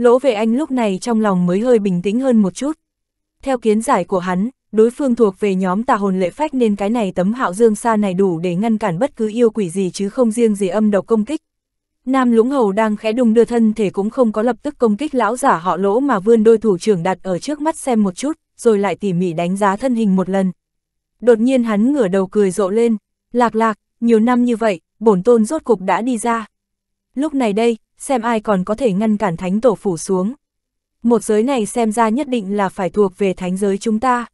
Lỗ về anh lúc này trong lòng mới hơi bình tĩnh hơn một chút. Theo kiến giải của hắn, đối phương thuộc về nhóm tà hồn lệ phách nên cái này tấm hạo dương xa này đủ để ngăn cản bất cứ yêu quỷ gì chứ không riêng gì âm độc công kích. Nam lũng hầu đang khẽ đung đưa thân thể cũng không có lập tức công kích lão giả họ lỗ mà vươn đôi thủ trưởng đặt ở trước mắt xem một chút, rồi lại tỉ mỉ đánh giá thân hình một lần. Đột nhiên hắn ngửa đầu cười rộ lên, lạc lạc, nhiều năm như vậy, bổn tôn rốt cục đã đi ra. Lúc này đây, xem ai còn có thể ngăn cản thánh tổ phủ xuống. Một giới này xem ra nhất định là phải thuộc về thánh giới chúng ta.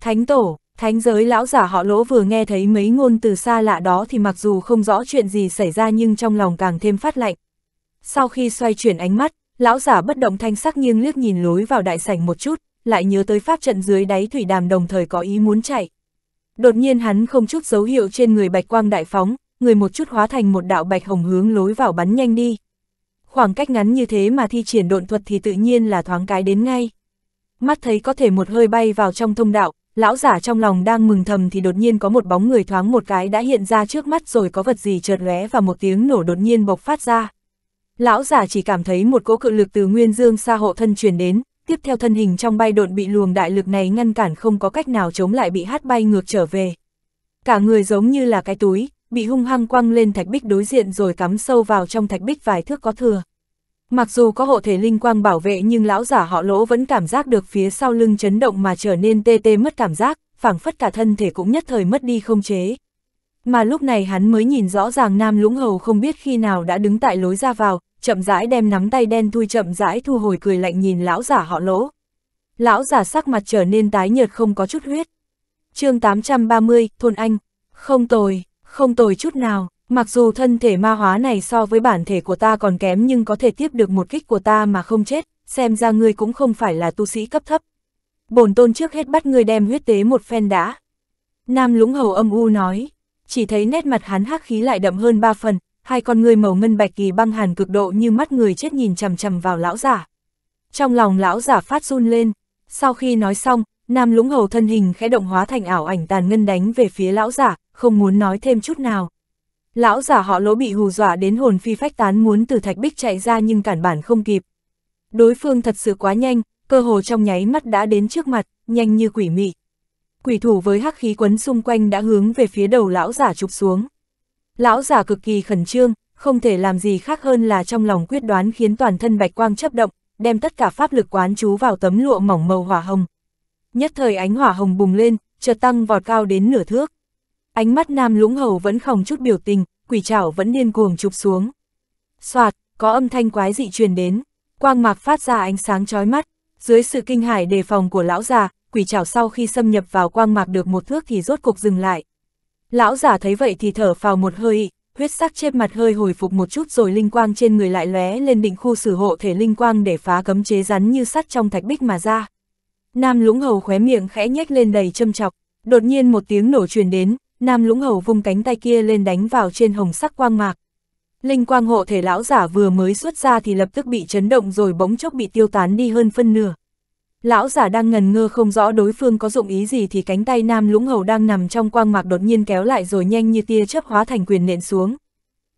Thánh tổ, thánh giới lão giả họ lỗ vừa nghe thấy mấy ngôn từ xa lạ đó thì mặc dù không rõ chuyện gì xảy ra nhưng trong lòng càng thêm phát lạnh. Sau khi xoay chuyển ánh mắt, lão giả bất động thanh sắc nghiêng liếc nhìn lối vào đại sảnh một chút, lại nhớ tới pháp trận dưới đáy thủy đàm đồng thời có ý muốn chạy. Đột nhiên hắn không chút dấu hiệu trên người bạch quang đại phóng, người một chút hóa thành một đạo bạch hồng hướng lối vào bắn nhanh đi khoảng cách ngắn như thế mà thi triển độn thuật thì tự nhiên là thoáng cái đến ngay. Mắt thấy có thể một hơi bay vào trong thông đạo, lão giả trong lòng đang mừng thầm thì đột nhiên có một bóng người thoáng một cái đã hiện ra trước mắt rồi có vật gì chợt lóe và một tiếng nổ đột nhiên bộc phát ra. Lão giả chỉ cảm thấy một cỗ cự lực từ nguyên dương xa hộ thân truyền đến, tiếp theo thân hình trong bay độn bị luồng đại lực này ngăn cản không có cách nào chống lại bị hát bay ngược trở về. Cả người giống như là cái túi, bị hung hăng quăng lên thạch bích đối diện rồi cắm sâu vào trong thạch bích vài thước có thừa. Mặc dù có hộ thể linh quang bảo vệ nhưng lão giả họ lỗ vẫn cảm giác được phía sau lưng chấn động mà trở nên tê tê mất cảm giác, phảng phất cả thân thể cũng nhất thời mất đi không chế. Mà lúc này hắn mới nhìn rõ ràng nam lũng hầu không biết khi nào đã đứng tại lối ra vào, chậm rãi đem nắm tay đen thui chậm rãi thu hồi cười lạnh nhìn lão giả họ lỗ. Lão giả sắc mặt trở nên tái nhợt không có chút huyết. chương 830, Thôn Anh, không tồi. Không tồi chút nào, mặc dù thân thể ma hóa này so với bản thể của ta còn kém nhưng có thể tiếp được một kích của ta mà không chết, xem ra ngươi cũng không phải là tu sĩ cấp thấp. Bổn tôn trước hết bắt ngươi đem huyết tế một phen đã. Nam lũng hầu âm u nói, chỉ thấy nét mặt hắn hắc khí lại đậm hơn ba phần, hai con ngươi màu ngân bạch kỳ băng hàn cực độ như mắt người chết nhìn chằm chằm vào lão giả. Trong lòng lão giả phát run lên, sau khi nói xong, Nam lũng hầu thân hình khẽ động hóa thành ảo ảnh tàn ngân đánh về phía lão giả, không muốn nói thêm chút nào. Lão giả họ lỗ bị hù dọa đến hồn phi phách tán muốn từ thạch bích chạy ra nhưng cản bản không kịp. Đối phương thật sự quá nhanh, cơ hồ trong nháy mắt đã đến trước mặt, nhanh như quỷ mị. Quỷ thủ với hắc khí quấn xung quanh đã hướng về phía đầu lão giả chụp xuống. Lão giả cực kỳ khẩn trương, không thể làm gì khác hơn là trong lòng quyết đoán khiến toàn thân bạch quang chấp động, đem tất cả pháp lực quán chú vào tấm lụa mỏng màu hỏa hồng. Nhất thời ánh hỏa hồng bùng lên, chợt tăng vọt cao đến nửa thước. Ánh mắt nam lũng hầu vẫn không chút biểu tình, quỷ chảo vẫn điên cuồng chụp xuống. Soạt, có âm thanh quái dị truyền đến, quang mạc phát ra ánh sáng chói mắt, dưới sự kinh hải đề phòng của lão già, quỷ chảo sau khi xâm nhập vào quang mạc được một thước thì rốt cuộc dừng lại. Lão già thấy vậy thì thở vào một hơi, huyết sắc trên mặt hơi hồi phục một chút rồi linh quang trên người lại lóe lên định khu sử hộ thể linh quang để phá cấm chế rắn như sắt trong thạch bích mà ra. Nam lũng hầu khóe miệng khẽ nhếch lên đầy châm chọc, đột nhiên một tiếng nổ truyền đến, Nam Lũng Hầu vung cánh tay kia lên đánh vào trên hồng sắc quang mạc. Linh quang hộ thể lão giả vừa mới xuất ra thì lập tức bị chấn động rồi bỗng chốc bị tiêu tán đi hơn phân nửa. Lão giả đang ngần ngơ không rõ đối phương có dụng ý gì thì cánh tay Nam Lũng Hầu đang nằm trong quang mạc đột nhiên kéo lại rồi nhanh như tia chớp hóa thành quyền nện xuống.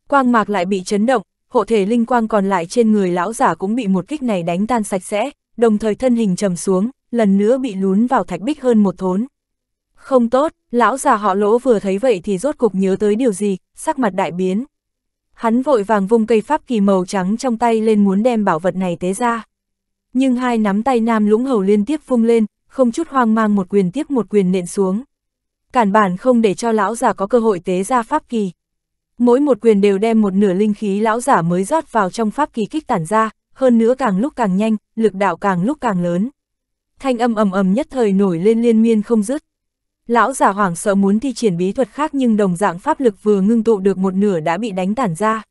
Quang mạc lại bị chấn động, hộ thể linh quang còn lại trên người lão giả cũng bị một kích này đánh tan sạch sẽ, đồng thời thân hình trầm xuống, lần nữa bị lún vào thạch bích hơn một thốn. Không tốt, lão già họ lỗ vừa thấy vậy thì rốt cục nhớ tới điều gì, sắc mặt đại biến. Hắn vội vàng vung cây pháp kỳ màu trắng trong tay lên muốn đem bảo vật này tế ra. Nhưng hai nắm tay nam lũng hầu liên tiếp vung lên, không chút hoang mang một quyền tiếp một quyền nện xuống. Cản bản không để cho lão già có cơ hội tế ra pháp kỳ. Mỗi một quyền đều đem một nửa linh khí lão giả mới rót vào trong pháp kỳ kích tản ra, hơn nữa càng lúc càng nhanh, lực đạo càng lúc càng lớn. Thanh âm ầm ầm nhất thời nổi lên liên miên không dứt. Lão giả hoảng sợ muốn thi triển bí thuật khác nhưng đồng dạng pháp lực vừa ngưng tụ được một nửa đã bị đánh tản ra.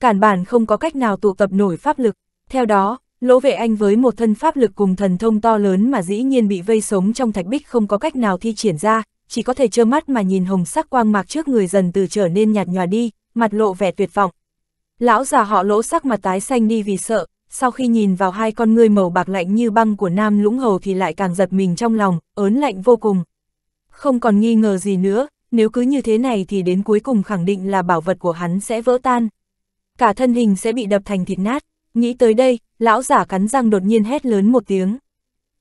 Cản bản không có cách nào tụ tập nổi pháp lực. Theo đó, lỗ vệ anh với một thân pháp lực cùng thần thông to lớn mà dĩ nhiên bị vây sống trong thạch bích không có cách nào thi triển ra, chỉ có thể trơ mắt mà nhìn hồng sắc quang mạc trước người dần từ trở nên nhạt nhòa đi, mặt lộ vẻ tuyệt vọng. Lão già họ lỗ sắc mặt tái xanh đi vì sợ, sau khi nhìn vào hai con ngươi màu bạc lạnh như băng của nam lũng hầu thì lại càng giật mình trong lòng, ớn lạnh vô cùng, không còn nghi ngờ gì nữa, nếu cứ như thế này thì đến cuối cùng khẳng định là bảo vật của hắn sẽ vỡ tan. Cả thân hình sẽ bị đập thành thịt nát, nghĩ tới đây, lão giả cắn răng đột nhiên hét lớn một tiếng.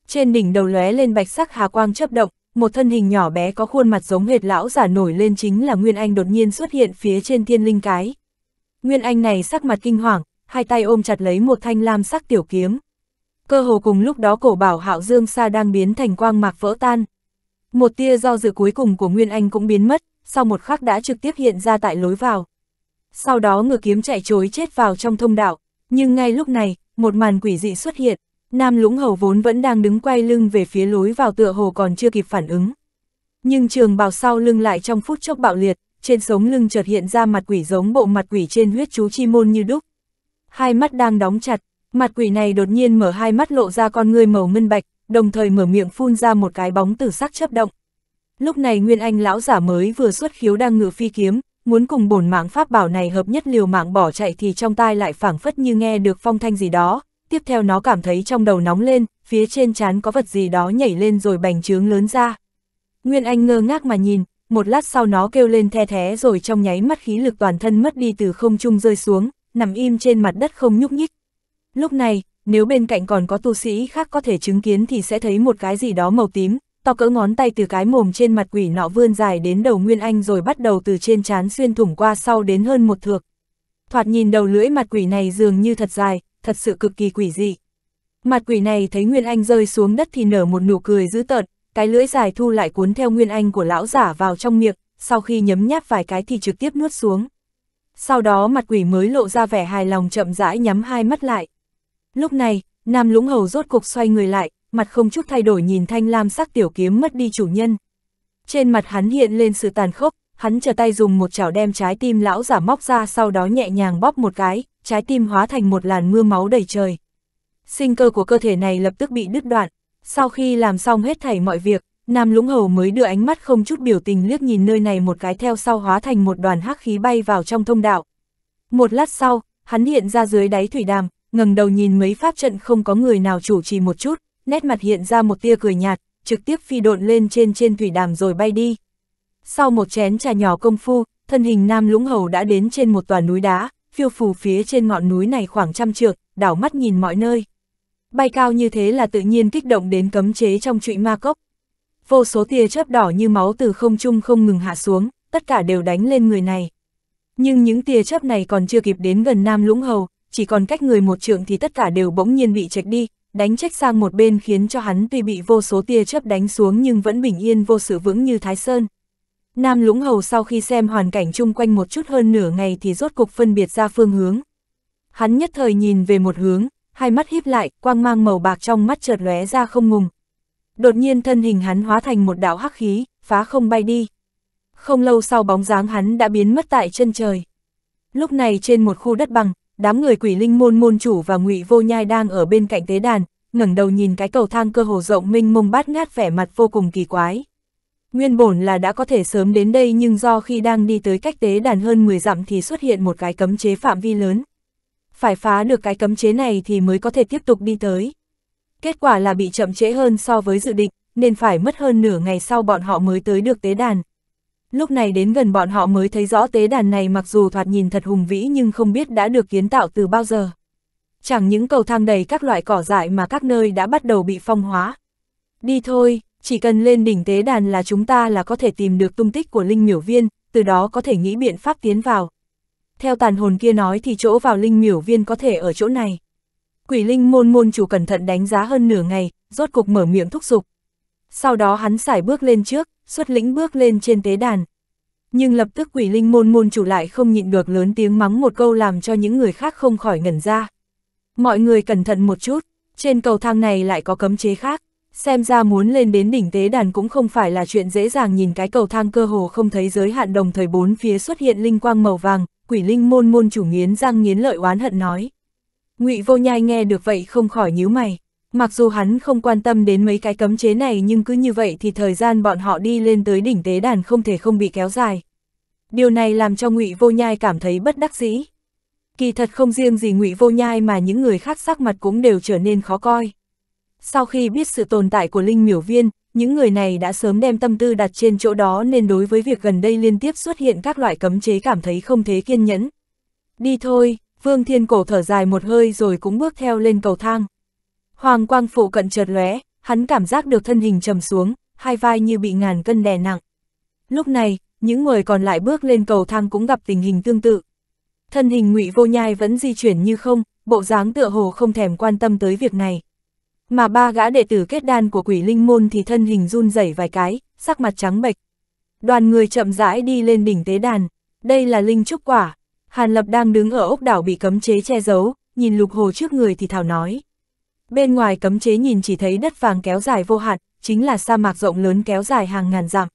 Trên đỉnh đầu lóe lên bạch sắc hà quang chấp động, một thân hình nhỏ bé có khuôn mặt giống hệt lão giả nổi lên chính là Nguyên Anh đột nhiên xuất hiện phía trên thiên linh cái. Nguyên Anh này sắc mặt kinh hoàng, hai tay ôm chặt lấy một thanh lam sắc tiểu kiếm. Cơ hồ cùng lúc đó cổ bảo hạo dương xa đang biến thành quang mạc vỡ tan, một tia do dự cuối cùng của Nguyên Anh cũng biến mất, sau một khắc đã trực tiếp hiện ra tại lối vào. Sau đó ngựa kiếm chạy trối chết vào trong thông đạo, nhưng ngay lúc này, một màn quỷ dị xuất hiện, Nam Lũng Hầu vốn vẫn đang đứng quay lưng về phía lối vào tựa hồ còn chưa kịp phản ứng. Nhưng trường bào sau lưng lại trong phút chốc bạo liệt, trên sống lưng chợt hiện ra mặt quỷ giống bộ mặt quỷ trên huyết chú chi môn như đúc. Hai mắt đang đóng chặt, mặt quỷ này đột nhiên mở hai mắt lộ ra con người màu ngân bạch, đồng thời mở miệng phun ra một cái bóng tử sắc chấp động. Lúc này Nguyên Anh lão giả mới vừa xuất khiếu đang ngự phi kiếm, muốn cùng bổn mạng pháp bảo này hợp nhất liều mạng bỏ chạy thì trong tai lại phảng phất như nghe được phong thanh gì đó, tiếp theo nó cảm thấy trong đầu nóng lên, phía trên trán có vật gì đó nhảy lên rồi bành trướng lớn ra. Nguyên Anh ngơ ngác mà nhìn, một lát sau nó kêu lên the thé rồi trong nháy mắt khí lực toàn thân mất đi từ không trung rơi xuống, nằm im trên mặt đất không nhúc nhích. Lúc này, nếu bên cạnh còn có tu sĩ khác có thể chứng kiến thì sẽ thấy một cái gì đó màu tím, to cỡ ngón tay từ cái mồm trên mặt quỷ nọ vươn dài đến đầu Nguyên Anh rồi bắt đầu từ trên trán xuyên thủng qua sau đến hơn một thước. Thoạt nhìn đầu lưỡi mặt quỷ này dường như thật dài, thật sự cực kỳ quỷ dị. Mặt quỷ này thấy Nguyên Anh rơi xuống đất thì nở một nụ cười dữ tợn, cái lưỡi dài thu lại cuốn theo Nguyên Anh của lão giả vào trong miệng, sau khi nhấm nháp vài cái thì trực tiếp nuốt xuống. Sau đó mặt quỷ mới lộ ra vẻ hài lòng chậm rãi nhắm hai mắt lại. Lúc này, Nam Lũng Hầu rốt cục xoay người lại, mặt không chút thay đổi nhìn thanh lam sắc tiểu kiếm mất đi chủ nhân. Trên mặt hắn hiện lên sự tàn khốc, hắn trở tay dùng một chảo đem trái tim lão giả móc ra sau đó nhẹ nhàng bóp một cái, trái tim hóa thành một làn mưa máu đầy trời. Sinh cơ của cơ thể này lập tức bị đứt đoạn, sau khi làm xong hết thảy mọi việc, Nam Lũng Hầu mới đưa ánh mắt không chút biểu tình liếc nhìn nơi này một cái theo sau hóa thành một đoàn hắc khí bay vào trong thông đạo. Một lát sau, hắn hiện ra dưới đáy thủy đàm, ngẩng đầu nhìn mấy pháp trận không có người nào chủ trì một chút, nét mặt hiện ra một tia cười nhạt, trực tiếp phi độn lên trên trên thủy đàm rồi bay đi. Sau một chén trà nhỏ công phu, thân hình Nam Lũng Hầu đã đến trên một tòa núi đá, phiêu phù phía trên ngọn núi này khoảng trăm trượng, đảo mắt nhìn mọi nơi. Bay cao như thế là tự nhiên kích động đến cấm chế trong trụy ma cốc. Vô số tia chớp đỏ như máu từ không trung không ngừng hạ xuống, tất cả đều đánh lên người này. Nhưng những tia chớp này còn chưa kịp đến gần Nam Lũng Hầu, chỉ còn cách người một trượng thì tất cả đều bỗng nhiên bị trạch đi, đánh trách sang một bên khiến cho hắn tuy bị vô số tia chớp đánh xuống nhưng vẫn bình yên vô sự vững như Thái Sơn. Nam Lũng Hầu sau khi xem hoàn cảnh chung quanh một chút hơn nửa ngày thì rốt cục phân biệt ra phương hướng. Hắn nhất thời nhìn về một hướng, hai mắt híp lại, quang mang màu bạc trong mắt chợt lóe ra không ngùng. Đột nhiên thân hình hắn hóa thành một đạo hắc khí, phá không bay đi. Không lâu sau bóng dáng hắn đã biến mất tại chân trời. Lúc này trên một khu đất bằng, đám người quỷ linh môn môn chủ và ngụy vô nhai đang ở bên cạnh tế đàn, ngẩng đầu nhìn cái cầu thang cơ hồ rộng minh mông bát ngát vẻ mặt vô cùng kỳ quái. Nguyên bổn là đã có thể sớm đến đây nhưng do khi đang đi tới cách tế đàn hơn 10 dặm thì xuất hiện một cái cấm chế phạm vi lớn. Phải phá được cái cấm chế này thì mới có thể tiếp tục đi tới. Kết quả là bị chậm trễ hơn so với dự định, nên phải mất hơn nửa ngày sau bọn họ mới tới được tế đàn. Lúc này đến gần bọn họ mới thấy rõ tế đàn này mặc dù thoạt nhìn thật hùng vĩ nhưng không biết đã được kiến tạo từ bao giờ. Chẳng những cầu thang đầy các loại cỏ dại mà các nơi đã bắt đầu bị phong hóa. Đi thôi, chỉ cần lên đỉnh tế đàn là chúng ta là có thể tìm được tung tích của linh miểu viên, từ đó có thể nghĩ biện pháp tiến vào. Theo tàn hồn kia nói thì chỗ vào linh miểu viên có thể ở chỗ này. Quỷ linh môn môn chủ cẩn thận đánh giá hơn nửa ngày, rốt cục mở miệng thúc giục. Sau đó hắn xài bước lên trước, xuất lĩnh bước lên trên tế đàn. Nhưng lập tức quỷ linh môn môn chủ lại không nhịn được lớn tiếng mắng một câu làm cho những người khác không khỏi ngẩn ra. Mọi người cẩn thận một chút, trên cầu thang này lại có cấm chế khác, xem ra muốn lên đến đỉnh tế đàn cũng không phải là chuyện dễ dàng nhìn cái cầu thang cơ hồ không thấy giới hạn đồng thời bốn phía xuất hiện linh quang màu vàng, quỷ linh môn môn chủ nghiến răng nghiến lợi oán hận nói. ngụy vô nhai nghe được vậy không khỏi nhíu mày. Mặc dù hắn không quan tâm đến mấy cái cấm chế này nhưng cứ như vậy thì thời gian bọn họ đi lên tới đỉnh tế đàn không thể không bị kéo dài. Điều này làm cho ngụy Vô Nhai cảm thấy bất đắc dĩ. Kỳ thật không riêng gì ngụy Vô Nhai mà những người khác sắc mặt cũng đều trở nên khó coi. Sau khi biết sự tồn tại của Linh Miểu Viên, những người này đã sớm đem tâm tư đặt trên chỗ đó nên đối với việc gần đây liên tiếp xuất hiện các loại cấm chế cảm thấy không thế kiên nhẫn. Đi thôi, Vương Thiên Cổ thở dài một hơi rồi cũng bước theo lên cầu thang. Hoàng quang phụ cận chợt lóe, hắn cảm giác được thân hình trầm xuống, hai vai như bị ngàn cân đè nặng. Lúc này, những người còn lại bước lên cầu thang cũng gặp tình hình tương tự. Thân hình ngụy Vô Nhai vẫn di chuyển như không, bộ dáng tựa hồ không thèm quan tâm tới việc này. Mà ba gã đệ tử kết đan của Quỷ Linh môn thì thân hình run rẩy vài cái, sắc mặt trắng bệch. Đoàn người chậm rãi đi lên đỉnh tế đàn, đây là linh trúc quả. Hàn Lập đang đứng ở ốc đảo bị cấm chế che giấu, nhìn Lục Hồ trước người thì thảo nói: Bên ngoài cấm chế nhìn chỉ thấy đất vàng kéo dài vô hạn, chính là sa mạc rộng lớn kéo dài hàng ngàn dặm.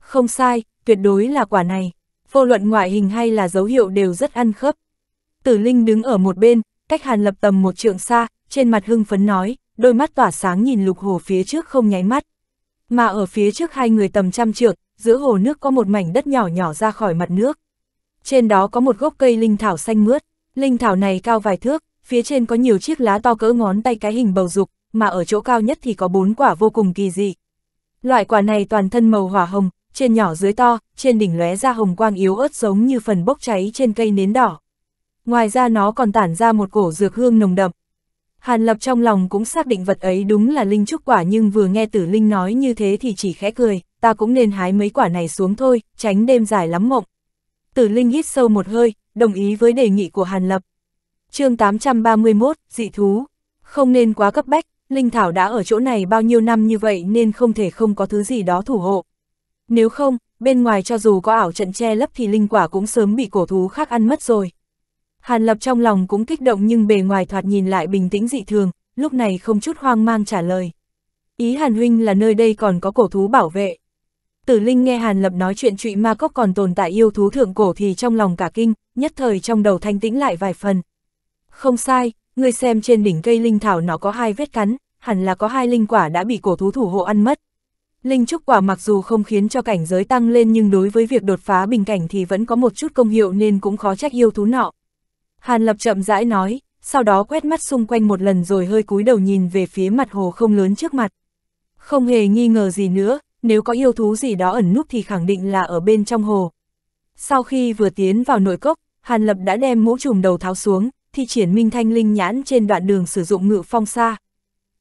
Không sai, tuyệt đối là quả này. Vô luận ngoại hình hay là dấu hiệu đều rất ăn khớp. Tử Linh đứng ở một bên, cách Hàn Lập tầm một trượng xa, trên mặt hưng phấn nói, đôi mắt tỏa sáng nhìn lục hồ phía trước không nháy mắt. Mà ở phía trước hai người tầm trăm trượng, giữa hồ nước có một mảnh đất nhỏ nhỏ ra khỏi mặt nước. Trên đó có một gốc cây linh thảo xanh mướt, linh thảo này cao vài thước, phía trên có nhiều chiếc lá to cỡ ngón tay cái hình bầu dục, mà ở chỗ cao nhất thì có bốn quả vô cùng kỳ dị. Loại quả này toàn thân màu hỏa hồng, trên nhỏ dưới to, trên đỉnh lóe ra hồng quang yếu ớt giống như phần bốc cháy trên cây nến đỏ. Ngoài ra nó còn tản ra một cổ dược hương nồng đậm. Hàn Lập trong lòng cũng xác định vật ấy đúng là linh trúc quả nhưng vừa nghe Tử Linh nói như thế thì chỉ khẽ cười, ta cũng nên hái mấy quả này xuống thôi, tránh đêm dài lắm mộng. Tử Linh hít sâu một hơi, đồng ý với đề nghị của Hàn Lập chương 831, dị thú. Không nên quá cấp bách, Linh Thảo đã ở chỗ này bao nhiêu năm như vậy nên không thể không có thứ gì đó thủ hộ. Nếu không, bên ngoài cho dù có ảo trận che lấp thì linh quả cũng sớm bị cổ thú khác ăn mất rồi. Hàn Lập trong lòng cũng kích động nhưng bề ngoài thoạt nhìn lại bình tĩnh dị thường, lúc này không chút hoang mang trả lời. Ý Hàn Huynh là nơi đây còn có cổ thú bảo vệ. Tử Linh nghe Hàn Lập nói chuyện trụy ma cốc còn tồn tại yêu thú thượng cổ thì trong lòng cả kinh, nhất thời trong đầu thanh tĩnh lại vài phần. Không sai, ngươi xem trên đỉnh cây linh thảo nó có hai vết cắn, hẳn là có hai linh quả đã bị cổ thú thủ hộ ăn mất. Linh trúc quả mặc dù không khiến cho cảnh giới tăng lên nhưng đối với việc đột phá bình cảnh thì vẫn có một chút công hiệu nên cũng khó trách yêu thú nọ. Hàn Lập chậm rãi nói, sau đó quét mắt xung quanh một lần rồi hơi cúi đầu nhìn về phía mặt hồ không lớn trước mặt. Không hề nghi ngờ gì nữa, nếu có yêu thú gì đó ẩn núp thì khẳng định là ở bên trong hồ. Sau khi vừa tiến vào nội cốc, Hàn Lập đã đem mũ trùm đầu tháo xuống, thi triển minh thanh linh nhãn trên đoạn đường sử dụng ngự phong xa.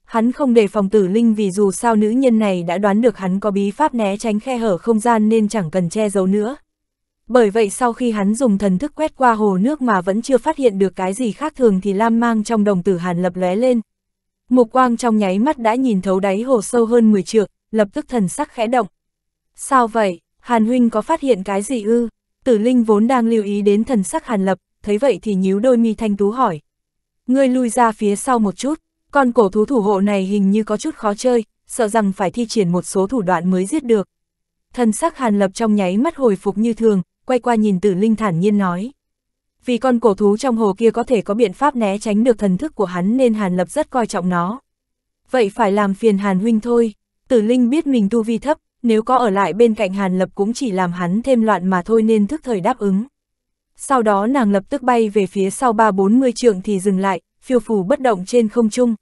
Hắn không để phòng tử linh vì dù sao nữ nhân này đã đoán được hắn có bí pháp né tránh khe hở không gian nên chẳng cần che giấu nữa. Bởi vậy sau khi hắn dùng thần thức quét qua hồ nước mà vẫn chưa phát hiện được cái gì khác thường thì lam mang trong đồng tử hàn lập lóe lên. Mục quang trong nháy mắt đã nhìn thấu đáy hồ sâu hơn 10 trượng, lập tức thần sắc khẽ động. Sao vậy, Hàn Huynh có phát hiện cái gì ư? Tử Linh vốn đang lưu ý đến thần sắc Hàn Lập, thấy vậy thì nhíu đôi mi thanh tú hỏi. Ngươi lui ra phía sau một chút, con cổ thú thủ hộ này hình như có chút khó chơi, sợ rằng phải thi triển một số thủ đoạn mới giết được. Thần sắc hàn lập trong nháy mắt hồi phục như thường, quay qua nhìn tử linh thản nhiên nói. Vì con cổ thú trong hồ kia có thể có biện pháp né tránh được thần thức của hắn nên hàn lập rất coi trọng nó. Vậy phải làm phiền hàn huynh thôi, tử linh biết mình tu vi thấp, nếu có ở lại bên cạnh hàn lập cũng chỉ làm hắn thêm loạn mà thôi nên thức thời đáp ứng sau đó nàng lập tức bay về phía sau ba bốn mươi trượng thì dừng lại, phiêu phù bất động trên không trung.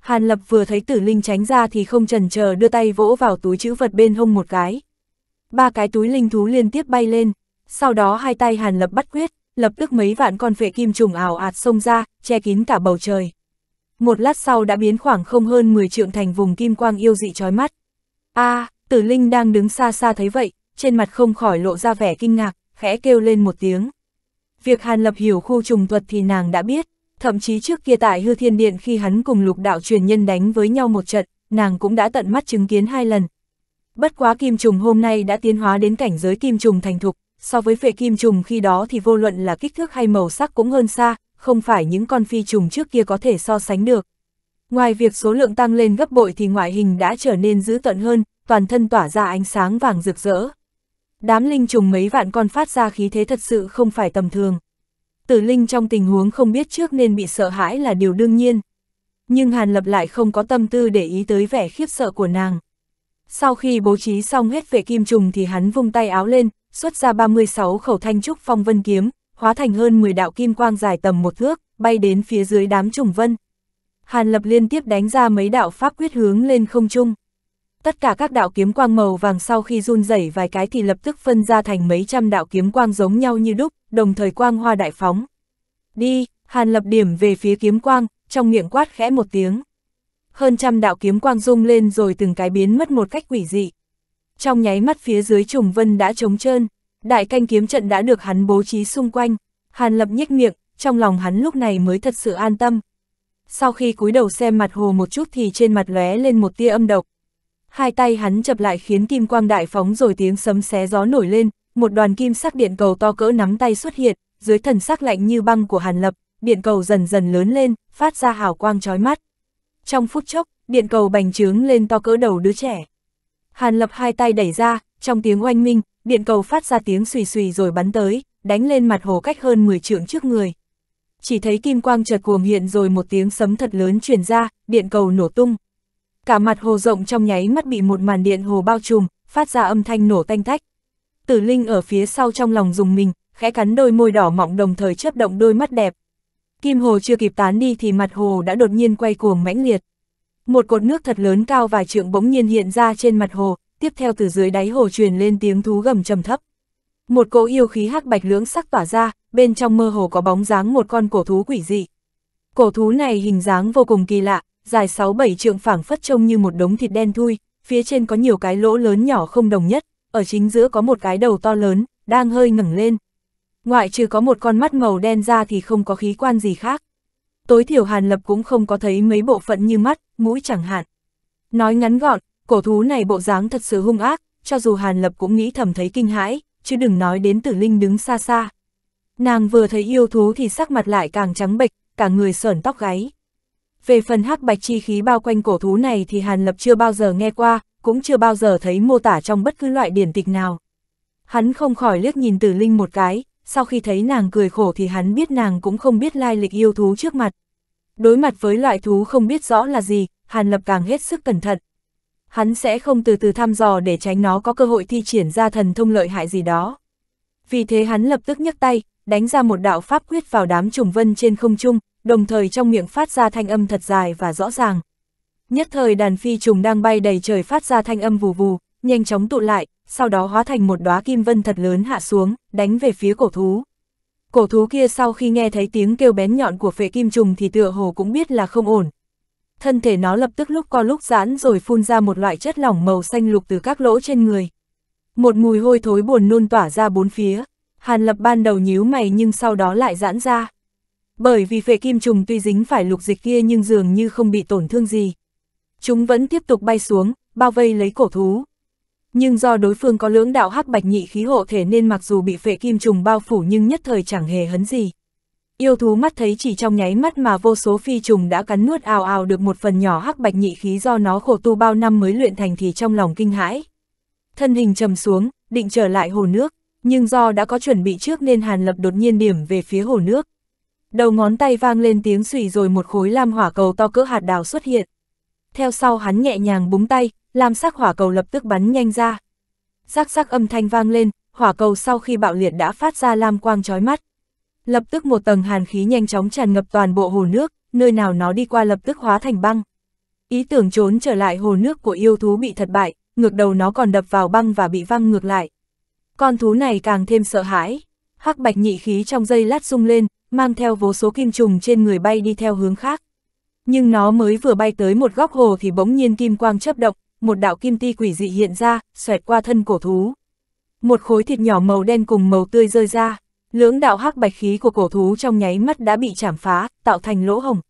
Hàn Lập vừa thấy tử linh tránh ra thì không chần chờ đưa tay vỗ vào túi chữ vật bên hông một cái. Ba cái túi linh thú liên tiếp bay lên, sau đó hai tay Hàn Lập bắt quyết, lập tức mấy vạn con phệ kim trùng ảo ạt xông ra, che kín cả bầu trời. Một lát sau đã biến khoảng không hơn 10 trượng thành vùng kim quang yêu dị chói mắt. a à, tử linh đang đứng xa xa thấy vậy, trên mặt không khỏi lộ ra vẻ kinh ngạc, khẽ kêu lên một tiếng. Việc Hàn Lập hiểu khu trùng thuật thì nàng đã biết, thậm chí trước kia tại hư thiên điện khi hắn cùng lục đạo truyền nhân đánh với nhau một trận, nàng cũng đã tận mắt chứng kiến hai lần. Bất quá kim trùng hôm nay đã tiến hóa đến cảnh giới kim trùng thành thục, so với phệ kim trùng khi đó thì vô luận là kích thước hay màu sắc cũng hơn xa, không phải những con phi trùng trước kia có thể so sánh được. Ngoài việc số lượng tăng lên gấp bội thì ngoại hình đã trở nên dữ tận hơn, toàn thân tỏa ra ánh sáng vàng rực rỡ. Đám linh trùng mấy vạn con phát ra khí thế thật sự không phải tầm thường. Tử linh trong tình huống không biết trước nên bị sợ hãi là điều đương nhiên. Nhưng Hàn Lập lại không có tâm tư để ý tới vẻ khiếp sợ của nàng. Sau khi bố trí xong hết vệ kim trùng thì hắn vung tay áo lên, xuất ra 36 khẩu thanh trúc phong vân kiếm, hóa thành hơn 10 đạo kim quang dài tầm một thước, bay đến phía dưới đám trùng vân. Hàn Lập liên tiếp đánh ra mấy đạo pháp quyết hướng lên không trung tất cả các đạo kiếm quang màu vàng sau khi run rẩy vài cái thì lập tức phân ra thành mấy trăm đạo kiếm quang giống nhau như đúc, đồng thời quang hoa đại phóng. Đi, Hàn lập điểm về phía kiếm quang, trong miệng quát khẽ một tiếng. Hơn trăm đạo kiếm quang rung lên rồi từng cái biến mất một cách quỷ dị. Trong nháy mắt phía dưới trùng vân đã trống trơn, đại canh kiếm trận đã được hắn bố trí xung quanh. Hàn lập nhếch miệng, trong lòng hắn lúc này mới thật sự an tâm. Sau khi cúi đầu xem mặt hồ một chút thì trên mặt lóe lên một tia âm độc, Hai tay hắn chập lại khiến kim quang đại phóng rồi tiếng sấm xé gió nổi lên, một đoàn kim sắc điện cầu to cỡ nắm tay xuất hiện, dưới thần sắc lạnh như băng của Hàn Lập, điện cầu dần dần lớn lên, phát ra hào quang chói mắt. Trong phút chốc, điện cầu bành trướng lên to cỡ đầu đứa trẻ. Hàn Lập hai tay đẩy ra, trong tiếng oanh minh, điện cầu phát ra tiếng xùy xùy rồi bắn tới, đánh lên mặt hồ cách hơn 10 trượng trước người. Chỉ thấy kim quang chợt cuồng hiện rồi một tiếng sấm thật lớn truyền ra, điện cầu nổ tung. Cả mặt hồ rộng trong nháy mắt bị một màn điện hồ bao trùm, phát ra âm thanh nổ tanh tách. Tử Linh ở phía sau trong lòng dùng mình, khẽ cắn đôi môi đỏ mọng đồng thời chớp động đôi mắt đẹp. Kim hồ chưa kịp tán đi thì mặt hồ đã đột nhiên quay cuồng mãnh liệt. Một cột nước thật lớn cao vài trượng bỗng nhiên hiện ra trên mặt hồ, tiếp theo từ dưới đáy hồ truyền lên tiếng thú gầm trầm thấp. Một cỗ yêu khí hắc bạch lưỡng sắc tỏa ra, bên trong mơ hồ có bóng dáng một con cổ thú quỷ dị. Cổ thú này hình dáng vô cùng kỳ lạ, dài 6-7 trượng phẳng phất trông như một đống thịt đen thui, phía trên có nhiều cái lỗ lớn nhỏ không đồng nhất, ở chính giữa có một cái đầu to lớn, đang hơi ngẩng lên. Ngoại trừ có một con mắt màu đen ra thì không có khí quan gì khác. Tối thiểu Hàn Lập cũng không có thấy mấy bộ phận như mắt, mũi chẳng hạn. Nói ngắn gọn, cổ thú này bộ dáng thật sự hung ác, cho dù Hàn Lập cũng nghĩ thầm thấy kinh hãi, chứ đừng nói đến tử linh đứng xa xa. Nàng vừa thấy yêu thú thì sắc mặt lại càng trắng bệch, cả người sởn tóc gáy. Về phần hắc bạch chi khí bao quanh cổ thú này thì Hàn Lập chưa bao giờ nghe qua, cũng chưa bao giờ thấy mô tả trong bất cứ loại điển tịch nào. Hắn không khỏi liếc nhìn Tử Linh một cái, sau khi thấy nàng cười khổ thì hắn biết nàng cũng không biết lai lịch yêu thú trước mặt. Đối mặt với loại thú không biết rõ là gì, Hàn Lập càng hết sức cẩn thận. Hắn sẽ không từ từ thăm dò để tránh nó có cơ hội thi triển ra thần thông lợi hại gì đó. Vì thế hắn lập tức nhấc tay, đánh ra một đạo pháp quyết vào đám trùng vân trên không trung, đồng thời trong miệng phát ra thanh âm thật dài và rõ ràng. Nhất thời đàn phi trùng đang bay đầy trời phát ra thanh âm vù vù, nhanh chóng tụ lại, sau đó hóa thành một đóa kim vân thật lớn hạ xuống, đánh về phía cổ thú. Cổ thú kia sau khi nghe thấy tiếng kêu bén nhọn của phệ kim trùng thì tựa hồ cũng biết là không ổn. Thân thể nó lập tức lúc co lúc giãn rồi phun ra một loại chất lỏng màu xanh lục từ các lỗ trên người. Một mùi hôi thối buồn nôn tỏa ra bốn phía. Hàn lập ban đầu nhíu mày nhưng sau đó lại giãn ra bởi vì phệ kim trùng tuy dính phải lục dịch kia nhưng dường như không bị tổn thương gì. Chúng vẫn tiếp tục bay xuống, bao vây lấy cổ thú. Nhưng do đối phương có lưỡng đạo hắc bạch nhị khí hộ thể nên mặc dù bị phệ kim trùng bao phủ nhưng nhất thời chẳng hề hấn gì. Yêu thú mắt thấy chỉ trong nháy mắt mà vô số phi trùng đã cắn nuốt ào ào được một phần nhỏ hắc bạch nhị khí do nó khổ tu bao năm mới luyện thành thì trong lòng kinh hãi. Thân hình trầm xuống, định trở lại hồ nước, nhưng do đã có chuẩn bị trước nên Hàn Lập đột nhiên điểm về phía hồ nước. Đầu ngón tay vang lên tiếng xùy rồi một khối lam hỏa cầu to cỡ hạt đào xuất hiện. Theo sau hắn nhẹ nhàng búng tay, lam sắc hỏa cầu lập tức bắn nhanh ra. sắc sắc âm thanh vang lên, hỏa cầu sau khi bạo liệt đã phát ra lam quang chói mắt. Lập tức một tầng hàn khí nhanh chóng tràn ngập toàn bộ hồ nước, nơi nào nó đi qua lập tức hóa thành băng. Ý tưởng trốn trở lại hồ nước của yêu thú bị thất bại, ngược đầu nó còn đập vào băng và bị văng ngược lại. Con thú này càng thêm sợ hãi, hắc bạch nhị khí trong dây lát rung lên, mang theo vô số kim trùng trên người bay đi theo hướng khác. Nhưng nó mới vừa bay tới một góc hồ thì bỗng nhiên kim quang chấp động, một đạo kim ti quỷ dị hiện ra, xoẹt qua thân cổ thú. Một khối thịt nhỏ màu đen cùng màu tươi rơi ra, lưỡng đạo hắc bạch khí của cổ thú trong nháy mắt đã bị chảm phá, tạo thành lỗ hồng.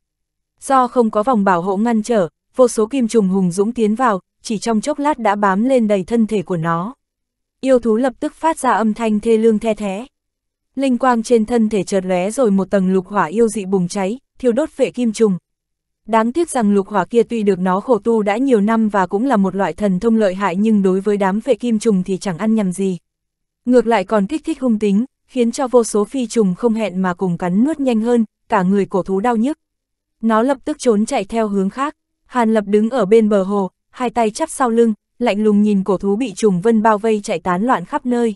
Do không có vòng bảo hộ ngăn trở, vô số kim trùng hùng dũng tiến vào, chỉ trong chốc lát đã bám lên đầy thân thể của nó. Yêu thú lập tức phát ra âm thanh thê lương the thế linh quang trên thân thể chợt lóe rồi một tầng lục hỏa yêu dị bùng cháy, thiêu đốt phệ kim trùng. Đáng tiếc rằng lục hỏa kia tuy được nó khổ tu đã nhiều năm và cũng là một loại thần thông lợi hại nhưng đối với đám phệ kim trùng thì chẳng ăn nhầm gì. Ngược lại còn kích thích hung tính, khiến cho vô số phi trùng không hẹn mà cùng cắn nuốt nhanh hơn, cả người cổ thú đau nhức. Nó lập tức trốn chạy theo hướng khác, Hàn Lập đứng ở bên bờ hồ, hai tay chắp sau lưng, lạnh lùng nhìn cổ thú bị trùng vân bao vây chạy tán loạn khắp nơi.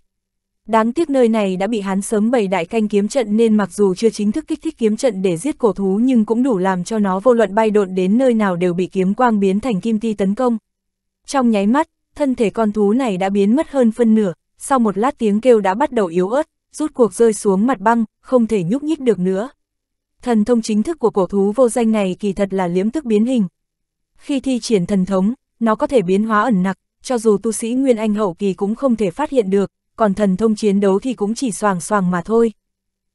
Đáng tiếc nơi này đã bị hắn sớm bày đại canh kiếm trận nên mặc dù chưa chính thức kích thích kiếm trận để giết cổ thú nhưng cũng đủ làm cho nó vô luận bay độn đến nơi nào đều bị kiếm quang biến thành kim ti tấn công. Trong nháy mắt, thân thể con thú này đã biến mất hơn phân nửa, sau một lát tiếng kêu đã bắt đầu yếu ớt, rút cuộc rơi xuống mặt băng, không thể nhúc nhích được nữa. Thần thông chính thức của cổ thú vô danh này kỳ thật là liếm tức biến hình. Khi thi triển thần thống, nó có thể biến hóa ẩn nặc, cho dù tu sĩ Nguyên Anh hậu kỳ cũng không thể phát hiện được, còn thần thông chiến đấu thì cũng chỉ soàng soàng mà thôi.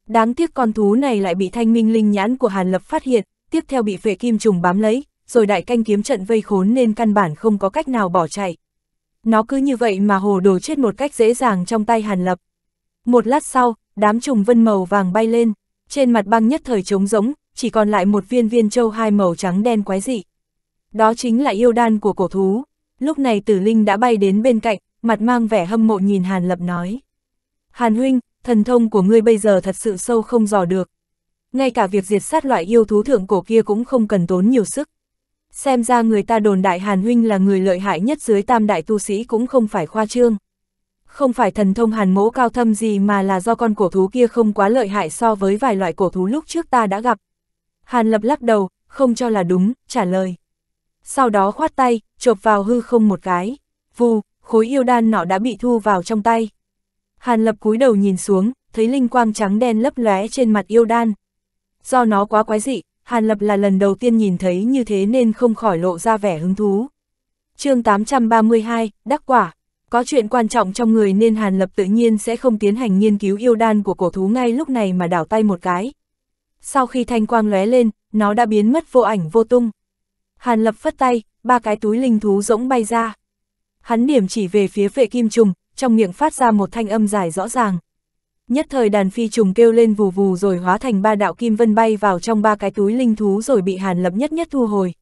Đáng tiếc con thú này lại bị thanh minh linh nhãn của Hàn Lập phát hiện, tiếp theo bị phệ kim trùng bám lấy, rồi đại canh kiếm trận vây khốn nên căn bản không có cách nào bỏ chạy. Nó cứ như vậy mà hồ đồ chết một cách dễ dàng trong tay Hàn Lập. Một lát sau, đám trùng vân màu vàng bay lên, trên mặt băng nhất thời trống rỗng, chỉ còn lại một viên viên châu hai màu trắng đen quái dị. Đó chính là yêu đan của cổ thú. Lúc này tử linh đã bay đến bên cạnh, mặt mang vẻ hâm mộ nhìn Hàn Lập nói. Hàn huynh, thần thông của ngươi bây giờ thật sự sâu không dò được. Ngay cả việc diệt sát loại yêu thú thượng cổ kia cũng không cần tốn nhiều sức. Xem ra người ta đồn đại Hàn huynh là người lợi hại nhất dưới tam đại tu sĩ cũng không phải khoa trương. Không phải thần thông Hàn mỗ cao thâm gì mà là do con cổ thú kia không quá lợi hại so với vài loại cổ thú lúc trước ta đã gặp. Hàn lập lắc đầu, không cho là đúng, trả lời. Sau đó khoát tay, chộp vào hư không một cái. Vù, khối yêu đan nọ đã bị thu vào trong tay. Hàn lập cúi đầu nhìn xuống, thấy linh quang trắng đen lấp lóe trên mặt yêu đan. Do nó quá quái dị, Hàn lập là lần đầu tiên nhìn thấy như thế nên không khỏi lộ ra vẻ hứng thú. chương 832, Đắc Quả Có chuyện quan trọng trong người nên Hàn lập tự nhiên sẽ không tiến hành nghiên cứu yêu đan của cổ thú ngay lúc này mà đảo tay một cái. Sau khi thanh quang lóe lên, nó đã biến mất vô ảnh vô tung. Hàn lập phất tay, ba cái túi linh thú rỗng bay ra hắn điểm chỉ về phía vệ kim trùng, trong miệng phát ra một thanh âm dài rõ ràng. Nhất thời đàn phi trùng kêu lên vù vù rồi hóa thành ba đạo kim vân bay vào trong ba cái túi linh thú rồi bị Hàn Lập nhất nhất thu hồi.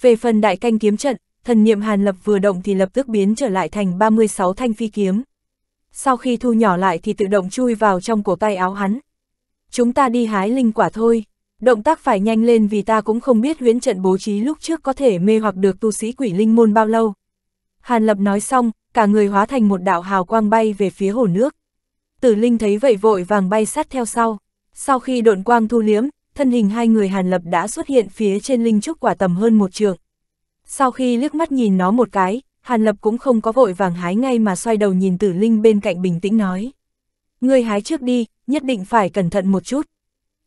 Về phần đại canh kiếm trận, thần niệm Hàn Lập vừa động thì lập tức biến trở lại thành 36 thanh phi kiếm. Sau khi thu nhỏ lại thì tự động chui vào trong cổ tay áo hắn. Chúng ta đi hái linh quả thôi, động tác phải nhanh lên vì ta cũng không biết huyễn trận bố trí lúc trước có thể mê hoặc được tu sĩ quỷ linh môn bao lâu. Hàn Lập nói xong, cả người hóa thành một đạo hào quang bay về phía hồ nước. Tử Linh thấy vậy vội vàng bay sát theo sau. Sau khi độn quang thu liếm, thân hình hai người Hàn Lập đã xuất hiện phía trên linh trúc quả tầm hơn một trường. Sau khi liếc mắt nhìn nó một cái, Hàn Lập cũng không có vội vàng hái ngay mà xoay đầu nhìn Tử Linh bên cạnh bình tĩnh nói. Ngươi hái trước đi, nhất định phải cẩn thận một chút.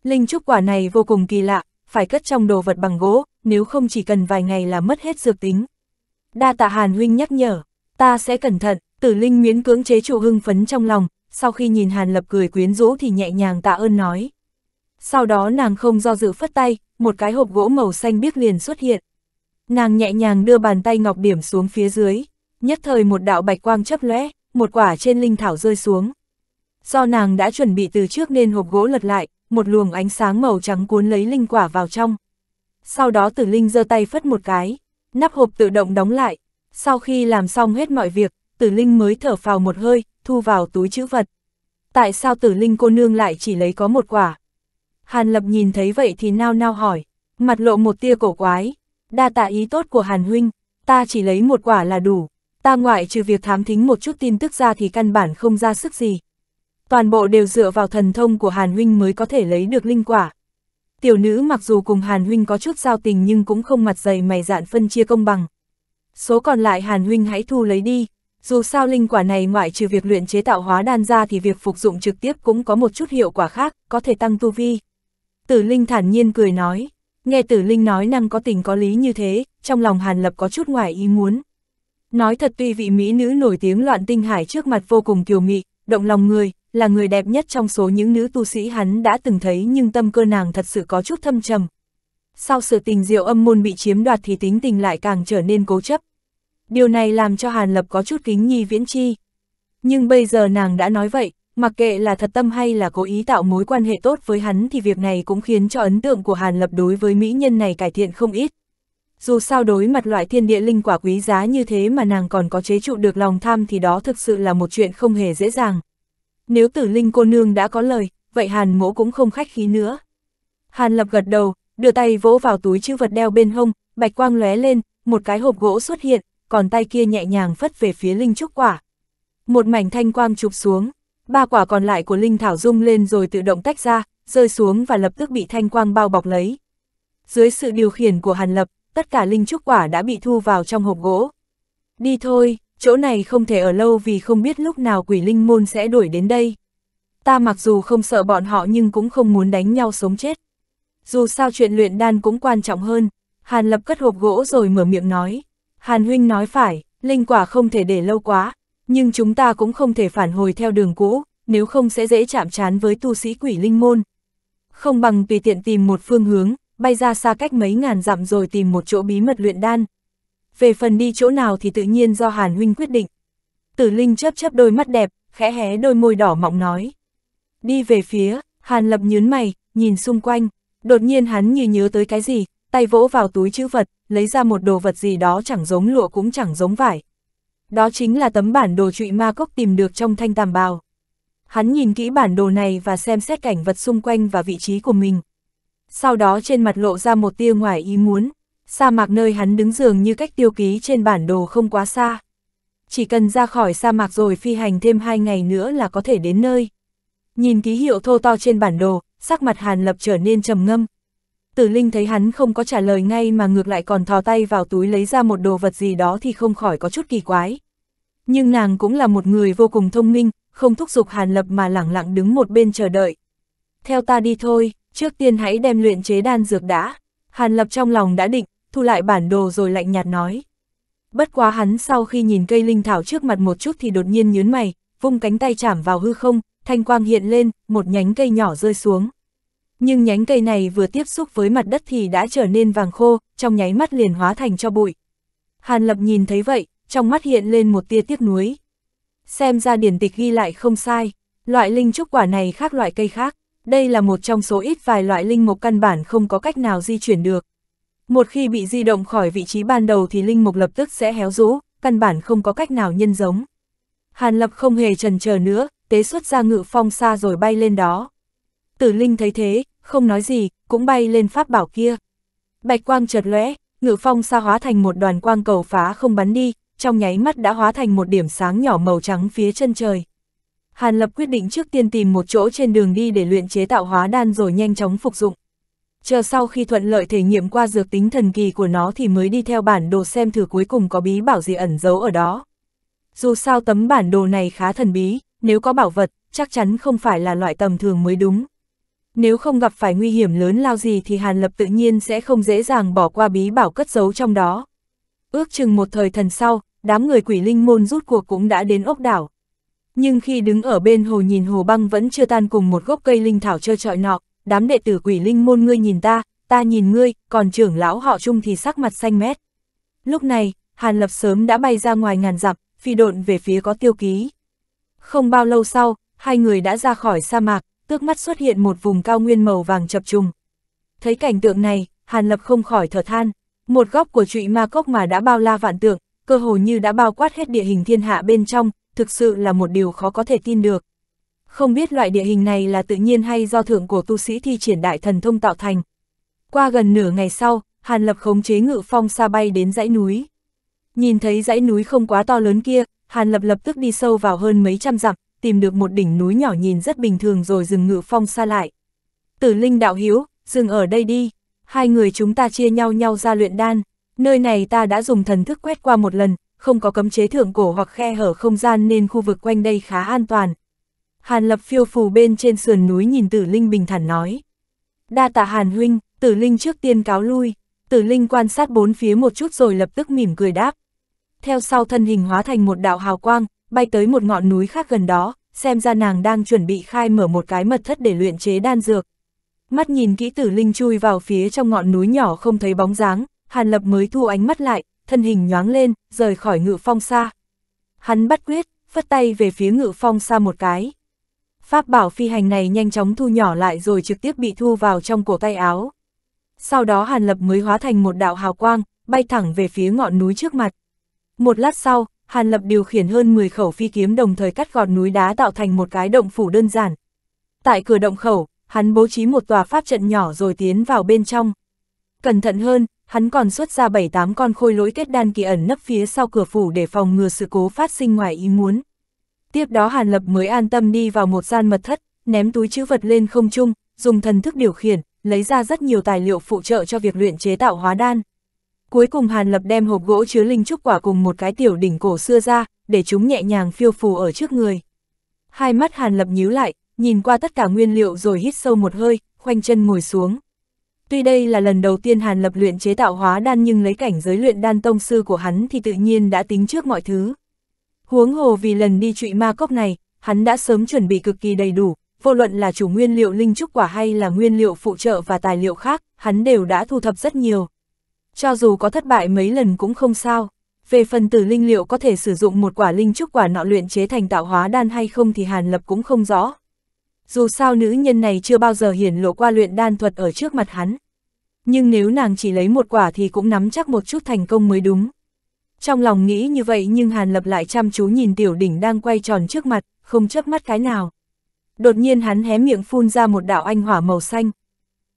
Linh trúc quả này vô cùng kỳ lạ, phải cất trong đồ vật bằng gỗ, nếu không chỉ cần vài ngày là mất hết dược tính đa tạ Hàn Huynh nhắc nhở, ta sẽ cẩn thận, tử linh miến cưỡng chế trụ hưng phấn trong lòng, sau khi nhìn Hàn Lập cười quyến rũ thì nhẹ nhàng tạ ơn nói. Sau đó nàng không do dự phất tay, một cái hộp gỗ màu xanh biếc liền xuất hiện. Nàng nhẹ nhàng đưa bàn tay ngọc điểm xuống phía dưới, nhất thời một đạo bạch quang chấp lóe, một quả trên linh thảo rơi xuống. Do nàng đã chuẩn bị từ trước nên hộp gỗ lật lại, một luồng ánh sáng màu trắng cuốn lấy linh quả vào trong. Sau đó tử linh giơ tay phất một cái, nắp hộp tự động đóng lại. Sau khi làm xong hết mọi việc, tử linh mới thở phào một hơi, thu vào túi chữ vật. Tại sao tử linh cô nương lại chỉ lấy có một quả? Hàn lập nhìn thấy vậy thì nao nao hỏi, mặt lộ một tia cổ quái. Đa tạ ý tốt của Hàn huynh, ta chỉ lấy một quả là đủ. Ta ngoại trừ việc thám thính một chút tin tức ra thì căn bản không ra sức gì. Toàn bộ đều dựa vào thần thông của Hàn huynh mới có thể lấy được linh quả. Tiểu nữ mặc dù cùng Hàn Huynh có chút giao tình nhưng cũng không mặt dày mày dạn phân chia công bằng. Số còn lại Hàn Huynh hãy thu lấy đi, dù sao linh quả này ngoại trừ việc luyện chế tạo hóa đan ra thì việc phục dụng trực tiếp cũng có một chút hiệu quả khác, có thể tăng tu vi. Tử Linh thản nhiên cười nói, nghe Tử Linh nói năng có tình có lý như thế, trong lòng Hàn Lập có chút ngoài ý muốn. Nói thật tuy vị mỹ nữ nổi tiếng loạn tinh hải trước mặt vô cùng kiều mị, động lòng người, là người đẹp nhất trong số những nữ tu sĩ hắn đã từng thấy nhưng tâm cơ nàng thật sự có chút thâm trầm. Sau sự tình diệu âm môn bị chiếm đoạt thì tính tình lại càng trở nên cố chấp. Điều này làm cho Hàn Lập có chút kính nhi viễn chi. Nhưng bây giờ nàng đã nói vậy, mặc kệ là thật tâm hay là cố ý tạo mối quan hệ tốt với hắn thì việc này cũng khiến cho ấn tượng của Hàn Lập đối với mỹ nhân này cải thiện không ít. Dù sao đối mặt loại thiên địa linh quả quý giá như thế mà nàng còn có chế trụ được lòng tham thì đó thực sự là một chuyện không hề dễ dàng. Nếu tử linh cô nương đã có lời, vậy hàn mỗ cũng không khách khí nữa. Hàn lập gật đầu, đưa tay vỗ vào túi chữ vật đeo bên hông, bạch quang lóe lên, một cái hộp gỗ xuất hiện, còn tay kia nhẹ nhàng phất về phía linh trúc quả. Một mảnh thanh quang chụp xuống, ba quả còn lại của linh thảo rung lên rồi tự động tách ra, rơi xuống và lập tức bị thanh quang bao bọc lấy. Dưới sự điều khiển của Hàn Lập, tất cả linh trúc quả đã bị thu vào trong hộp gỗ. Đi thôi, chỗ này không thể ở lâu vì không biết lúc nào quỷ linh môn sẽ đuổi đến đây. Ta mặc dù không sợ bọn họ nhưng cũng không muốn đánh nhau sống chết. Dù sao chuyện luyện đan cũng quan trọng hơn, Hàn Lập cất hộp gỗ rồi mở miệng nói. Hàn Huynh nói phải, linh quả không thể để lâu quá, nhưng chúng ta cũng không thể phản hồi theo đường cũ, nếu không sẽ dễ chạm trán với tu sĩ quỷ linh môn. Không bằng tùy tiện tìm một phương hướng, bay ra xa cách mấy ngàn dặm rồi tìm một chỗ bí mật luyện đan về phần đi chỗ nào thì tự nhiên do Hàn Huynh quyết định. Tử Linh chấp chấp đôi mắt đẹp, khẽ hé đôi môi đỏ mọng nói. Đi về phía, Hàn Lập nhớn mày, nhìn xung quanh, đột nhiên hắn như nhớ tới cái gì, tay vỗ vào túi chữ vật, lấy ra một đồ vật gì đó chẳng giống lụa cũng chẳng giống vải. Đó chính là tấm bản đồ trụy ma cốc tìm được trong thanh tàm bào. Hắn nhìn kỹ bản đồ này và xem xét cảnh vật xung quanh và vị trí của mình. Sau đó trên mặt lộ ra một tia ngoài ý muốn, sa mạc nơi hắn đứng dường như cách tiêu ký trên bản đồ không quá xa. Chỉ cần ra khỏi sa mạc rồi phi hành thêm hai ngày nữa là có thể đến nơi. Nhìn ký hiệu thô to trên bản đồ, sắc mặt Hàn Lập trở nên trầm ngâm. Tử Linh thấy hắn không có trả lời ngay mà ngược lại còn thò tay vào túi lấy ra một đồ vật gì đó thì không khỏi có chút kỳ quái. Nhưng nàng cũng là một người vô cùng thông minh, không thúc giục Hàn Lập mà lẳng lặng đứng một bên chờ đợi. Theo ta đi thôi, trước tiên hãy đem luyện chế đan dược đã. Hàn Lập trong lòng đã định, thu lại bản đồ rồi lạnh nhạt nói. Bất quá hắn sau khi nhìn cây linh thảo trước mặt một chút thì đột nhiên nhớn mày, vung cánh tay chạm vào hư không, thanh quang hiện lên, một nhánh cây nhỏ rơi xuống. Nhưng nhánh cây này vừa tiếp xúc với mặt đất thì đã trở nên vàng khô, trong nháy mắt liền hóa thành cho bụi. Hàn Lập nhìn thấy vậy, trong mắt hiện lên một tia tiếc nuối. Xem ra điển tịch ghi lại không sai, loại linh trúc quả này khác loại cây khác, đây là một trong số ít vài loại linh mục căn bản không có cách nào di chuyển được. Một khi bị di động khỏi vị trí ban đầu thì linh mục lập tức sẽ héo rũ, căn bản không có cách nào nhân giống. Hàn Lập không hề trần chờ nữa, tế xuất ra ngự phong xa rồi bay lên đó. Tử Linh thấy thế, không nói gì, cũng bay lên pháp bảo kia. Bạch quang chợt lóe, ngự phong xa hóa thành một đoàn quang cầu phá không bắn đi, trong nháy mắt đã hóa thành một điểm sáng nhỏ màu trắng phía chân trời. Hàn Lập quyết định trước tiên tìm một chỗ trên đường đi để luyện chế tạo hóa đan rồi nhanh chóng phục dụng chờ sau khi thuận lợi thể nghiệm qua dược tính thần kỳ của nó thì mới đi theo bản đồ xem thử cuối cùng có bí bảo gì ẩn giấu ở đó. Dù sao tấm bản đồ này khá thần bí, nếu có bảo vật, chắc chắn không phải là loại tầm thường mới đúng. Nếu không gặp phải nguy hiểm lớn lao gì thì Hàn Lập tự nhiên sẽ không dễ dàng bỏ qua bí bảo cất giấu trong đó. Ước chừng một thời thần sau, đám người quỷ linh môn rút cuộc cũng đã đến ốc đảo. Nhưng khi đứng ở bên hồ nhìn hồ băng vẫn chưa tan cùng một gốc cây linh thảo trơ trọi nọ, đám đệ tử quỷ linh môn ngươi nhìn ta, ta nhìn ngươi, còn trưởng lão họ chung thì sắc mặt xanh mét. Lúc này, Hàn Lập sớm đã bay ra ngoài ngàn dặm, phi độn về phía có tiêu ký. Không bao lâu sau, hai người đã ra khỏi sa mạc, tước mắt xuất hiện một vùng cao nguyên màu vàng chập trùng. Thấy cảnh tượng này, Hàn Lập không khỏi thở than, một góc của trụy ma cốc mà đã bao la vạn tượng, cơ hồ như đã bao quát hết địa hình thiên hạ bên trong, thực sự là một điều khó có thể tin được. Không biết loại địa hình này là tự nhiên hay do thượng cổ tu sĩ thi triển đại thần thông tạo thành. Qua gần nửa ngày sau, Hàn Lập khống chế ngự phong xa bay đến dãy núi. Nhìn thấy dãy núi không quá to lớn kia, Hàn Lập lập tức đi sâu vào hơn mấy trăm dặm, tìm được một đỉnh núi nhỏ nhìn rất bình thường rồi dừng ngự phong xa lại. Tử Linh đạo hiếu, dừng ở đây đi, hai người chúng ta chia nhau nhau ra luyện đan, nơi này ta đã dùng thần thức quét qua một lần, không có cấm chế thượng cổ hoặc khe hở không gian nên khu vực quanh đây khá an toàn, Hàn Lập phiêu phù bên trên sườn núi nhìn Tử Linh bình thản nói. Đa tạ Hàn Huynh, Tử Linh trước tiên cáo lui, Tử Linh quan sát bốn phía một chút rồi lập tức mỉm cười đáp. Theo sau thân hình hóa thành một đạo hào quang, bay tới một ngọn núi khác gần đó, xem ra nàng đang chuẩn bị khai mở một cái mật thất để luyện chế đan dược. Mắt nhìn kỹ Tử Linh chui vào phía trong ngọn núi nhỏ không thấy bóng dáng, Hàn Lập mới thu ánh mắt lại, thân hình nhoáng lên, rời khỏi ngự phong xa. Hắn bắt quyết, phất tay về phía ngự phong xa một cái. Pháp bảo phi hành này nhanh chóng thu nhỏ lại rồi trực tiếp bị thu vào trong cổ tay áo. Sau đó Hàn Lập mới hóa thành một đạo hào quang, bay thẳng về phía ngọn núi trước mặt. Một lát sau, Hàn Lập điều khiển hơn 10 khẩu phi kiếm đồng thời cắt gọt núi đá tạo thành một cái động phủ đơn giản. Tại cửa động khẩu, hắn bố trí một tòa pháp trận nhỏ rồi tiến vào bên trong. Cẩn thận hơn, hắn còn xuất ra 7-8 con khôi lỗi kết đan kỳ ẩn nấp phía sau cửa phủ để phòng ngừa sự cố phát sinh ngoài ý muốn. Tiếp đó Hàn Lập mới an tâm đi vào một gian mật thất, ném túi chữ vật lên không trung, dùng thần thức điều khiển, lấy ra rất nhiều tài liệu phụ trợ cho việc luyện chế tạo hóa đan. Cuối cùng Hàn Lập đem hộp gỗ chứa linh trúc quả cùng một cái tiểu đỉnh cổ xưa ra, để chúng nhẹ nhàng phiêu phù ở trước người. Hai mắt Hàn Lập nhíu lại, nhìn qua tất cả nguyên liệu rồi hít sâu một hơi, khoanh chân ngồi xuống. Tuy đây là lần đầu tiên Hàn Lập luyện chế tạo hóa đan nhưng lấy cảnh giới luyện đan tông sư của hắn thì tự nhiên đã tính trước mọi thứ. Huống hồ vì lần đi trụy ma cốc này, hắn đã sớm chuẩn bị cực kỳ đầy đủ, vô luận là chủ nguyên liệu linh trúc quả hay là nguyên liệu phụ trợ và tài liệu khác, hắn đều đã thu thập rất nhiều. Cho dù có thất bại mấy lần cũng không sao. Về phần tử linh liệu có thể sử dụng một quả linh trúc quả nọ luyện chế thành tạo hóa đan hay không thì Hàn Lập cũng không rõ. Dù sao nữ nhân này chưa bao giờ hiển lộ qua luyện đan thuật ở trước mặt hắn. Nhưng nếu nàng chỉ lấy một quả thì cũng nắm chắc một chút thành công mới đúng. Trong lòng nghĩ như vậy nhưng Hàn Lập lại chăm chú nhìn tiểu đỉnh đang quay tròn trước mặt, không chớp mắt cái nào. Đột nhiên hắn hé miệng phun ra một đạo anh hỏa màu xanh.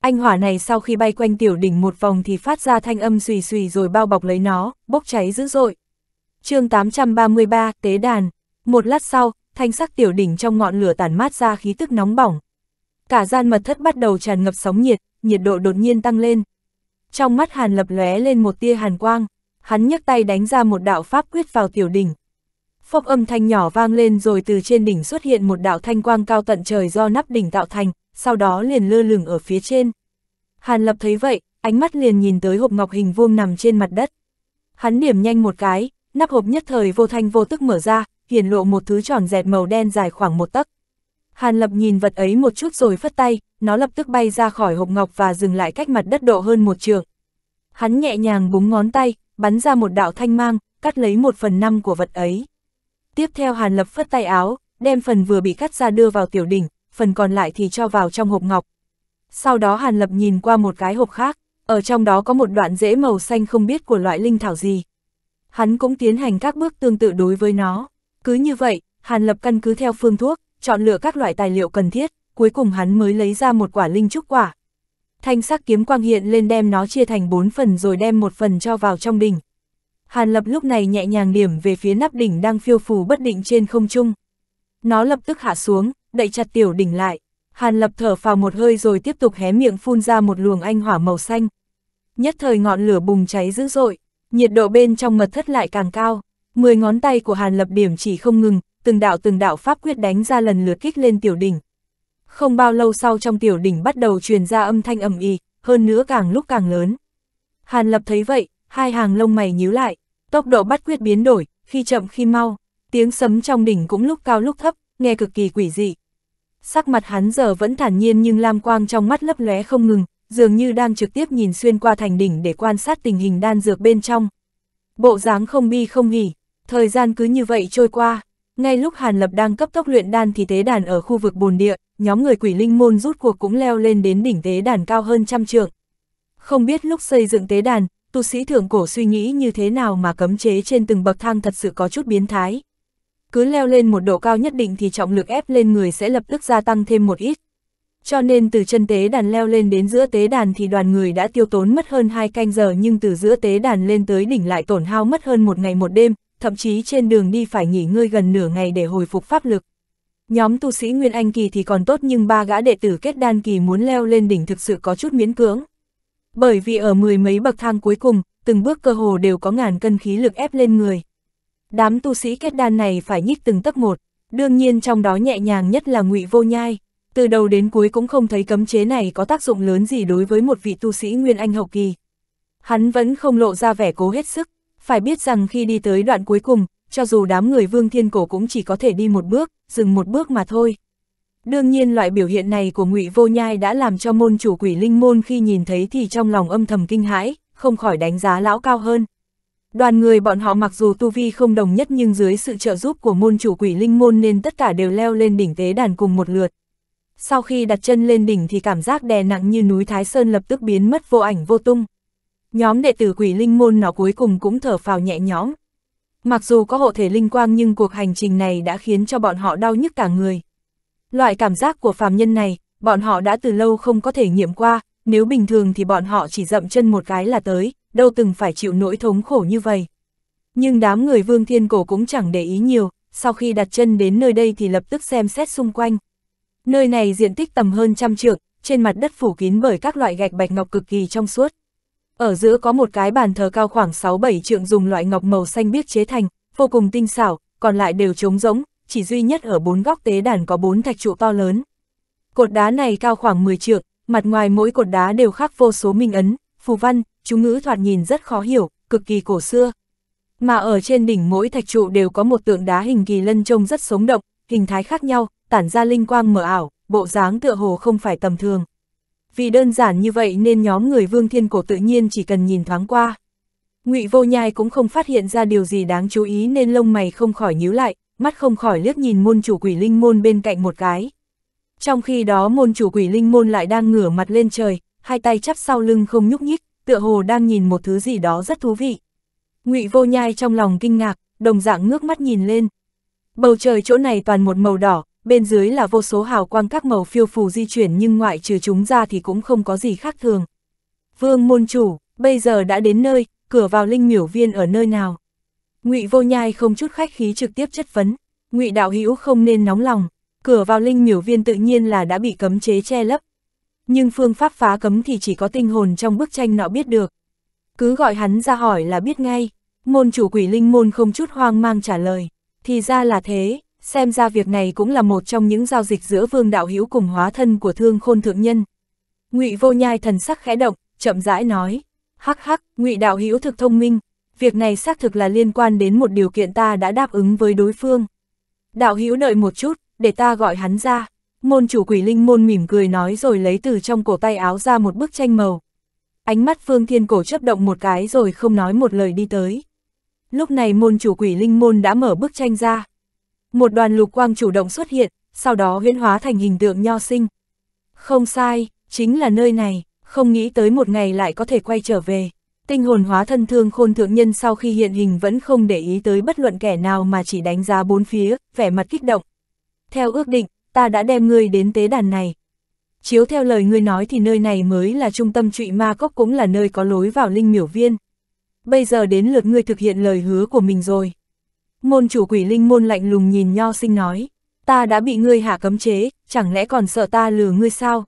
Anh hỏa này sau khi bay quanh tiểu đỉnh một vòng thì phát ra thanh âm xùy xùy rồi bao bọc lấy nó, bốc cháy dữ dội. chương 833, Tế Đàn. Một lát sau, thanh sắc tiểu đỉnh trong ngọn lửa tản mát ra khí tức nóng bỏng. Cả gian mật thất bắt đầu tràn ngập sóng nhiệt, nhiệt độ đột nhiên tăng lên. Trong mắt Hàn Lập lóe lên một tia hàn quang hắn nhấc tay đánh ra một đạo pháp quyết vào tiểu đỉnh. Phốc âm thanh nhỏ vang lên rồi từ trên đỉnh xuất hiện một đạo thanh quang cao tận trời do nắp đỉnh tạo thành, sau đó liền lơ lửng ở phía trên. Hàn Lập thấy vậy, ánh mắt liền nhìn tới hộp ngọc hình vuông nằm trên mặt đất. Hắn điểm nhanh một cái, nắp hộp nhất thời vô thanh vô tức mở ra, hiển lộ một thứ tròn dẹt màu đen dài khoảng một tấc. Hàn Lập nhìn vật ấy một chút rồi phất tay, nó lập tức bay ra khỏi hộp ngọc và dừng lại cách mặt đất độ hơn một trường. Hắn nhẹ nhàng búng ngón tay, bắn ra một đạo thanh mang, cắt lấy một phần năm của vật ấy. Tiếp theo Hàn Lập phất tay áo, đem phần vừa bị cắt ra đưa vào tiểu đỉnh, phần còn lại thì cho vào trong hộp ngọc. Sau đó Hàn Lập nhìn qua một cái hộp khác, ở trong đó có một đoạn rễ màu xanh không biết của loại linh thảo gì. Hắn cũng tiến hành các bước tương tự đối với nó. Cứ như vậy, Hàn Lập căn cứ theo phương thuốc, chọn lựa các loại tài liệu cần thiết, cuối cùng hắn mới lấy ra một quả linh trúc quả thanh sắc kiếm quang hiện lên đem nó chia thành bốn phần rồi đem một phần cho vào trong đỉnh. Hàn Lập lúc này nhẹ nhàng điểm về phía nắp đỉnh đang phiêu phù bất định trên không trung. Nó lập tức hạ xuống, đậy chặt tiểu đỉnh lại. Hàn Lập thở phào một hơi rồi tiếp tục hé miệng phun ra một luồng anh hỏa màu xanh. Nhất thời ngọn lửa bùng cháy dữ dội, nhiệt độ bên trong mật thất lại càng cao. Mười ngón tay của Hàn Lập điểm chỉ không ngừng, từng đạo từng đạo pháp quyết đánh ra lần lượt kích lên tiểu đỉnh. Không bao lâu sau trong tiểu đỉnh bắt đầu truyền ra âm thanh ầm ĩ, hơn nữa càng lúc càng lớn. Hàn Lập thấy vậy, hai hàng lông mày nhíu lại, tốc độ bắt quyết biến đổi, khi chậm khi mau, tiếng sấm trong đỉnh cũng lúc cao lúc thấp, nghe cực kỳ quỷ dị. Sắc mặt hắn giờ vẫn thản nhiên nhưng lam quang trong mắt lấp lóe không ngừng, dường như đang trực tiếp nhìn xuyên qua thành đỉnh để quan sát tình hình đan dược bên trong. Bộ dáng không bi không nghỉ, thời gian cứ như vậy trôi qua, ngay lúc Hàn Lập đang cấp tốc luyện đan thì tế đàn ở khu vực bồn địa, nhóm người quỷ linh môn rút cuộc cũng leo lên đến đỉnh tế đàn cao hơn trăm trượng. Không biết lúc xây dựng tế đàn, tu sĩ thượng cổ suy nghĩ như thế nào mà cấm chế trên từng bậc thang thật sự có chút biến thái. Cứ leo lên một độ cao nhất định thì trọng lực ép lên người sẽ lập tức gia tăng thêm một ít. Cho nên từ chân tế đàn leo lên đến giữa tế đàn thì đoàn người đã tiêu tốn mất hơn hai canh giờ nhưng từ giữa tế đàn lên tới đỉnh lại tổn hao mất hơn một ngày một đêm, thậm chí trên đường đi phải nghỉ ngơi gần nửa ngày để hồi phục pháp lực. Nhóm tu sĩ Nguyên Anh Kỳ thì còn tốt nhưng ba gã đệ tử kết đan kỳ muốn leo lên đỉnh thực sự có chút miễn cưỡng. Bởi vì ở mười mấy bậc thang cuối cùng, từng bước cơ hồ đều có ngàn cân khí lực ép lên người. Đám tu sĩ kết đan này phải nhích từng tấc một, đương nhiên trong đó nhẹ nhàng nhất là ngụy Vô Nhai. Từ đầu đến cuối cũng không thấy cấm chế này có tác dụng lớn gì đối với một vị tu sĩ Nguyên Anh hậu kỳ. Hắn vẫn không lộ ra vẻ cố hết sức, phải biết rằng khi đi tới đoạn cuối cùng, cho dù đám người vương thiên cổ cũng chỉ có thể đi một bước, dừng một bước mà thôi. Đương nhiên loại biểu hiện này của ngụy Vô Nhai đã làm cho môn chủ quỷ linh môn khi nhìn thấy thì trong lòng âm thầm kinh hãi, không khỏi đánh giá lão cao hơn. Đoàn người bọn họ mặc dù tu vi không đồng nhất nhưng dưới sự trợ giúp của môn chủ quỷ linh môn nên tất cả đều leo lên đỉnh tế đàn cùng một lượt. Sau khi đặt chân lên đỉnh thì cảm giác đè nặng như núi Thái Sơn lập tức biến mất vô ảnh vô tung. Nhóm đệ tử quỷ linh môn nó cuối cùng cũng thở phào nhẹ nhõm, Mặc dù có hộ thể linh quang nhưng cuộc hành trình này đã khiến cho bọn họ đau nhức cả người. Loại cảm giác của phàm nhân này, bọn họ đã từ lâu không có thể nghiệm qua, nếu bình thường thì bọn họ chỉ dậm chân một cái là tới, đâu từng phải chịu nỗi thống khổ như vậy. Nhưng đám người vương thiên cổ cũng chẳng để ý nhiều, sau khi đặt chân đến nơi đây thì lập tức xem xét xung quanh. Nơi này diện tích tầm hơn trăm trượng, trên mặt đất phủ kín bởi các loại gạch bạch ngọc cực kỳ trong suốt, ở giữa có một cái bàn thờ cao khoảng 6-7 trượng dùng loại ngọc màu xanh biếc chế thành, vô cùng tinh xảo, còn lại đều trống rỗng, chỉ duy nhất ở bốn góc tế đàn có bốn thạch trụ to lớn. Cột đá này cao khoảng 10 trượng, mặt ngoài mỗi cột đá đều khắc vô số minh ấn, phù văn, chú ngữ thoạt nhìn rất khó hiểu, cực kỳ cổ xưa. Mà ở trên đỉnh mỗi thạch trụ đều có một tượng đá hình kỳ lân trông rất sống động, hình thái khác nhau, tản ra linh quang mờ ảo, bộ dáng tựa hồ không phải tầm thường vì đơn giản như vậy nên nhóm người Vương Thiên Cổ tự nhiên chỉ cần nhìn thoáng qua. Ngụy Vô Nhai cũng không phát hiện ra điều gì đáng chú ý nên lông mày không khỏi nhíu lại, mắt không khỏi liếc nhìn môn chủ quỷ linh môn bên cạnh một cái. Trong khi đó môn chủ quỷ linh môn lại đang ngửa mặt lên trời, hai tay chắp sau lưng không nhúc nhích, tựa hồ đang nhìn một thứ gì đó rất thú vị. Ngụy Vô Nhai trong lòng kinh ngạc, đồng dạng ngước mắt nhìn lên. Bầu trời chỗ này toàn một màu đỏ, bên dưới là vô số hào quang các màu phiêu phù di chuyển nhưng ngoại trừ chúng ra thì cũng không có gì khác thường. Vương môn chủ, bây giờ đã đến nơi, cửa vào linh miểu viên ở nơi nào? Ngụy Vô Nhai không chút khách khí trực tiếp chất vấn, Ngụy đạo hữu không nên nóng lòng, cửa vào linh miểu viên tự nhiên là đã bị cấm chế che lấp. Nhưng phương pháp phá cấm thì chỉ có tinh hồn trong bức tranh nọ biết được. Cứ gọi hắn ra hỏi là biết ngay, môn chủ quỷ linh môn không chút hoang mang trả lời, thì ra là thế, xem ra việc này cũng là một trong những giao dịch giữa vương đạo hữu cùng hóa thân của thương khôn thượng nhân. ngụy vô nhai thần sắc khẽ động, chậm rãi nói, hắc hắc, ngụy đạo hữu thực thông minh, việc này xác thực là liên quan đến một điều kiện ta đã đáp ứng với đối phương. Đạo hữu đợi một chút, để ta gọi hắn ra. Môn chủ quỷ linh môn mỉm cười nói rồi lấy từ trong cổ tay áo ra một bức tranh màu. Ánh mắt phương thiên cổ chấp động một cái rồi không nói một lời đi tới. Lúc này môn chủ quỷ linh môn đã mở bức tranh ra. Một đoàn lục quang chủ động xuất hiện, sau đó huyễn hóa thành hình tượng nho sinh. Không sai, chính là nơi này, không nghĩ tới một ngày lại có thể quay trở về. Tinh hồn hóa thân thương khôn thượng nhân sau khi hiện hình vẫn không để ý tới bất luận kẻ nào mà chỉ đánh giá bốn phía, vẻ mặt kích động. Theo ước định, ta đã đem ngươi đến tế đàn này. Chiếu theo lời ngươi nói thì nơi này mới là trung tâm trụy ma cốc cũng là nơi có lối vào linh miểu viên. Bây giờ đến lượt ngươi thực hiện lời hứa của mình rồi. Môn chủ quỷ linh môn lạnh lùng nhìn nho sinh nói, ta đã bị ngươi hạ cấm chế, chẳng lẽ còn sợ ta lừa ngươi sao?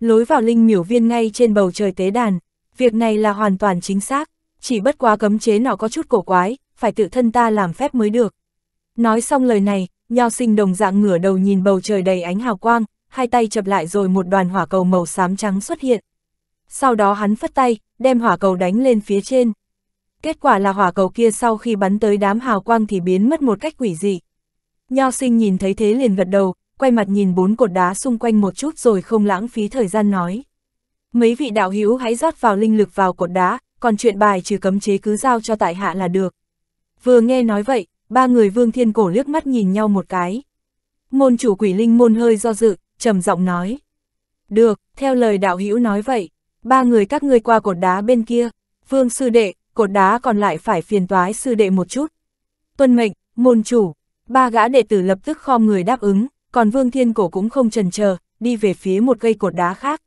Lối vào linh miểu viên ngay trên bầu trời tế đàn, việc này là hoàn toàn chính xác, chỉ bất quá cấm chế nó có chút cổ quái, phải tự thân ta làm phép mới được. Nói xong lời này, nho sinh đồng dạng ngửa đầu nhìn bầu trời đầy ánh hào quang, hai tay chập lại rồi một đoàn hỏa cầu màu xám trắng xuất hiện. Sau đó hắn phất tay, đem hỏa cầu đánh lên phía trên. Kết quả là hỏa cầu kia sau khi bắn tới đám hào quang thì biến mất một cách quỷ dị. Nho sinh nhìn thấy thế liền gật đầu, quay mặt nhìn bốn cột đá xung quanh một chút rồi không lãng phí thời gian nói. Mấy vị đạo hữu hãy rót vào linh lực vào cột đá, còn chuyện bài trừ cấm chế cứ giao cho tại hạ là được. Vừa nghe nói vậy, ba người vương thiên cổ liếc mắt nhìn nhau một cái. Môn chủ quỷ linh môn hơi do dự, trầm giọng nói. Được, theo lời đạo hữu nói vậy, ba người các ngươi qua cột đá bên kia, vương sư đệ, cột đá còn lại phải phiền toái sư đệ một chút. Tuân mệnh, môn chủ, ba gã đệ tử lập tức khom người đáp ứng, còn Vương Thiên Cổ cũng không trần chờ đi về phía một cây cột đá khác.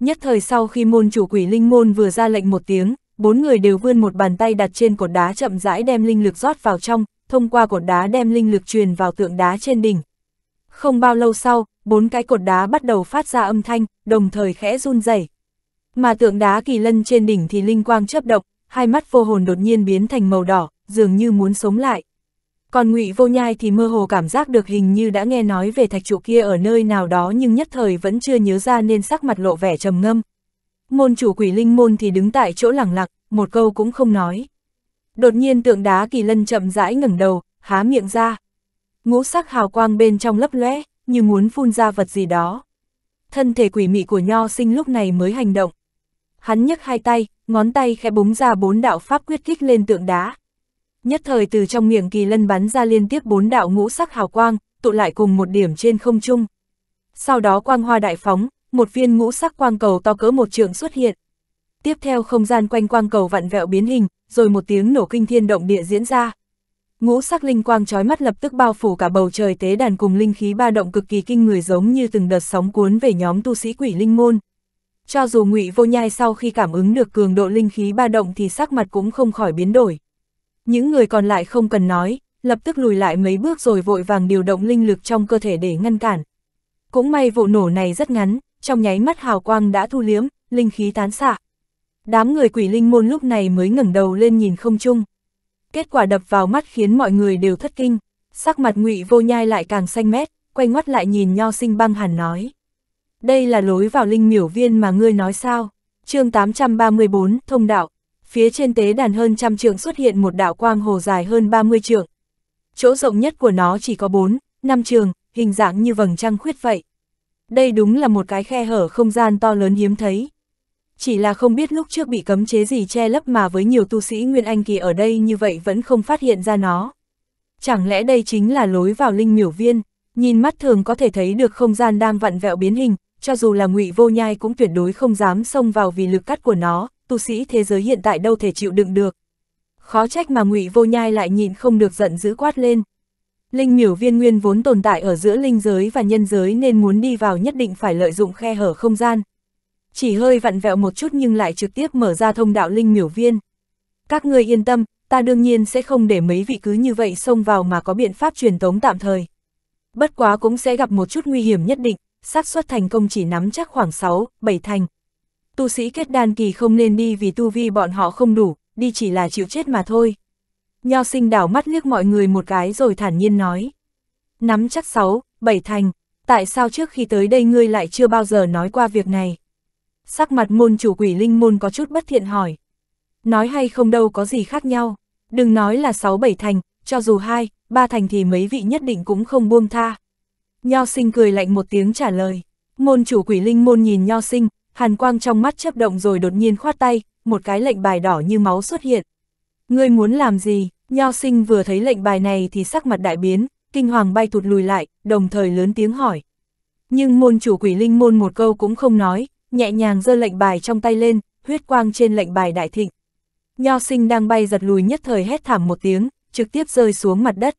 Nhất thời sau khi môn chủ quỷ linh môn vừa ra lệnh một tiếng, bốn người đều vươn một bàn tay đặt trên cột đá chậm rãi đem linh lực rót vào trong, thông qua cột đá đem linh lực truyền vào tượng đá trên đỉnh. Không bao lâu sau, bốn cái cột đá bắt đầu phát ra âm thanh, đồng thời khẽ run rẩy. Mà tượng đá kỳ lân trên đỉnh thì linh quang chớp động, hai mắt vô hồn đột nhiên biến thành màu đỏ, dường như muốn sống lại. Còn ngụy Vô Nhai thì mơ hồ cảm giác được hình như đã nghe nói về thạch trụ kia ở nơi nào đó nhưng nhất thời vẫn chưa nhớ ra nên sắc mặt lộ vẻ trầm ngâm. Môn chủ quỷ linh môn thì đứng tại chỗ lẳng lặng, một câu cũng không nói. Đột nhiên tượng đá kỳ lân chậm rãi ngẩng đầu, há miệng ra. Ngũ sắc hào quang bên trong lấp lóe như muốn phun ra vật gì đó. Thân thể quỷ mị của nho sinh lúc này mới hành động. Hắn nhấc hai tay, ngón tay khẽ búng ra bốn đạo pháp quyết kích lên tượng đá. Nhất thời từ trong miệng kỳ lân bắn ra liên tiếp bốn đạo ngũ sắc hào quang, tụ lại cùng một điểm trên không trung. Sau đó quang hoa đại phóng, một viên ngũ sắc quang cầu to cỡ một trường xuất hiện. Tiếp theo không gian quanh quang cầu vặn vẹo biến hình, rồi một tiếng nổ kinh thiên động địa diễn ra. Ngũ sắc linh quang chói mắt lập tức bao phủ cả bầu trời tế đàn cùng linh khí ba động cực kỳ kinh người giống như từng đợt sóng cuốn về nhóm tu sĩ quỷ linh môn. Cho dù ngụy Vô Nhai sau khi cảm ứng được cường độ linh khí ba động thì sắc mặt cũng không khỏi biến đổi. Những người còn lại không cần nói, lập tức lùi lại mấy bước rồi vội vàng điều động linh lực trong cơ thể để ngăn cản. Cũng may vụ nổ này rất ngắn, trong nháy mắt hào quang đã thu liếm, linh khí tán xạ. Đám người quỷ linh môn lúc này mới ngẩng đầu lên nhìn không trung, Kết quả đập vào mắt khiến mọi người đều thất kinh, sắc mặt ngụy Vô Nhai lại càng xanh mét, quay ngoắt lại nhìn Nho Sinh Băng hẳn nói đây là lối vào linh miểu viên mà ngươi nói sao? chương 834, thông đạo. Phía trên tế đàn hơn trăm trượng xuất hiện một đạo quang hồ dài hơn 30 trượng. Chỗ rộng nhất của nó chỉ có 4, 5 trường, hình dạng như vầng trăng khuyết vậy. Đây đúng là một cái khe hở không gian to lớn hiếm thấy. Chỉ là không biết lúc trước bị cấm chế gì che lấp mà với nhiều tu sĩ Nguyên Anh kỳ ở đây như vậy vẫn không phát hiện ra nó. Chẳng lẽ đây chính là lối vào linh miểu viên, nhìn mắt thường có thể thấy được không gian đang vặn vẹo biến hình, cho dù là ngụy vô nhai cũng tuyệt đối không dám xông vào vì lực cắt của nó, tu sĩ thế giới hiện tại đâu thể chịu đựng được. Khó trách mà ngụy vô nhai lại nhìn không được giận dữ quát lên. Linh miểu viên nguyên vốn tồn tại ở giữa linh giới và nhân giới nên muốn đi vào nhất định phải lợi dụng khe hở không gian. Chỉ hơi vặn vẹo một chút nhưng lại trực tiếp mở ra thông đạo linh miểu viên. Các ngươi yên tâm, ta đương nhiên sẽ không để mấy vị cứ như vậy xông vào mà có biện pháp truyền tống tạm thời. Bất quá cũng sẽ gặp một chút nguy hiểm nhất định xác suất thành công chỉ nắm chắc khoảng 6, 7 thành. Tu sĩ kết đan kỳ không nên đi vì tu vi bọn họ không đủ, đi chỉ là chịu chết mà thôi. Nho sinh đảo mắt liếc mọi người một cái rồi thản nhiên nói. Nắm chắc 6, 7 thành, tại sao trước khi tới đây ngươi lại chưa bao giờ nói qua việc này? Sắc mặt môn chủ quỷ linh môn có chút bất thiện hỏi. Nói hay không đâu có gì khác nhau, đừng nói là 6-7 thành, cho dù 2, 3 thành thì mấy vị nhất định cũng không buông tha. Nho sinh cười lạnh một tiếng trả lời. Môn chủ quỷ linh môn nhìn nho sinh, hàn quang trong mắt chấp động rồi đột nhiên khoát tay, một cái lệnh bài đỏ như máu xuất hiện. Ngươi muốn làm gì? Nho sinh vừa thấy lệnh bài này thì sắc mặt đại biến, kinh hoàng bay thụt lùi lại, đồng thời lớn tiếng hỏi. Nhưng môn chủ quỷ linh môn một câu cũng không nói, nhẹ nhàng giơ lệnh bài trong tay lên, huyết quang trên lệnh bài đại thịnh. Nho sinh đang bay giật lùi nhất thời hét thảm một tiếng, trực tiếp rơi xuống mặt đất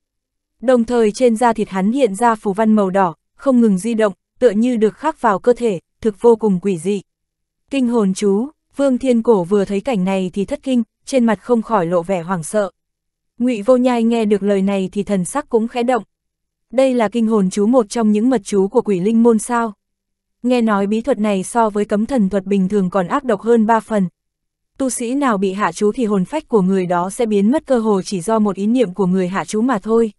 đồng thời trên da thịt hắn hiện ra phù văn màu đỏ, không ngừng di động, tựa như được khắc vào cơ thể, thực vô cùng quỷ dị. Kinh hồn chú, Vương Thiên Cổ vừa thấy cảnh này thì thất kinh, trên mặt không khỏi lộ vẻ hoảng sợ. Ngụy Vô Nhai nghe được lời này thì thần sắc cũng khẽ động. Đây là kinh hồn chú một trong những mật chú của quỷ linh môn sao. Nghe nói bí thuật này so với cấm thần thuật bình thường còn ác độc hơn ba phần. Tu sĩ nào bị hạ chú thì hồn phách của người đó sẽ biến mất cơ hồ chỉ do một ý niệm của người hạ chú mà thôi.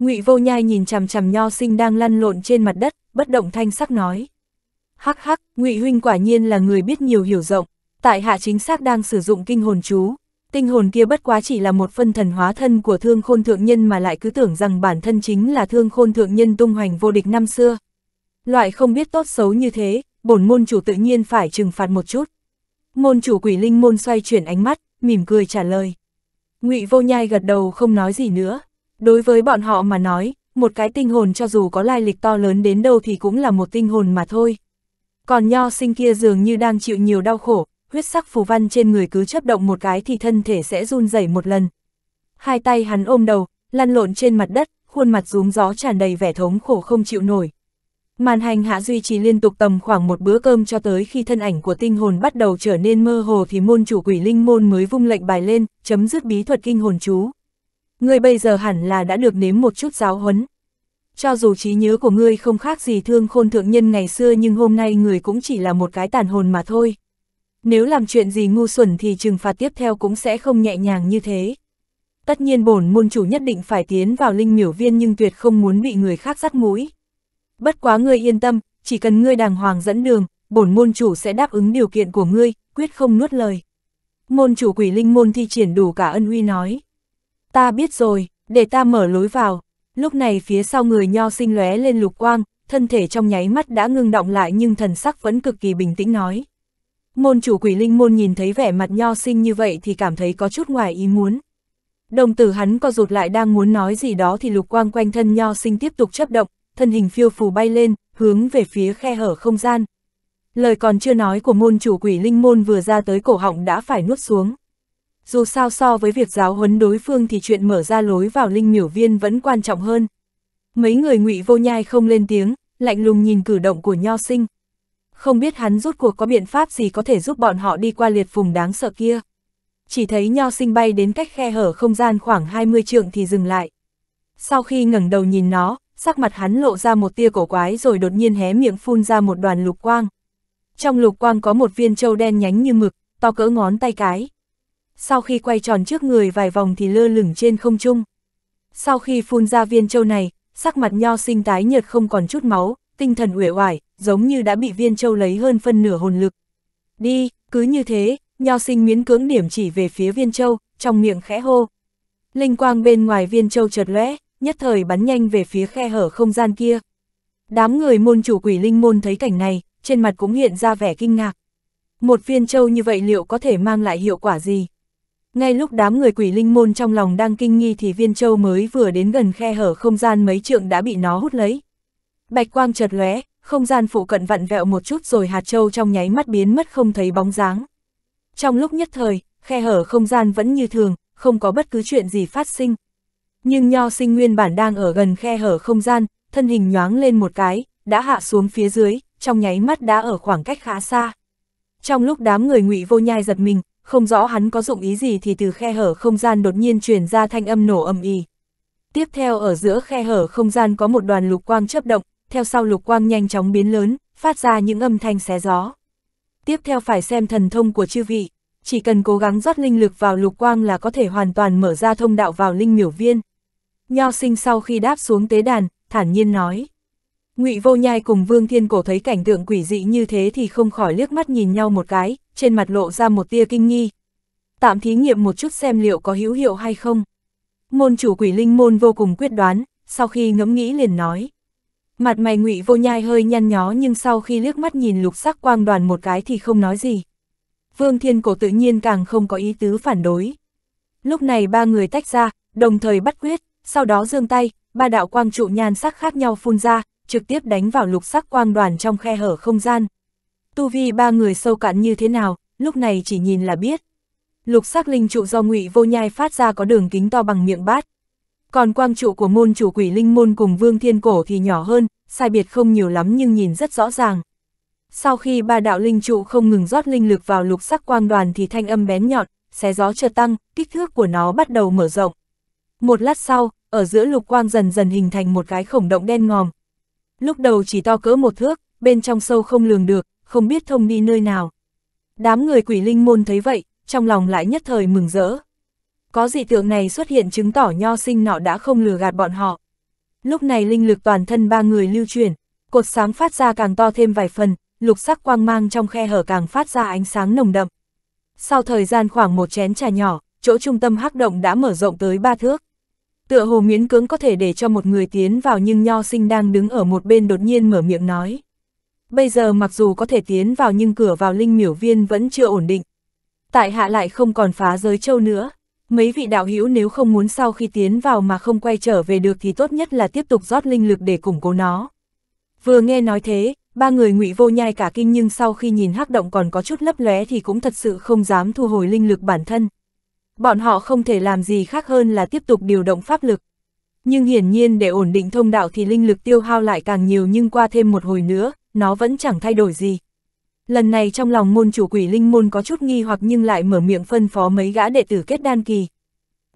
Ngụy Vô Nhai nhìn chằm chằm Nho Sinh đang lăn lộn trên mặt đất, bất động thanh sắc nói: "Hắc hắc, Ngụy huynh quả nhiên là người biết nhiều hiểu rộng, tại hạ chính xác đang sử dụng kinh hồn chú, tinh hồn kia bất quá chỉ là một phân thần hóa thân của Thương Khôn thượng nhân mà lại cứ tưởng rằng bản thân chính là Thương Khôn thượng nhân tung hoành vô địch năm xưa. Loại không biết tốt xấu như thế, bổn môn chủ tự nhiên phải trừng phạt một chút." Môn chủ Quỷ Linh môn xoay chuyển ánh mắt, mỉm cười trả lời. Ngụy Vô Nhai gật đầu không nói gì nữa. Đối với bọn họ mà nói, một cái tinh hồn cho dù có lai lịch to lớn đến đâu thì cũng là một tinh hồn mà thôi. Còn nho sinh kia dường như đang chịu nhiều đau khổ, huyết sắc phù văn trên người cứ chấp động một cái thì thân thể sẽ run rẩy một lần. Hai tay hắn ôm đầu, lăn lộn trên mặt đất, khuôn mặt rúm gió tràn đầy vẻ thống khổ không chịu nổi. Màn hành hạ duy trì liên tục tầm khoảng một bữa cơm cho tới khi thân ảnh của tinh hồn bắt đầu trở nên mơ hồ thì môn chủ quỷ linh môn mới vung lệnh bài lên, chấm dứt bí thuật kinh hồn chú ngươi bây giờ hẳn là đã được nếm một chút giáo huấn. Cho dù trí nhớ của ngươi không khác gì thương khôn thượng nhân ngày xưa nhưng hôm nay người cũng chỉ là một cái tàn hồn mà thôi. Nếu làm chuyện gì ngu xuẩn thì trừng phạt tiếp theo cũng sẽ không nhẹ nhàng như thế. Tất nhiên bổn môn chủ nhất định phải tiến vào linh miểu viên nhưng tuyệt không muốn bị người khác dắt mũi. Bất quá ngươi yên tâm, chỉ cần ngươi đàng hoàng dẫn đường, bổn môn chủ sẽ đáp ứng điều kiện của ngươi, quyết không nuốt lời. Môn chủ quỷ linh môn thi triển đủ cả ân uy nói. Ta biết rồi, để ta mở lối vào. Lúc này phía sau người nho sinh lóe lên lục quang, thân thể trong nháy mắt đã ngưng động lại nhưng thần sắc vẫn cực kỳ bình tĩnh nói. Môn chủ quỷ linh môn nhìn thấy vẻ mặt nho sinh như vậy thì cảm thấy có chút ngoài ý muốn. Đồng tử hắn co rụt lại đang muốn nói gì đó thì lục quang quanh thân nho sinh tiếp tục chấp động, thân hình phiêu phù bay lên, hướng về phía khe hở không gian. Lời còn chưa nói của môn chủ quỷ linh môn vừa ra tới cổ họng đã phải nuốt xuống dù sao so với việc giáo huấn đối phương thì chuyện mở ra lối vào linh miểu viên vẫn quan trọng hơn. Mấy người ngụy vô nhai không lên tiếng, lạnh lùng nhìn cử động của nho sinh. Không biết hắn rút cuộc có biện pháp gì có thể giúp bọn họ đi qua liệt vùng đáng sợ kia. Chỉ thấy nho sinh bay đến cách khe hở không gian khoảng 20 trượng thì dừng lại. Sau khi ngẩng đầu nhìn nó, sắc mặt hắn lộ ra một tia cổ quái rồi đột nhiên hé miệng phun ra một đoàn lục quang. Trong lục quang có một viên châu đen nhánh như mực, to cỡ ngón tay cái sau khi quay tròn trước người vài vòng thì lơ lửng trên không trung. Sau khi phun ra viên châu này, sắc mặt nho sinh tái nhợt không còn chút máu, tinh thần uể oải, giống như đã bị viên châu lấy hơn phân nửa hồn lực. Đi, cứ như thế, nho sinh miến cưỡng điểm chỉ về phía viên châu, trong miệng khẽ hô. Linh quang bên ngoài viên châu chợt lóe, nhất thời bắn nhanh về phía khe hở không gian kia. Đám người môn chủ quỷ linh môn thấy cảnh này, trên mặt cũng hiện ra vẻ kinh ngạc. Một viên châu như vậy liệu có thể mang lại hiệu quả gì? Ngay lúc đám người quỷ linh môn trong lòng đang kinh nghi thì viên châu mới vừa đến gần khe hở không gian mấy trượng đã bị nó hút lấy. Bạch quang chợt lóe, không gian phụ cận vặn vẹo một chút rồi hạt châu trong nháy mắt biến mất không thấy bóng dáng. Trong lúc nhất thời, khe hở không gian vẫn như thường, không có bất cứ chuyện gì phát sinh. Nhưng nho sinh nguyên bản đang ở gần khe hở không gian, thân hình nhoáng lên một cái, đã hạ xuống phía dưới, trong nháy mắt đã ở khoảng cách khá xa. Trong lúc đám người ngụy vô nhai giật mình, không rõ hắn có dụng ý gì thì từ khe hở không gian đột nhiên truyền ra thanh âm nổ âm ỉ. Tiếp theo ở giữa khe hở không gian có một đoàn lục quang chớp động, theo sau lục quang nhanh chóng biến lớn, phát ra những âm thanh xé gió. Tiếp theo phải xem thần thông của chư vị, chỉ cần cố gắng rót linh lực vào lục quang là có thể hoàn toàn mở ra thông đạo vào linh miểu viên. Nho sinh sau khi đáp xuống tế đàn, thản nhiên nói. ngụy vô nhai cùng Vương Thiên Cổ thấy cảnh tượng quỷ dị như thế thì không khỏi liếc mắt nhìn nhau một cái, trên mặt lộ ra một tia kinh nghi. Tạm thí nghiệm một chút xem liệu có hữu hiệu hay không. Môn chủ quỷ linh môn vô cùng quyết đoán, sau khi ngẫm nghĩ liền nói. Mặt mày ngụy vô nhai hơi nhăn nhó nhưng sau khi liếc mắt nhìn lục sắc quang đoàn một cái thì không nói gì. Vương Thiên Cổ tự nhiên càng không có ý tứ phản đối. Lúc này ba người tách ra, đồng thời bắt quyết, sau đó giương tay, ba đạo quang trụ nhan sắc khác nhau phun ra, trực tiếp đánh vào lục sắc quang đoàn trong khe hở không gian, Tu vi ba người sâu cạn như thế nào, lúc này chỉ nhìn là biết. Lục sắc linh trụ do ngụy vô nhai phát ra có đường kính to bằng miệng bát. Còn quang trụ của môn chủ quỷ linh môn cùng vương thiên cổ thì nhỏ hơn, sai biệt không nhiều lắm nhưng nhìn rất rõ ràng. Sau khi ba đạo linh trụ không ngừng rót linh lực vào lục sắc quang đoàn thì thanh âm bén nhọn, xé gió chợt tăng, kích thước của nó bắt đầu mở rộng. Một lát sau, ở giữa lục quang dần dần hình thành một cái khổng động đen ngòm. Lúc đầu chỉ to cỡ một thước, bên trong sâu không lường được, không biết thông đi nơi nào. Đám người quỷ linh môn thấy vậy, trong lòng lại nhất thời mừng rỡ. Có dị tượng này xuất hiện chứng tỏ nho sinh nọ đã không lừa gạt bọn họ. Lúc này linh lực toàn thân ba người lưu truyền, cột sáng phát ra càng to thêm vài phần, lục sắc quang mang trong khe hở càng phát ra ánh sáng nồng đậm. Sau thời gian khoảng một chén trà nhỏ, chỗ trung tâm hắc động đã mở rộng tới ba thước. Tựa hồ miễn cưỡng có thể để cho một người tiến vào nhưng nho sinh đang đứng ở một bên đột nhiên mở miệng nói. Bây giờ mặc dù có thể tiến vào nhưng cửa vào linh miểu viên vẫn chưa ổn định. Tại hạ lại không còn phá giới châu nữa. Mấy vị đạo hữu nếu không muốn sau khi tiến vào mà không quay trở về được thì tốt nhất là tiếp tục rót linh lực để củng cố nó. Vừa nghe nói thế, ba người ngụy vô nhai cả kinh nhưng sau khi nhìn hắc động còn có chút lấp lóe thì cũng thật sự không dám thu hồi linh lực bản thân. Bọn họ không thể làm gì khác hơn là tiếp tục điều động pháp lực. Nhưng hiển nhiên để ổn định thông đạo thì linh lực tiêu hao lại càng nhiều nhưng qua thêm một hồi nữa, nó vẫn chẳng thay đổi gì. Lần này trong lòng môn chủ quỷ linh môn có chút nghi hoặc nhưng lại mở miệng phân phó mấy gã đệ tử kết đan kỳ.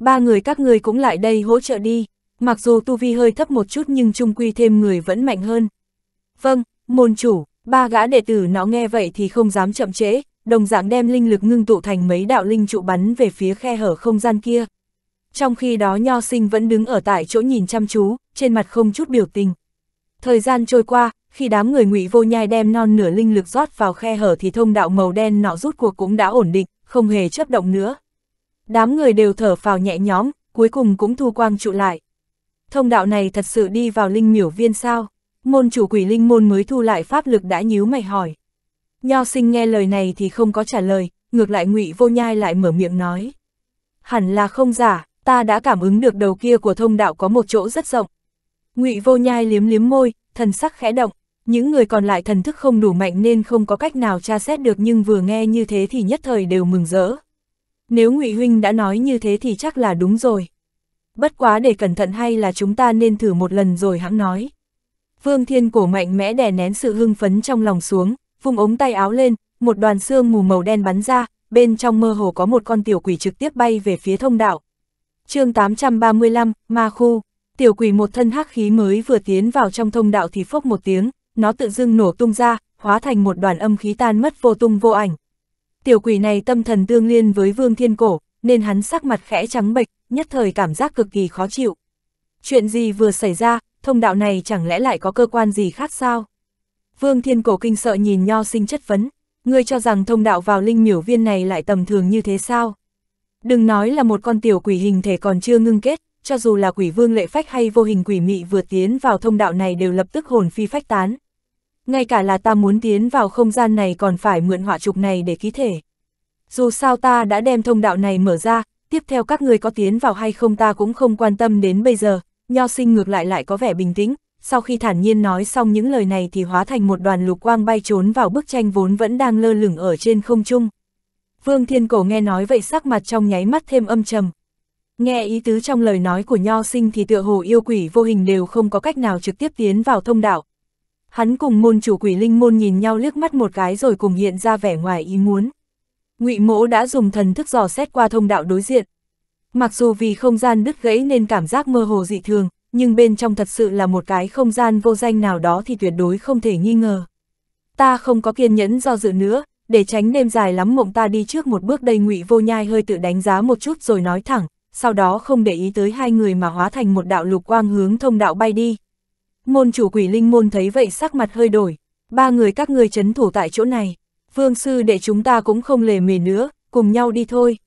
Ba người các ngươi cũng lại đây hỗ trợ đi, mặc dù tu vi hơi thấp một chút nhưng trung quy thêm người vẫn mạnh hơn. Vâng, môn chủ, ba gã đệ tử nó nghe vậy thì không dám chậm trễ, đồng dạng đem linh lực ngưng tụ thành mấy đạo linh trụ bắn về phía khe hở không gian kia. Trong khi đó Nho Sinh vẫn đứng ở tại chỗ nhìn chăm chú, trên mặt không chút biểu tình. Thời gian trôi qua, khi đám người ngụy vô nhai đem non nửa linh lực rót vào khe hở thì thông đạo màu đen nọ rút cuộc cũng đã ổn định, không hề chấp động nữa. Đám người đều thở phào nhẹ nhõm, cuối cùng cũng thu quang trụ lại. Thông đạo này thật sự đi vào linh miểu viên sao? Môn chủ quỷ linh môn mới thu lại pháp lực đã nhíu mày hỏi. Nho sinh nghe lời này thì không có trả lời, ngược lại ngụy vô nhai lại mở miệng nói. Hẳn là không giả, ta đã cảm ứng được đầu kia của thông đạo có một chỗ rất rộng. Ngụy vô nhai liếm liếm môi, thần sắc khẽ động. Những người còn lại thần thức không đủ mạnh nên không có cách nào tra xét được nhưng vừa nghe như thế thì nhất thời đều mừng rỡ. Nếu ngụy Huynh đã nói như thế thì chắc là đúng rồi. Bất quá để cẩn thận hay là chúng ta nên thử một lần rồi hãng nói. Vương Thiên Cổ mạnh mẽ đè nén sự hưng phấn trong lòng xuống, vùng ống tay áo lên, một đoàn xương mù màu đen bắn ra, bên trong mơ hồ có một con tiểu quỷ trực tiếp bay về phía thông đạo. chương 835, Ma Khu, tiểu quỷ một thân hắc khí mới vừa tiến vào trong thông đạo thì phốc một tiếng, nó tự dưng nổ tung ra, hóa thành một đoàn âm khí tan mất vô tung vô ảnh. Tiểu quỷ này tâm thần tương liên với vương thiên cổ, nên hắn sắc mặt khẽ trắng bệch, nhất thời cảm giác cực kỳ khó chịu. Chuyện gì vừa xảy ra, thông đạo này chẳng lẽ lại có cơ quan gì khác sao? Vương thiên cổ kinh sợ nhìn nho sinh chất vấn, ngươi cho rằng thông đạo vào linh miểu viên này lại tầm thường như thế sao? Đừng nói là một con tiểu quỷ hình thể còn chưa ngưng kết, cho dù là quỷ vương lệ phách hay vô hình quỷ mị vừa tiến vào thông đạo này đều lập tức hồn phi phách tán. Ngay cả là ta muốn tiến vào không gian này còn phải mượn họa trục này để ký thể. Dù sao ta đã đem thông đạo này mở ra, tiếp theo các người có tiến vào hay không ta cũng không quan tâm đến bây giờ, nho sinh ngược lại lại có vẻ bình tĩnh, sau khi thản nhiên nói xong những lời này thì hóa thành một đoàn lục quang bay trốn vào bức tranh vốn vẫn đang lơ lửng ở trên không trung. Vương Thiên Cổ nghe nói vậy sắc mặt trong nháy mắt thêm âm trầm, Nghe ý tứ trong lời nói của Nho Sinh thì tựa hồ yêu quỷ vô hình đều không có cách nào trực tiếp tiến vào thông đạo. Hắn cùng môn chủ quỷ linh môn nhìn nhau liếc mắt một cái rồi cùng hiện ra vẻ ngoài ý muốn. ngụy mỗ đã dùng thần thức dò xét qua thông đạo đối diện. Mặc dù vì không gian đứt gãy nên cảm giác mơ hồ dị thường, nhưng bên trong thật sự là một cái không gian vô danh nào đó thì tuyệt đối không thể nghi ngờ. Ta không có kiên nhẫn do dự nữa, để tránh đêm dài lắm mộng ta đi trước một bước đây ngụy vô nhai hơi tự đánh giá một chút rồi nói thẳng, sau đó không để ý tới hai người mà hóa thành một đạo lục quang hướng thông đạo bay đi. Môn chủ quỷ linh môn thấy vậy sắc mặt hơi đổi, ba người các người chấn thủ tại chỗ này, vương sư để chúng ta cũng không lề mề nữa, cùng nhau đi thôi.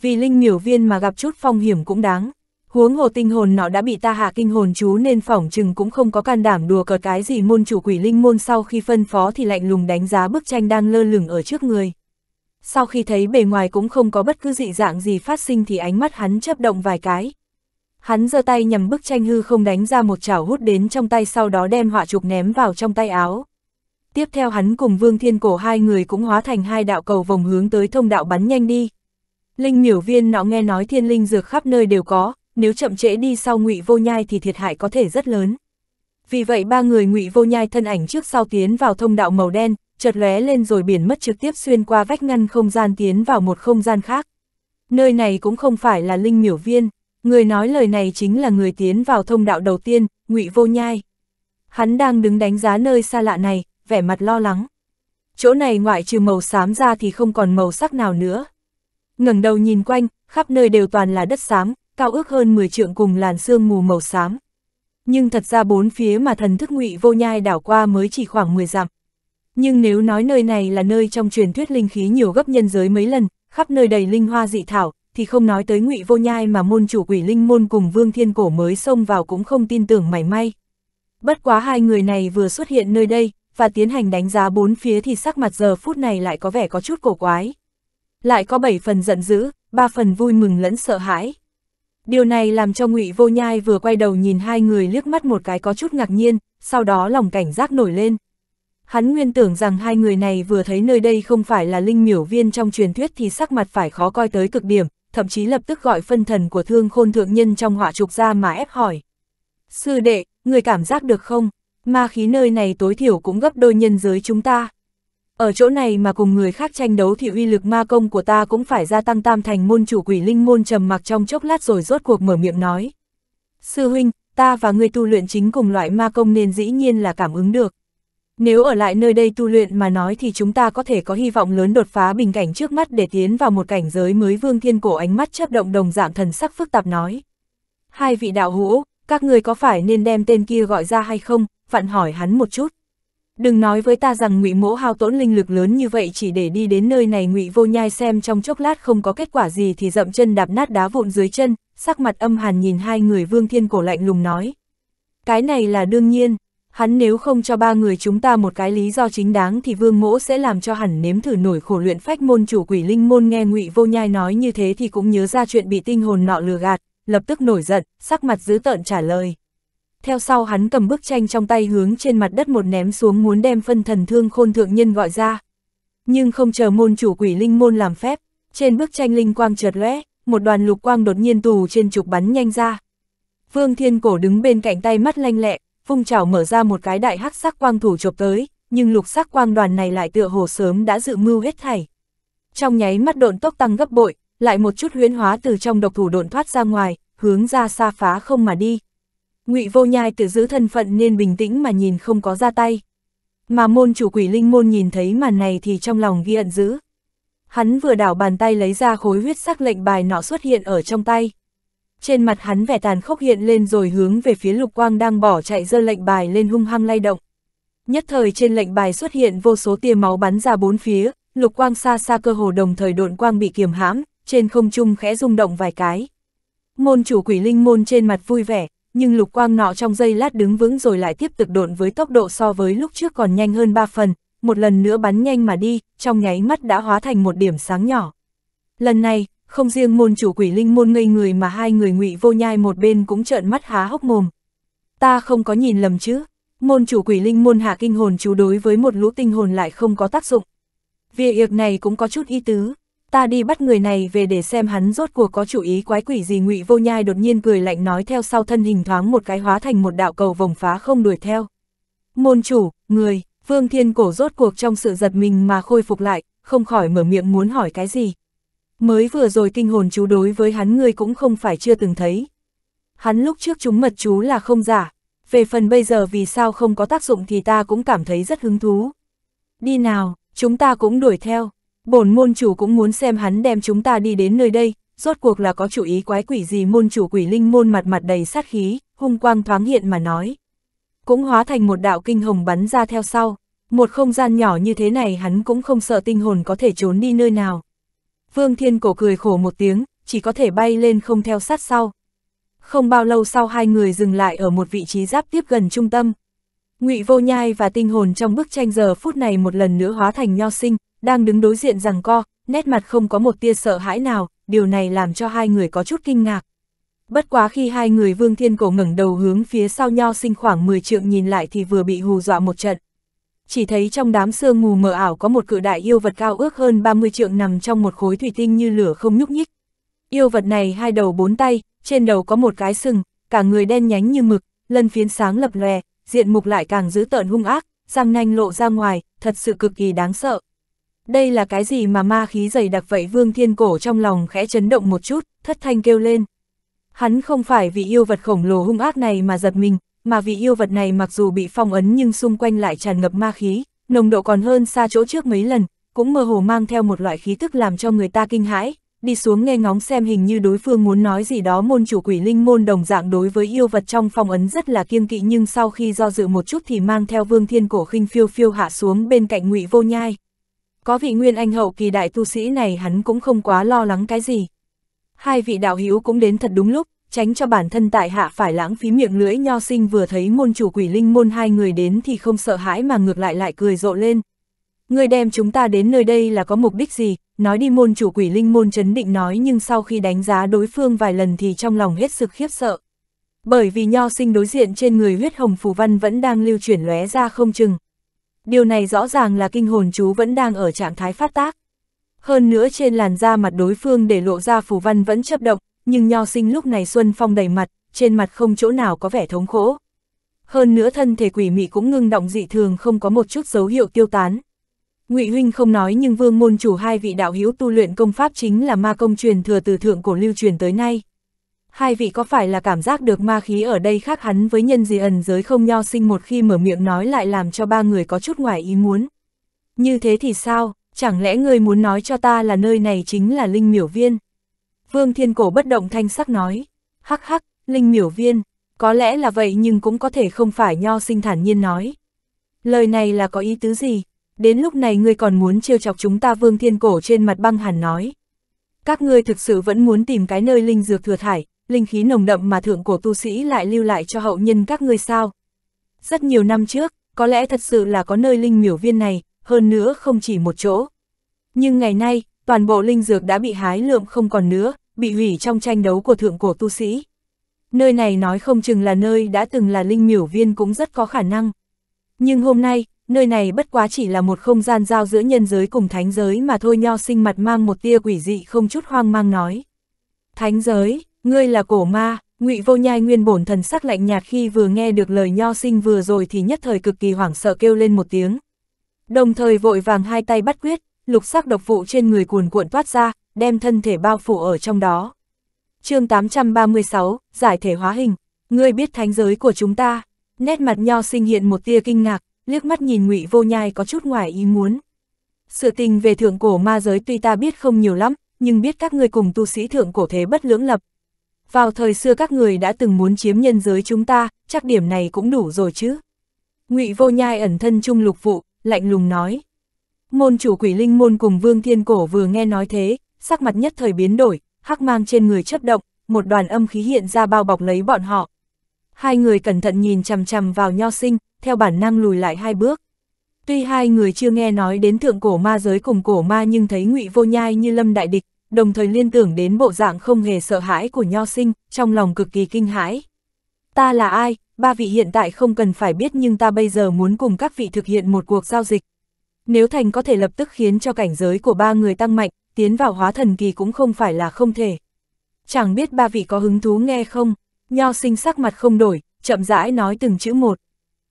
Vì linh miểu viên mà gặp chút phong hiểm cũng đáng, huống hồ tinh hồn nó đã bị ta hạ kinh hồn chú nên phỏng chừng cũng không có can đảm đùa cợt cái gì môn chủ quỷ linh môn sau khi phân phó thì lạnh lùng đánh giá bức tranh đang lơ lửng ở trước người sau khi thấy bề ngoài cũng không có bất cứ dị dạng gì phát sinh thì ánh mắt hắn chấp động vài cái. Hắn giơ tay nhằm bức tranh hư không đánh ra một chảo hút đến trong tay sau đó đem họa trục ném vào trong tay áo. Tiếp theo hắn cùng Vương Thiên Cổ hai người cũng hóa thành hai đạo cầu vòng hướng tới thông đạo bắn nhanh đi. Linh miểu viên nó nghe nói thiên linh dược khắp nơi đều có, nếu chậm trễ đi sau ngụy vô nhai thì thiệt hại có thể rất lớn. Vì vậy ba người ngụy vô nhai thân ảnh trước sau tiến vào thông đạo màu đen, chợt lóe lên rồi biển mất trực tiếp xuyên qua vách ngăn không gian tiến vào một không gian khác. Nơi này cũng không phải là linh miểu viên, người nói lời này chính là người tiến vào thông đạo đầu tiên, ngụy Vô Nhai. Hắn đang đứng đánh giá nơi xa lạ này, vẻ mặt lo lắng. Chỗ này ngoại trừ màu xám ra thì không còn màu sắc nào nữa. ngẩng đầu nhìn quanh, khắp nơi đều toàn là đất xám, cao ước hơn 10 trượng cùng làn sương mù màu xám. Nhưng thật ra bốn phía mà thần thức ngụy Vô Nhai đảo qua mới chỉ khoảng 10 dặm. Nhưng nếu nói nơi này là nơi trong truyền thuyết linh khí nhiều gấp nhân giới mấy lần, khắp nơi đầy linh hoa dị thảo, thì không nói tới ngụy vô nhai mà môn chủ quỷ linh môn cùng vương thiên cổ mới xông vào cũng không tin tưởng mảy may. Bất quá hai người này vừa xuất hiện nơi đây, và tiến hành đánh giá bốn phía thì sắc mặt giờ phút này lại có vẻ có chút cổ quái. Lại có bảy phần giận dữ, ba phần vui mừng lẫn sợ hãi. Điều này làm cho ngụy vô nhai vừa quay đầu nhìn hai người liếc mắt một cái có chút ngạc nhiên, sau đó lòng cảnh giác nổi lên. Hắn nguyên tưởng rằng hai người này vừa thấy nơi đây không phải là linh miểu viên trong truyền thuyết thì sắc mặt phải khó coi tới cực điểm, thậm chí lập tức gọi phân thần của thương khôn thượng nhân trong họa trục ra mà ép hỏi. Sư đệ, người cảm giác được không? Ma khí nơi này tối thiểu cũng gấp đôi nhân giới chúng ta. Ở chỗ này mà cùng người khác tranh đấu thì uy lực ma công của ta cũng phải gia tăng tam thành môn chủ quỷ linh môn trầm mặc trong chốc lát rồi rốt cuộc mở miệng nói. Sư huynh, ta và người tu luyện chính cùng loại ma công nên dĩ nhiên là cảm ứng được. Nếu ở lại nơi đây tu luyện mà nói thì chúng ta có thể có hy vọng lớn đột phá bình cảnh trước mắt để tiến vào một cảnh giới mới vương thiên cổ ánh mắt chấp động đồng dạng thần sắc phức tạp nói. Hai vị đạo hữu, các người có phải nên đem tên kia gọi ra hay không, vặn hỏi hắn một chút. Đừng nói với ta rằng ngụy mỗ hao tổn linh lực lớn như vậy chỉ để đi đến nơi này ngụy vô nhai xem trong chốc lát không có kết quả gì thì dậm chân đạp nát đá vụn dưới chân, sắc mặt âm hàn nhìn hai người vương thiên cổ lạnh lùng nói. Cái này là đương nhiên, hắn nếu không cho ba người chúng ta một cái lý do chính đáng thì vương mỗ sẽ làm cho hẳn nếm thử nổi khổ luyện phách môn chủ quỷ linh môn nghe ngụy vô nhai nói như thế thì cũng nhớ ra chuyện bị tinh hồn nọ lừa gạt, lập tức nổi giận, sắc mặt dữ tợn trả lời. Theo sau hắn cầm bức tranh trong tay hướng trên mặt đất một ném xuống muốn đem phân thần thương khôn thượng nhân gọi ra. Nhưng không chờ môn chủ quỷ linh môn làm phép, trên bức tranh linh quang chợt lóe, một đoàn lục quang đột nhiên tù trên trục bắn nhanh ra. Vương Thiên Cổ đứng bên cạnh tay mắt lanh lẹ, vung chảo mở ra một cái đại hắc sắc quang thủ chụp tới, nhưng lục sắc quang đoàn này lại tựa hồ sớm đã dự mưu hết thảy. Trong nháy mắt độn tốc tăng gấp bội, lại một chút huyễn hóa từ trong độc thủ độn thoát ra ngoài, hướng ra xa phá không mà đi. Ngụy Vô Nhai tự giữ thân phận nên bình tĩnh mà nhìn không có ra tay. Mà môn chủ quỷ linh môn nhìn thấy màn này thì trong lòng ghi ẩn dữ. Hắn vừa đảo bàn tay lấy ra khối huyết sắc lệnh bài nọ xuất hiện ở trong tay trên mặt hắn vẻ tàn khốc hiện lên rồi hướng về phía lục quang đang bỏ chạy dơ lệnh bài lên hung hăng lay động. Nhất thời trên lệnh bài xuất hiện vô số tia máu bắn ra bốn phía, lục quang xa xa cơ hồ đồng thời độn quang bị kiềm hãm, trên không trung khẽ rung động vài cái. Môn chủ quỷ linh môn trên mặt vui vẻ, nhưng lục quang nọ trong giây lát đứng vững rồi lại tiếp tục độn với tốc độ so với lúc trước còn nhanh hơn ba phần, một lần nữa bắn nhanh mà đi, trong nháy mắt đã hóa thành một điểm sáng nhỏ. Lần này, không riêng môn chủ quỷ linh môn ngây người mà hai người ngụy vô nhai một bên cũng trợn mắt há hốc mồm. Ta không có nhìn lầm chứ, môn chủ quỷ linh môn hạ kinh hồn chú đối với một lũ tinh hồn lại không có tác dụng. Việc việc này cũng có chút ý tứ, ta đi bắt người này về để xem hắn rốt cuộc có chủ ý quái quỷ gì ngụy vô nhai đột nhiên cười lạnh nói theo sau thân hình thoáng một cái hóa thành một đạo cầu vòng phá không đuổi theo. Môn chủ, người, vương thiên cổ rốt cuộc trong sự giật mình mà khôi phục lại, không khỏi mở miệng muốn hỏi cái gì, Mới vừa rồi kinh hồn chú đối với hắn ngươi cũng không phải chưa từng thấy. Hắn lúc trước chúng mật chú là không giả, về phần bây giờ vì sao không có tác dụng thì ta cũng cảm thấy rất hứng thú. Đi nào, chúng ta cũng đuổi theo, bổn môn chủ cũng muốn xem hắn đem chúng ta đi đến nơi đây, rốt cuộc là có chủ ý quái quỷ gì môn chủ quỷ linh môn mặt mặt đầy sát khí, hung quang thoáng hiện mà nói. Cũng hóa thành một đạo kinh hồng bắn ra theo sau, một không gian nhỏ như thế này hắn cũng không sợ tinh hồn có thể trốn đi nơi nào. Vương Thiên Cổ cười khổ một tiếng, chỉ có thể bay lên không theo sát sau. Không bao lâu sau hai người dừng lại ở một vị trí giáp tiếp gần trung tâm. Ngụy Vô Nhai và tinh hồn trong bức tranh giờ phút này một lần nữa hóa thành nho sinh, đang đứng đối diện rằng co, nét mặt không có một tia sợ hãi nào, điều này làm cho hai người có chút kinh ngạc. Bất quá khi hai người Vương Thiên Cổ ngẩng đầu hướng phía sau nho sinh khoảng 10 trượng nhìn lại thì vừa bị hù dọa một trận chỉ thấy trong đám sương mù mờ ảo có một cự đại yêu vật cao ước hơn 30 trượng nằm trong một khối thủy tinh như lửa không nhúc nhích. Yêu vật này hai đầu bốn tay, trên đầu có một cái sừng, cả người đen nhánh như mực, lân phiến sáng lập lòe, diện mục lại càng dữ tợn hung ác, răng nanh lộ ra ngoài, thật sự cực kỳ đáng sợ. Đây là cái gì mà ma khí dày đặc vậy vương thiên cổ trong lòng khẽ chấn động một chút, thất thanh kêu lên. Hắn không phải vì yêu vật khổng lồ hung ác này mà giật mình, mà vị yêu vật này mặc dù bị phong ấn nhưng xung quanh lại tràn ngập ma khí, nồng độ còn hơn xa chỗ trước mấy lần, cũng mơ hồ mang theo một loại khí tức làm cho người ta kinh hãi, đi xuống nghe ngóng xem hình như đối phương muốn nói gì đó môn chủ quỷ linh môn đồng dạng đối với yêu vật trong phong ấn rất là kiêng kỵ nhưng sau khi do dự một chút thì mang theo vương thiên cổ khinh phiêu phiêu hạ xuống bên cạnh ngụy vô nhai. Có vị nguyên anh hậu kỳ đại tu sĩ này hắn cũng không quá lo lắng cái gì. Hai vị đạo hữu cũng đến thật đúng lúc, tránh cho bản thân tại hạ phải lãng phí miệng lưỡi nho sinh vừa thấy môn chủ quỷ linh môn hai người đến thì không sợ hãi mà ngược lại lại cười rộ lên. Người đem chúng ta đến nơi đây là có mục đích gì, nói đi môn chủ quỷ linh môn chấn định nói nhưng sau khi đánh giá đối phương vài lần thì trong lòng hết sức khiếp sợ. Bởi vì nho sinh đối diện trên người huyết hồng phù văn vẫn đang lưu chuyển lóe ra không chừng. Điều này rõ ràng là kinh hồn chú vẫn đang ở trạng thái phát tác. Hơn nữa trên làn da mặt đối phương để lộ ra phù văn vẫn chấp động, nhưng nho sinh lúc này Xuân Phong đầy mặt, trên mặt không chỗ nào có vẻ thống khổ. Hơn nữa thân thể quỷ mị cũng ngưng động dị thường không có một chút dấu hiệu tiêu tán. Ngụy huynh không nói nhưng vương môn chủ hai vị đạo hiếu tu luyện công pháp chính là ma công truyền thừa từ thượng cổ lưu truyền tới nay. Hai vị có phải là cảm giác được ma khí ở đây khác hắn với nhân gì ẩn giới không nho sinh một khi mở miệng nói lại làm cho ba người có chút ngoài ý muốn. Như thế thì sao, chẳng lẽ người muốn nói cho ta là nơi này chính là linh miểu viên? Vương Thiên Cổ bất động thanh sắc nói, hắc hắc, linh miểu viên, có lẽ là vậy nhưng cũng có thể không phải nho sinh thản nhiên nói. Lời này là có ý tứ gì? Đến lúc này ngươi còn muốn trêu chọc chúng ta Vương Thiên Cổ trên mặt băng hẳn nói. Các ngươi thực sự vẫn muốn tìm cái nơi linh dược thừa thải, linh khí nồng đậm mà thượng cổ tu sĩ lại lưu lại cho hậu nhân các ngươi sao? Rất nhiều năm trước, có lẽ thật sự là có nơi linh miểu viên này, hơn nữa không chỉ một chỗ. Nhưng ngày nay, toàn bộ linh dược đã bị hái lượm không còn nữa, bị hủy trong tranh đấu của thượng cổ tu sĩ. Nơi này nói không chừng là nơi đã từng là linh miểu viên cũng rất có khả năng. Nhưng hôm nay, nơi này bất quá chỉ là một không gian giao giữa nhân giới cùng thánh giới mà thôi nho sinh mặt mang một tia quỷ dị không chút hoang mang nói. Thánh giới, ngươi là cổ ma, ngụy vô nhai nguyên bổn thần sắc lạnh nhạt khi vừa nghe được lời nho sinh vừa rồi thì nhất thời cực kỳ hoảng sợ kêu lên một tiếng. Đồng thời vội vàng hai tay bắt quyết, lục sắc độc vụ trên người cuồn cuộn toát ra, đem thân thể bao phủ ở trong đó. chương 836, giải thể hóa hình, ngươi biết thánh giới của chúng ta, nét mặt nho sinh hiện một tia kinh ngạc, liếc mắt nhìn ngụy vô nhai có chút ngoài ý muốn. Sự tình về thượng cổ ma giới tuy ta biết không nhiều lắm, nhưng biết các người cùng tu sĩ thượng cổ thế bất lưỡng lập. Vào thời xưa các người đã từng muốn chiếm nhân giới chúng ta, chắc điểm này cũng đủ rồi chứ. ngụy vô nhai ẩn thân trung lục vụ, lạnh lùng nói. Môn chủ quỷ linh môn cùng vương thiên cổ vừa nghe nói thế, sắc mặt nhất thời biến đổi, hắc mang trên người chớp động, một đoàn âm khí hiện ra bao bọc lấy bọn họ. Hai người cẩn thận nhìn chằm chằm vào nho sinh, theo bản năng lùi lại hai bước. Tuy hai người chưa nghe nói đến thượng cổ ma giới cùng cổ ma nhưng thấy ngụy vô nhai như lâm đại địch, đồng thời liên tưởng đến bộ dạng không hề sợ hãi của nho sinh, trong lòng cực kỳ kinh hãi. Ta là ai, ba vị hiện tại không cần phải biết nhưng ta bây giờ muốn cùng các vị thực hiện một cuộc giao dịch. Nếu thành có thể lập tức khiến cho cảnh giới của ba người tăng mạnh, tiến vào hóa thần kỳ cũng không phải là không thể. Chẳng biết ba vị có hứng thú nghe không? Nho sinh sắc mặt không đổi, chậm rãi nói từng chữ một.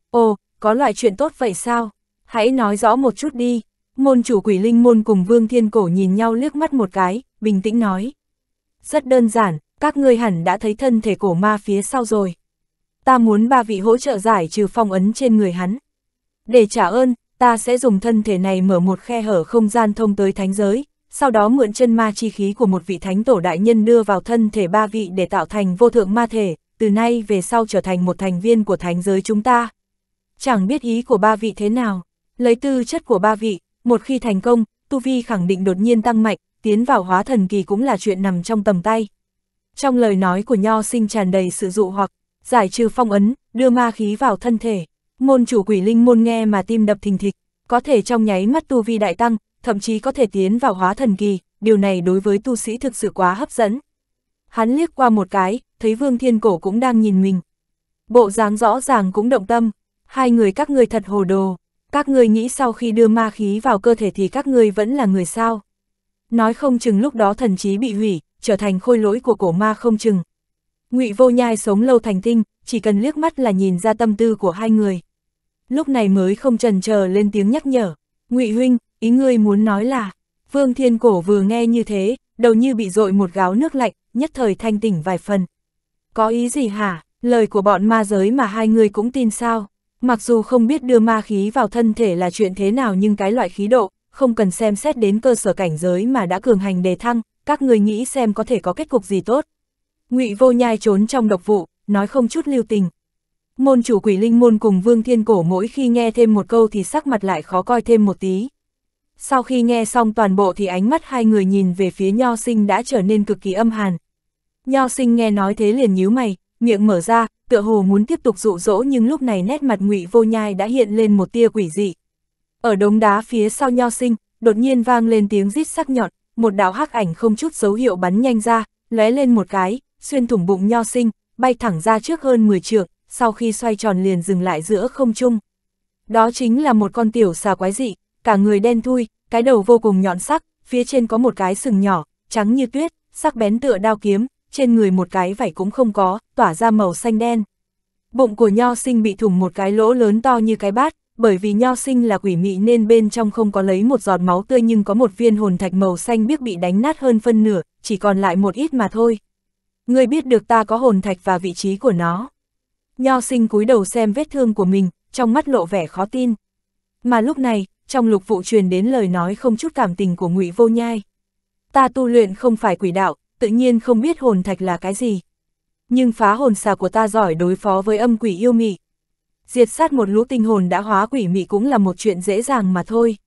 Ồ, có loại chuyện tốt vậy sao? Hãy nói rõ một chút đi. Môn chủ quỷ linh môn cùng Vương Thiên Cổ nhìn nhau liếc mắt một cái, bình tĩnh nói. Rất đơn giản, các ngươi hẳn đã thấy thân thể cổ ma phía sau rồi. Ta muốn ba vị hỗ trợ giải trừ phong ấn trên người hắn. Để trả ơn, ta sẽ dùng thân thể này mở một khe hở không gian thông tới thánh giới, sau đó mượn chân ma chi khí của một vị thánh tổ đại nhân đưa vào thân thể ba vị để tạo thành vô thượng ma thể, từ nay về sau trở thành một thành viên của thánh giới chúng ta. Chẳng biết ý của ba vị thế nào, lấy tư chất của ba vị, một khi thành công, tu vi khẳng định đột nhiên tăng mạnh, tiến vào hóa thần kỳ cũng là chuyện nằm trong tầm tay. Trong lời nói của Nho Sinh tràn đầy sự dụ hoặc, giải trừ phong ấn, đưa ma khí vào thân thể. Môn chủ quỷ linh môn nghe mà tim đập thình thịch, có thể trong nháy mắt tu vi đại tăng, thậm chí có thể tiến vào hóa thần kỳ, điều này đối với tu sĩ thực sự quá hấp dẫn. Hắn liếc qua một cái, thấy Vương Thiên Cổ cũng đang nhìn mình. Bộ dáng rõ ràng cũng động tâm, hai người các người thật hồ đồ, các người nghĩ sau khi đưa ma khí vào cơ thể thì các người vẫn là người sao. Nói không chừng lúc đó thần trí bị hủy, trở thành khôi lỗi của cổ ma không chừng. ngụy vô nhai sống lâu thành tinh, chỉ cần liếc mắt là nhìn ra tâm tư của hai người. Lúc này mới không trần chờ lên tiếng nhắc nhở, ngụy huynh, ý ngươi muốn nói là, Vương Thiên Cổ vừa nghe như thế, đầu như bị dội một gáo nước lạnh, nhất thời thanh tỉnh vài phần. Có ý gì hả, lời của bọn ma giới mà hai người cũng tin sao? Mặc dù không biết đưa ma khí vào thân thể là chuyện thế nào nhưng cái loại khí độ, không cần xem xét đến cơ sở cảnh giới mà đã cường hành đề thăng, các người nghĩ xem có thể có kết cục gì tốt. ngụy vô nhai trốn trong độc vụ, nói không chút lưu tình. Môn chủ quỷ linh môn cùng Vương Thiên Cổ mỗi khi nghe thêm một câu thì sắc mặt lại khó coi thêm một tí, sau khi nghe xong toàn bộ thì ánh mắt hai người nhìn về phía Nho Sinh đã trở nên cực kỳ âm hàn. Nho Sinh nghe nói thế liền nhíu mày, miệng mở ra, tựa hồ muốn tiếp tục dụ dỗ nhưng lúc này nét mặt ngụy vô nhai đã hiện lên một tia quỷ dị. Ở đống đá phía sau Nho Sinh, đột nhiên vang lên tiếng rít sắc nhọn, một đạo hắc ảnh không chút dấu hiệu bắn nhanh ra, lóe lên một cái, xuyên thủng bụng Nho Sinh, bay thẳng ra trước hơn 10 trượng, sau khi xoay tròn liền dừng lại giữa không trung. Đó chính là một con tiểu xà quái dị, cả người đen thui, cái đầu vô cùng nhọn sắc, phía trên có một cái sừng nhỏ, trắng như tuyết, sắc bén tựa đao kiếm, trên người một cái vảy cũng không có, tỏa ra màu xanh đen. Bụng của Nho Sinh bị thủng một cái lỗ lớn to như cái bát, bởi vì Nho Sinh là quỷ mị nên bên trong không có lấy một giọt máu tươi nhưng có một viên hồn thạch màu xanh biếc bị đánh nát hơn phân nửa, chỉ còn lại một ít mà thôi. Ngươi biết được ta có hồn thạch và vị trí của nó. Nho Sinh cúi đầu xem vết thương của mình, trong mắt lộ vẻ khó tin. Mà lúc này, trong lục vụ truyền đến lời nói không chút cảm tình của ngụy vô nhai. Ta tu luyện không phải quỷ đạo, tự nhiên không biết hồn thạch là cái gì. Nhưng phá hồn xà của ta giỏi đối phó với âm quỷ yêu mị. Diệt sát một lũ tinh hồn đã hóa quỷ mị cũng là một chuyện dễ dàng mà thôi.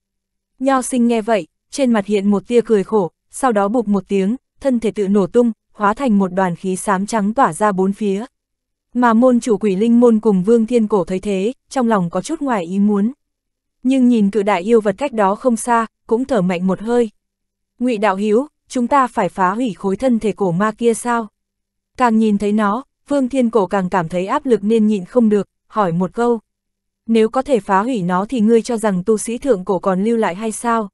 Nho sinh nghe vậy, trên mặt hiện một tia cười khổ, sau đó bục một tiếng, thân thể tự nổ tung, hóa thành một đoàn khí xám trắng tỏa ra bốn phía. Mà môn chủ quỷ linh môn cùng vương thiên cổ thấy thế, trong lòng có chút ngoài ý muốn nhưng nhìn cự đại yêu vật cách đó không xa, cũng thở mạnh một hơi. Ngụy Đạo Hiếu, chúng ta phải phá hủy khối thân thể cổ ma kia sao? Càng nhìn thấy nó, Vương Thiên Cổ càng cảm thấy áp lực nên nhịn không được, hỏi một câu. Nếu có thể phá hủy nó thì ngươi cho rằng tu sĩ thượng cổ còn lưu lại hay sao?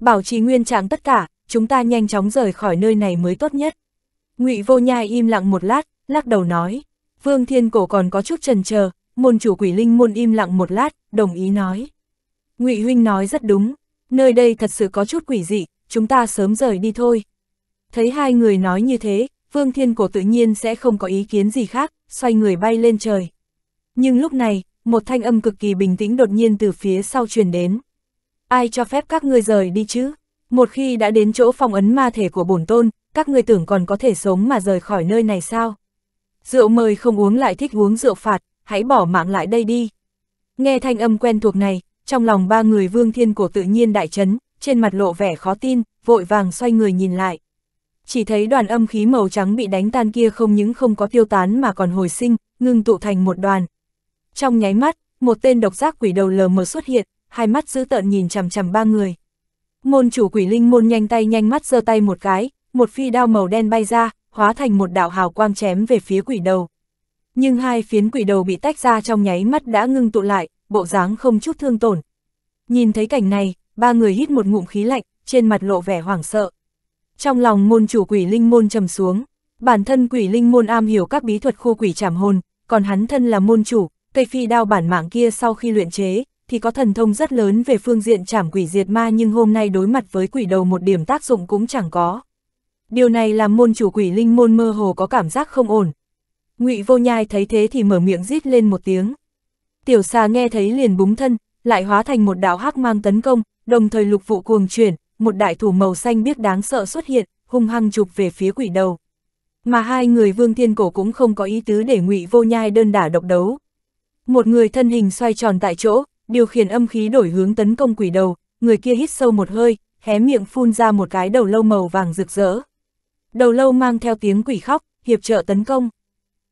Bảo trì nguyên trạng tất cả, chúng ta nhanh chóng rời khỏi nơi này mới tốt nhất. Ngụy Vô Nhai im lặng một lát, lắc đầu nói. Vương Thiên Cổ còn có chút trần chờ, môn chủ quỷ linh môn im lặng một lát, đồng ý nói. Ngụy Huynh nói rất đúng, nơi đây thật sự có chút quỷ dị, chúng ta sớm rời đi thôi. Thấy hai người nói như thế, Vương Thiên Cổ tự nhiên sẽ không có ý kiến gì khác, xoay người bay lên trời. Nhưng lúc này, một thanh âm cực kỳ bình tĩnh đột nhiên từ phía sau truyền đến. Ai cho phép các ngươi rời đi chứ? Một khi đã đến chỗ phong ấn ma thể của bổn tôn, các ngươi tưởng còn có thể sống mà rời khỏi nơi này sao? Rượu mời không uống lại thích uống rượu phạt, hãy bỏ mạng lại đây đi. Nghe thanh âm quen thuộc này, trong lòng ba người vương thiên cổ tự nhiên đại chấn, trên mặt lộ vẻ khó tin, vội vàng xoay người nhìn lại. Chỉ thấy đoàn âm khí màu trắng bị đánh tan kia không những không có tiêu tán mà còn hồi sinh, ngưng tụ thành một đoàn. Trong nháy mắt, một tên độc giác quỷ đầu lờ mờ xuất hiện, hai mắt dữ tợn nhìn chằm chằm ba người. Môn chủ quỷ linh môn nhanh tay nhanh mắt giơ tay một cái, một phi đao màu đen bay ra, hóa thành một đạo hào quang chém về phía quỷ đầu. Nhưng hai phiến quỷ đầu bị tách ra trong nháy mắt đã ngưng tụ lại, bộ dáng không chút thương tổn. Nhìn thấy cảnh này, ba người hít một ngụm khí lạnh, trên mặt lộ vẻ hoảng sợ. Trong lòng môn chủ quỷ linh môn trầm xuống, bản thân quỷ linh môn am hiểu các bí thuật khu quỷ trảm hồn, còn hắn thân là môn chủ, cây phi đao bản mạng kia sau khi luyện chế, thì có thần thông rất lớn về phương diện trảm quỷ diệt ma nhưng hôm nay đối mặt với quỷ đầu một điểm tác dụng cũng chẳng có. Điều này làm môn chủ quỷ linh môn mơ hồ có cảm giác không ổn. ngụy vô nhai thấy thế thì mở miệng rít lên một tiếng. Tiểu xà nghe thấy liền búng thân, lại hóa thành một đạo hắc mang tấn công, đồng thời lục vụ cuồng chuyển, một đại thủ màu xanh biết đáng sợ xuất hiện, hung hăng chụp về phía quỷ đầu. Mà hai người vương thiên cổ cũng không có ý tứ để ngụy vô nhai đơn đả độc đấu. Một người thân hình xoay tròn tại chỗ, điều khiển âm khí đổi hướng tấn công quỷ đầu, người kia hít sâu một hơi, hé miệng phun ra một cái đầu lâu màu vàng rực rỡ. Đầu lâu mang theo tiếng quỷ khóc, hiệp trợ tấn công.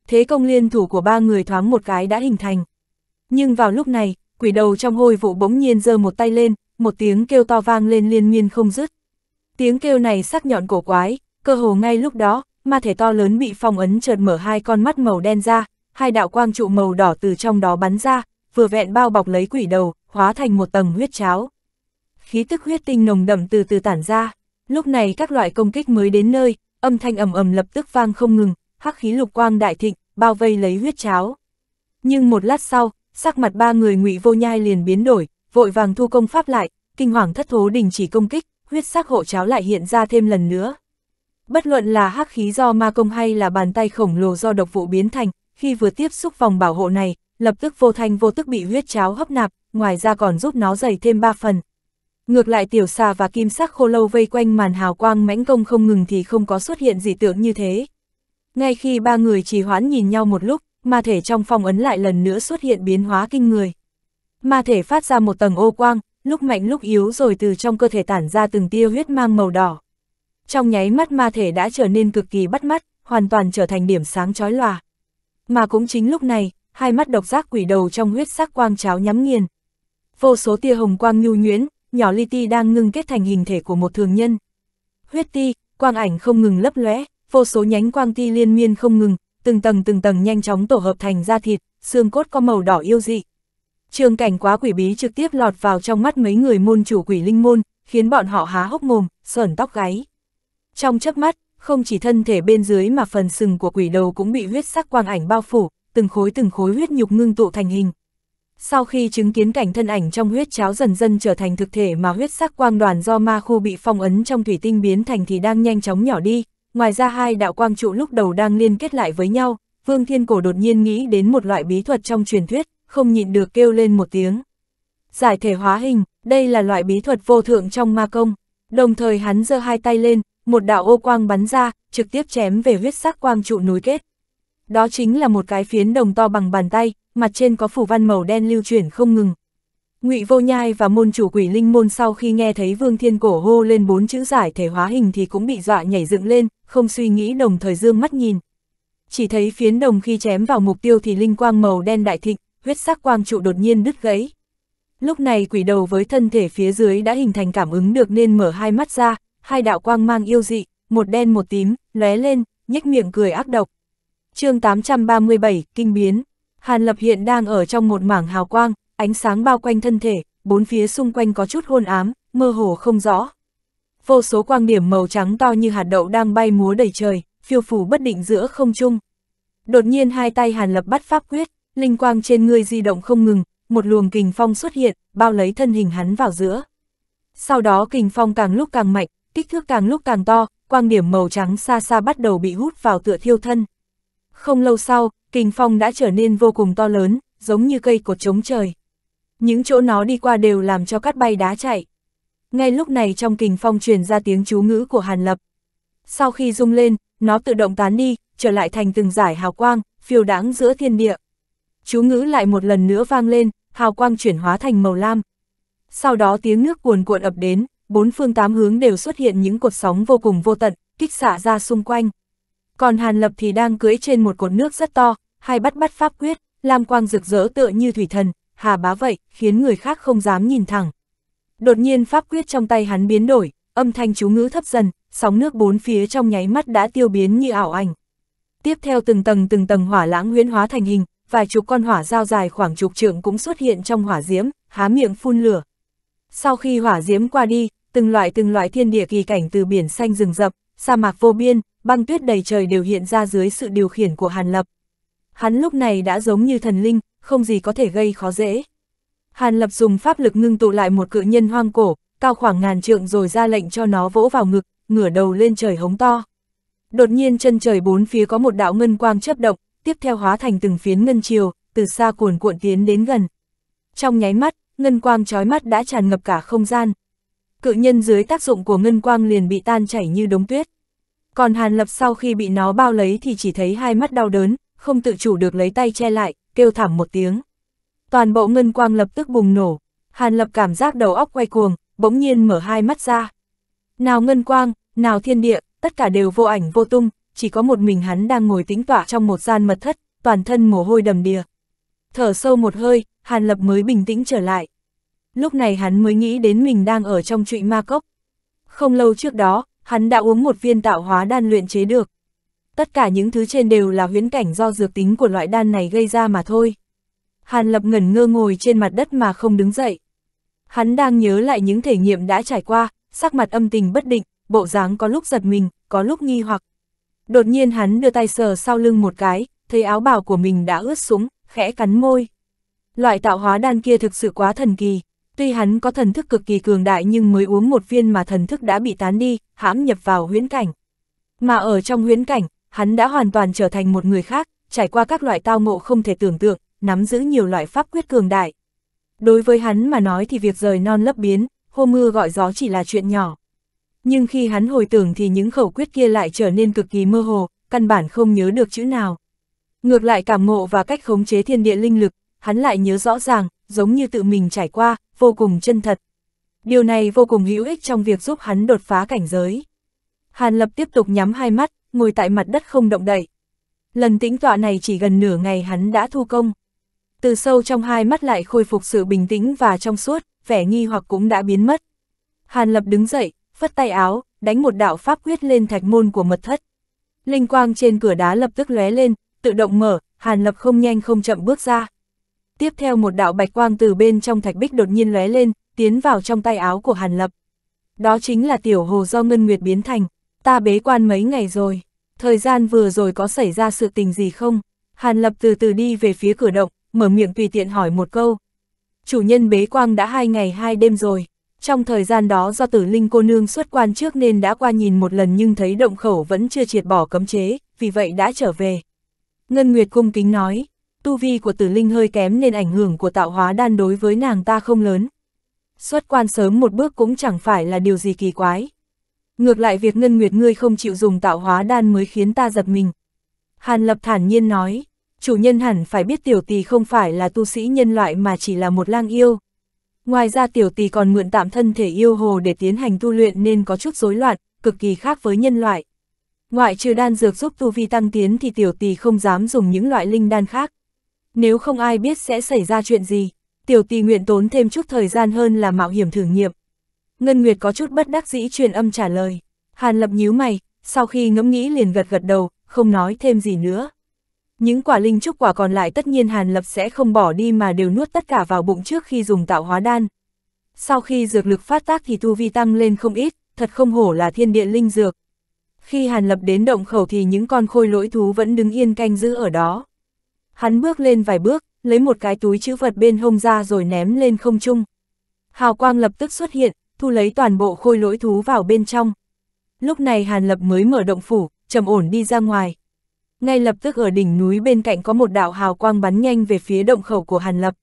Thế công liên thủ của ba người thoáng một cái đã hình thành. Nhưng vào lúc này, quỷ đầu trong hôi vụ bỗng nhiên giơ một tay lên, một tiếng kêu to vang lên liên miên không dứt. Tiếng kêu này sắc nhọn cổ quái, cơ hồ ngay lúc đó, ma thể to lớn bị phong ấn chợt mở hai con mắt màu đen ra, hai đạo quang trụ màu đỏ từ trong đó bắn ra, vừa vẹn bao bọc lấy quỷ đầu, hóa thành một tầng huyết cháo. Khí tức huyết tinh nồng đậm từ từ tản ra, lúc này các loại công kích mới đến nơi, âm thanh ầm ầm lập tức vang không ngừng, hắc khí lục quang đại thịnh, bao vây lấy huyết cháo. Nhưng một lát sau, sắc mặt ba người ngụy vô nhai liền biến đổi, vội vàng thu công pháp lại, kinh hoàng thất thố đình chỉ công kích, huyết sắc hộ cháo lại hiện ra thêm lần nữa. Bất luận là hắc khí do ma công hay là bàn tay khổng lồ do độc vụ biến thành, khi vừa tiếp xúc vòng bảo hộ này, lập tức vô thanh vô tức bị huyết cháo hấp nạp, ngoài ra còn giúp nó dày thêm ba phần. Ngược lại tiểu xà và kim sắc khô lâu vây quanh màn hào quang mãnh công không ngừng thì không có xuất hiện gì tượng như thế. Ngay khi ba người trì hoãn nhìn nhau một lúc, ma thể trong phong ấn lại lần nữa xuất hiện biến hóa kinh người. Ma thể phát ra một tầng ô quang, lúc mạnh lúc yếu rồi từ trong cơ thể tản ra từng tia huyết mang màu đỏ. Trong nháy mắt ma thể đã trở nên cực kỳ bắt mắt, hoàn toàn trở thành điểm sáng chói lòa. Mà cũng chính lúc này, hai mắt độc giác quỷ đầu trong huyết sắc quang cháo nhắm nghiền. Vô số tia hồng quang nhu nhuyễn, nhỏ li ti đang ngưng kết thành hình thể của một thường nhân. Huyết ti, quang ảnh không ngừng lấp lóe, vô số nhánh quang ti liên miên không ngừng, từng tầng từng tầng nhanh chóng tổ hợp thành da thịt, xương cốt có màu đỏ yêu dị. Trường cảnh quá quỷ bí trực tiếp lọt vào trong mắt mấy người môn chủ quỷ linh môn, khiến bọn họ há hốc mồm, sởn tóc gáy. Trong chớp mắt, không chỉ thân thể bên dưới mà phần sừng của quỷ đầu cũng bị huyết sắc quang ảnh bao phủ, từng khối từng khối huyết nhục ngưng tụ thành hình. Sau khi chứng kiến cảnh thân ảnh trong huyết cháo dần dần trở thành thực thể mà huyết sắc quang đoàn do ma khu bị phong ấn trong thủy tinh biến thành thì đang nhanh chóng nhỏ đi, Ngoài ra hai đạo quang trụ lúc đầu đang liên kết lại với nhau, Vương Thiên Cổ đột nhiên nghĩ đến một loại bí thuật trong truyền thuyết, không nhịn được kêu lên một tiếng. Giải thể hóa hình, đây là loại bí thuật vô thượng trong ma công. Đồng thời hắn giơ hai tay lên, một đạo ô quang bắn ra, trực tiếp chém về huyết sắc quang trụ núi kết. Đó chính là một cái phiến đồng to bằng bàn tay, mặt trên có phủ văn màu đen lưu chuyển không ngừng, Ngụy Vô Nhai và môn chủ quỷ linh môn sau khi nghe thấy Vương Thiên Cổ hô lên bốn chữ giải thể hóa hình thì cũng bị dọa nhảy dựng lên, không suy nghĩ đồng thời dương mắt nhìn. Chỉ thấy phiến đồng khi chém vào mục tiêu thì linh quang màu đen đại thịnh, huyết sắc quang trụ đột nhiên đứt gãy. Lúc này quỷ đầu với thân thể phía dưới đã hình thành cảm ứng được nên mở hai mắt ra, hai đạo quang mang yêu dị, một đen một tím, lóe lên, nhếch miệng cười ác độc. chương 837, Kinh Biến Hàn Lập hiện đang ở trong một mảng hào quang, ánh sáng bao quanh thân thể, bốn phía xung quanh có chút hôn ám, mơ hồ không rõ. Vô số quang điểm màu trắng to như hạt đậu đang bay múa đầy trời, phiêu phủ bất định giữa không trung. Đột nhiên hai tay Hàn Lập bắt pháp quyết, linh quang trên người di động không ngừng, một luồng kình phong xuất hiện, bao lấy thân hình hắn vào giữa. Sau đó kình phong càng lúc càng mạnh, kích thước càng lúc càng to, quang điểm màu trắng xa xa bắt đầu bị hút vào tựa thiêu thân. Không lâu sau, kình phong đã trở nên vô cùng to lớn, giống như cây cột chống trời. Những chỗ nó đi qua đều làm cho cát bay đá chạy. Ngay lúc này trong kình phong truyền ra tiếng chú ngữ của Hàn Lập. Sau khi rung lên, nó tự động tán đi, trở lại thành từng giải hào quang, phiêu đáng giữa thiên địa. Chú ngữ lại một lần nữa vang lên, hào quang chuyển hóa thành màu lam. Sau đó tiếng nước cuồn cuộn ập đến, bốn phương tám hướng đều xuất hiện những cột sóng vô cùng vô tận, kích xả ra xung quanh. Còn Hàn Lập thì đang cưỡi trên một cột nước rất to, hai bắt bắt pháp quyết, lam quang rực rỡ tựa như thủy thần, hà bá vậy, khiến người khác không dám nhìn thẳng. Đột nhiên pháp quyết trong tay hắn biến đổi, âm thanh chú ngữ thấp dần, sóng nước bốn phía trong nháy mắt đã tiêu biến như ảo ảnh. Tiếp theo từng tầng từng tầng hỏa lãng huyễn hóa thành hình, vài chục con hỏa dao dài khoảng chục trượng cũng xuất hiện trong hỏa diễm, há miệng phun lửa. Sau khi hỏa diễm qua đi, từng loại từng loại thiên địa kỳ cảnh từ biển xanh rừng rậm, sa mạc vô biên, băng tuyết đầy trời đều hiện ra dưới sự điều khiển của Hàn Lập. Hắn lúc này đã giống như thần linh, không gì có thể gây khó dễ. Hàn Lập dùng pháp lực ngưng tụ lại một cự nhân hoang cổ, cao khoảng ngàn trượng rồi ra lệnh cho nó vỗ vào ngực, ngửa đầu lên trời hống to. Đột nhiên chân trời bốn phía có một đạo ngân quang chớp động, tiếp theo hóa thành từng phiến ngân chiều, từ xa cuồn cuộn tiến đến gần. Trong nháy mắt, ngân quang trói mắt đã tràn ngập cả không gian. Cự nhân dưới tác dụng của ngân quang liền bị tan chảy như đống tuyết. Còn Hàn Lập sau khi bị nó bao lấy thì chỉ thấy hai mắt đau đớn, không tự chủ được lấy tay che lại, kêu thảm một tiếng. Toàn bộ ngân quang lập tức bùng nổ, Hàn Lập cảm giác đầu óc quay cuồng, bỗng nhiên mở hai mắt ra. Nào ngân quang, nào thiên địa, tất cả đều vô ảnh vô tung, chỉ có một mình hắn đang ngồi tĩnh tọa trong một gian mật thất, toàn thân mồ hôi đầm đìa. Thở sâu một hơi, Hàn Lập mới bình tĩnh trở lại. Lúc này hắn mới nghĩ đến mình đang ở trong trụy ma cốc. Không lâu trước đó, hắn đã uống một viên tạo hóa đan luyện chế được. Tất cả những thứ trên đều là huyễn cảnh do dược tính của loại đan này gây ra mà thôi. Hàn Lập ngẩn ngơ ngồi trên mặt đất mà không đứng dậy. Hắn đang nhớ lại những thể nghiệm đã trải qua, sắc mặt âm tình bất định, bộ dáng có lúc giật mình, có lúc nghi hoặc. Đột nhiên hắn đưa tay sờ sau lưng một cái, thấy áo bào của mình đã ướt sũng, khẽ cắn môi. Loại tạo hóa đan kia thực sự quá thần kỳ, tuy hắn có thần thức cực kỳ cường đại nhưng mới uống một viên mà thần thức đã bị tán đi, hãm nhập vào huyễn cảnh. Mà ở trong huyễn cảnh, hắn đã hoàn toàn trở thành một người khác, trải qua các loại tao ngộ không thể tưởng tượng, nắm giữ nhiều loại pháp quyết cường đại. Đối với hắn mà nói thì việc rời non lấp biến, hô mưa gọi gió chỉ là chuyện nhỏ. Nhưng khi hắn hồi tưởng thì những khẩu quyết kia lại trở nên cực kỳ mơ hồ, căn bản không nhớ được chữ nào. Ngược lại cảm ngộ và cách khống chế thiên địa linh lực, hắn lại nhớ rõ ràng, giống như tự mình trải qua, vô cùng chân thật. Điều này vô cùng hữu ích trong việc giúp hắn đột phá cảnh giới. Hàn Lập tiếp tục nhắm hai mắt, ngồi tại mặt đất không động đậy. Lần tĩnh tọa này chỉ gần nửa ngày hắn đã thu công. Từ sâu trong hai mắt lại khôi phục sự bình tĩnh và trong suốt, vẻ nghi hoặc cũng đã biến mất. Hàn Lập đứng dậy, phất tay áo, đánh một đạo pháp quyết lên thạch môn của mật thất. Linh quang trên cửa đá lập tức lóe lên, tự động mở, Hàn Lập không nhanh không chậm bước ra. Tiếp theo một đạo bạch quang từ bên trong thạch bích đột nhiên lóe lên, tiến vào trong tay áo của Hàn Lập. Đó chính là tiểu hồ do Ngân Nguyệt biến thành ta bế quan mấy ngày rồi, thời gian vừa rồi có xảy ra sự tình gì không? Hàn Lập từ từ đi về phía cửa động, mở miệng tùy tiện hỏi một câu. Chủ nhân bế quang đã hai ngày hai đêm rồi, trong thời gian đó do tử linh cô nương xuất quan trước nên đã qua nhìn một lần nhưng thấy động khẩu vẫn chưa triệt bỏ cấm chế, vì vậy đã trở về. Ngân Nguyệt cung kính nói, tu vi của tử linh hơi kém nên ảnh hưởng của tạo hóa đan đối với nàng ta không lớn. Xuất quan sớm một bước cũng chẳng phải là điều gì kỳ quái. Ngược lại việc Ngân Nguyệt ngươi không chịu dùng tạo hóa đan mới khiến ta giật mình. Hàn Lập thản nhiên nói, chủ nhân hẳn phải biết tiểu tỷ không phải là tu sĩ nhân loại mà chỉ là một lang yêu. Ngoài ra tiểu tỷ còn mượn tạm thân thể yêu hồ để tiến hành tu luyện nên có chút rối loạn, cực kỳ khác với nhân loại. Ngoại trừ đan dược giúp tu vi tăng tiến thì tiểu tỷ không dám dùng những loại linh đan khác. Nếu không ai biết sẽ xảy ra chuyện gì, tiểu tỷ nguyện tốn thêm chút thời gian hơn là mạo hiểm thử nghiệm. Ngân Nguyệt có chút bất đắc dĩ truyền âm trả lời. Hàn Lập nhíu mày, sau khi ngẫm nghĩ liền gật gật đầu, không nói thêm gì nữa. Những quả linh trúc quả còn lại tất nhiên Hàn Lập sẽ không bỏ đi mà đều nuốt tất cả vào bụng trước khi dùng tạo hóa đan. Sau khi dược lực phát tác thì tu vi tăng lên không ít, thật không hổ là thiên địa linh dược. Khi Hàn Lập đến động khẩu thì những con khôi lỗi thú vẫn đứng yên canh giữ ở đó. Hắn bước lên vài bước, lấy một cái túi chữ vật bên hông ra rồi ném lên không trung. Hào quang lập tức xuất hiện, thu lấy toàn bộ khôi lỗi thú vào bên trong. Lúc này Hàn Lập mới mở động phủ, trầm ổn đi ra ngoài. Ngay lập tức ở đỉnh núi bên cạnh có một đạo hào quang bắn nhanh về phía động khẩu của Hàn Lập.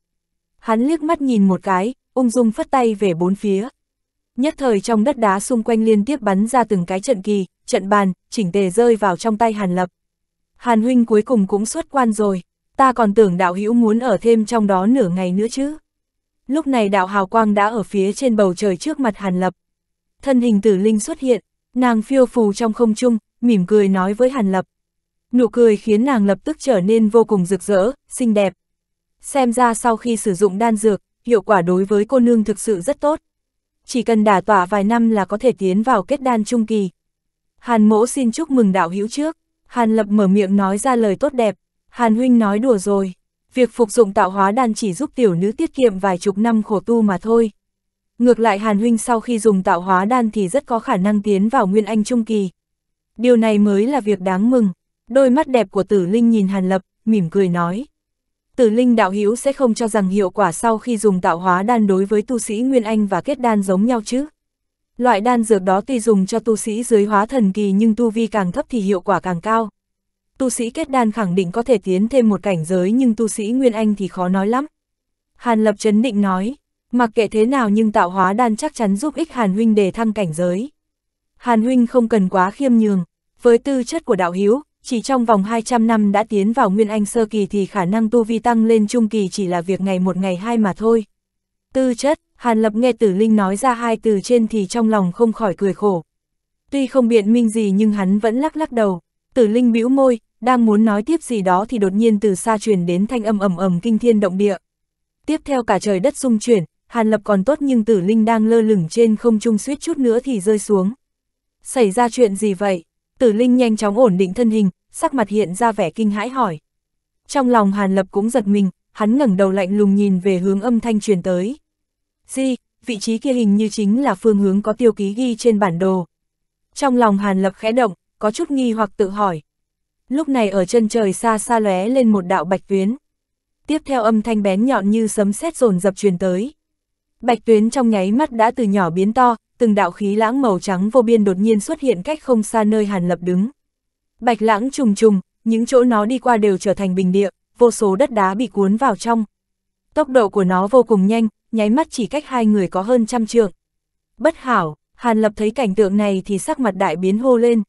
Hắn liếc mắt nhìn một cái, ung dung phất tay về bốn phía. Nhất thời trong đất đá xung quanh liên tiếp bắn ra từng cái trận kỳ, trận bàn, chỉnh tề rơi vào trong tay Hàn Lập. Hàn huynh cuối cùng cũng xuất quan rồi, ta còn tưởng đạo hữu muốn ở thêm trong đó nửa ngày nữa chứ. Lúc này đạo hào quang đã ở phía trên bầu trời trước mặt Hàn Lập. Thân hình tử linh xuất hiện, nàng phiêu phù trong không trung, mỉm cười nói với Hàn Lập. Nụ cười khiến nàng lập tức trở nên vô cùng rực rỡ, xinh đẹp. Xem ra sau khi sử dụng đan dược, hiệu quả đối với cô nương thực sự rất tốt. Chỉ cần đả tỏa vài năm là có thể tiến vào kết đan trung kỳ. Hàn mỗ xin chúc mừng đạo hữu trước. Hàn lập mở miệng nói ra lời tốt đẹp. Hàn huynh nói đùa rồi. Việc phục dụng tạo hóa đan chỉ giúp tiểu nữ tiết kiệm vài chục năm khổ tu mà thôi. Ngược lại Hàn Huynh sau khi dùng tạo hóa đan thì rất có khả năng tiến vào Nguyên Anh Trung Kỳ. Điều này mới là việc đáng mừng. Đôi mắt đẹp của tử linh nhìn Hàn Lập, mỉm cười nói. Tử linh đạo hữu sẽ không cho rằng hiệu quả sau khi dùng tạo hóa đan đối với tu sĩ Nguyên Anh và kết đan giống nhau chứ. Loại đan dược đó tuy dùng cho tu sĩ dưới hóa thần kỳ nhưng tu vi càng thấp thì hiệu quả càng cao tu sĩ kết đan khẳng định có thể tiến thêm một cảnh giới nhưng tu sĩ Nguyên Anh thì khó nói lắm. Hàn Lập chấn định nói, mặc kệ thế nào nhưng tạo hóa đan chắc chắn giúp ích Hàn Huynh đề thăng cảnh giới. Hàn Huynh không cần quá khiêm nhường, với tư chất của đạo hiếu, chỉ trong vòng 200 năm đã tiến vào Nguyên Anh sơ kỳ thì khả năng tu vi tăng lên trung kỳ chỉ là việc ngày một ngày hai mà thôi. Tư chất, Hàn Lập nghe Tử Linh nói ra hai từ trên thì trong lòng không khỏi cười khổ. Tuy không biện minh gì nhưng hắn vẫn lắc lắc đầu, Tử Linh bĩu môi, đang muốn nói tiếp gì đó thì đột nhiên từ xa truyền đến thanh âm ầm ầm kinh thiên động địa. Tiếp theo cả trời đất rung chuyển, Hàn Lập còn tốt nhưng tử linh đang lơ lửng trên không trung suýt chút nữa thì rơi xuống. Xảy ra chuyện gì vậy? Tử linh nhanh chóng ổn định thân hình, sắc mặt hiện ra vẻ kinh hãi hỏi. Trong lòng Hàn Lập cũng giật mình, hắn ngẩng đầu lạnh lùng nhìn về hướng âm thanh truyền tới. Di, vị trí kia hình như chính là phương hướng có tiêu ký ghi trên bản đồ. Trong lòng Hàn Lập khẽ động, có chút nghi hoặc tự hỏi, Lúc này ở chân trời xa xa lóe lên một đạo bạch tuyến. Tiếp theo âm thanh bén nhọn như sấm sét rồn dập truyền tới. Bạch tuyến trong nháy mắt đã từ nhỏ biến to, từng đạo khí lãng màu trắng vô biên đột nhiên xuất hiện cách không xa nơi Hàn Lập đứng. Bạch lãng trùng trùng, những chỗ nó đi qua đều trở thành bình địa, vô số đất đá bị cuốn vào trong. Tốc độ của nó vô cùng nhanh, nháy mắt chỉ cách hai người có hơn trăm trượng. Bất hảo, Hàn Lập thấy cảnh tượng này thì sắc mặt đại biến hô lên.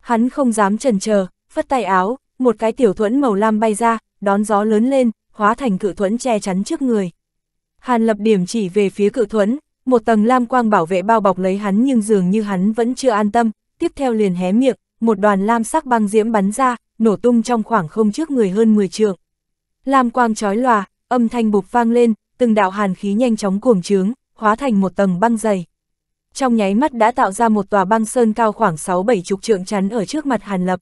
Hắn không dám trần chờ, phất tay áo, một cái tiểu thuẫn màu lam bay ra, đón gió lớn lên, hóa thành cự thuẫn che chắn trước người. Hàn lập điểm chỉ về phía cự thuẫn, một tầng lam quang bảo vệ bao bọc lấy hắn nhưng dường như hắn vẫn chưa an tâm, tiếp theo liền hé miệng, một đoàn lam sắc băng diễm bắn ra, nổ tung trong khoảng không trước người hơn 10 trượng. Lam quang chói lòa, âm thanh bục vang lên, từng đạo hàn khí nhanh chóng cuồng trướng, hóa thành một tầng băng dày. Trong nháy mắt đã tạo ra một tòa băng sơn cao khoảng 6-7 chục trượng chắn ở trước mặt Hàn Lập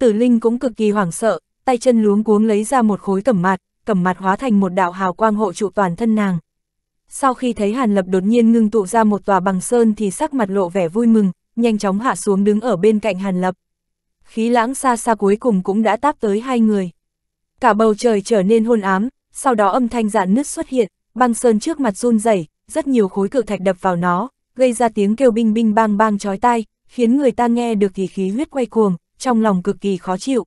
tử linh cũng cực kỳ hoảng sợ, tay chân luống cuống lấy ra một khối cẩm mạt, cẩm mạt hóa thành một đạo hào quang hộ trụ toàn thân nàng. Sau khi thấy Hàn Lập đột nhiên ngưng tụ ra một tòa bằng sơn thì sắc mặt lộ vẻ vui mừng, nhanh chóng hạ xuống đứng ở bên cạnh Hàn Lập. Khí lãng xa xa cuối cùng cũng đã táp tới hai người. Cả bầu trời trở nên hôn ám, sau đó âm thanh dạn nứt xuất hiện, băng sơn trước mặt run rẩy, rất nhiều khối cự thạch đập vào nó, gây ra tiếng kêu binh binh bang bang chói tai, khiến người ta nghe được thì khí huyết quay cuồng, trong lòng cực kỳ khó chịu.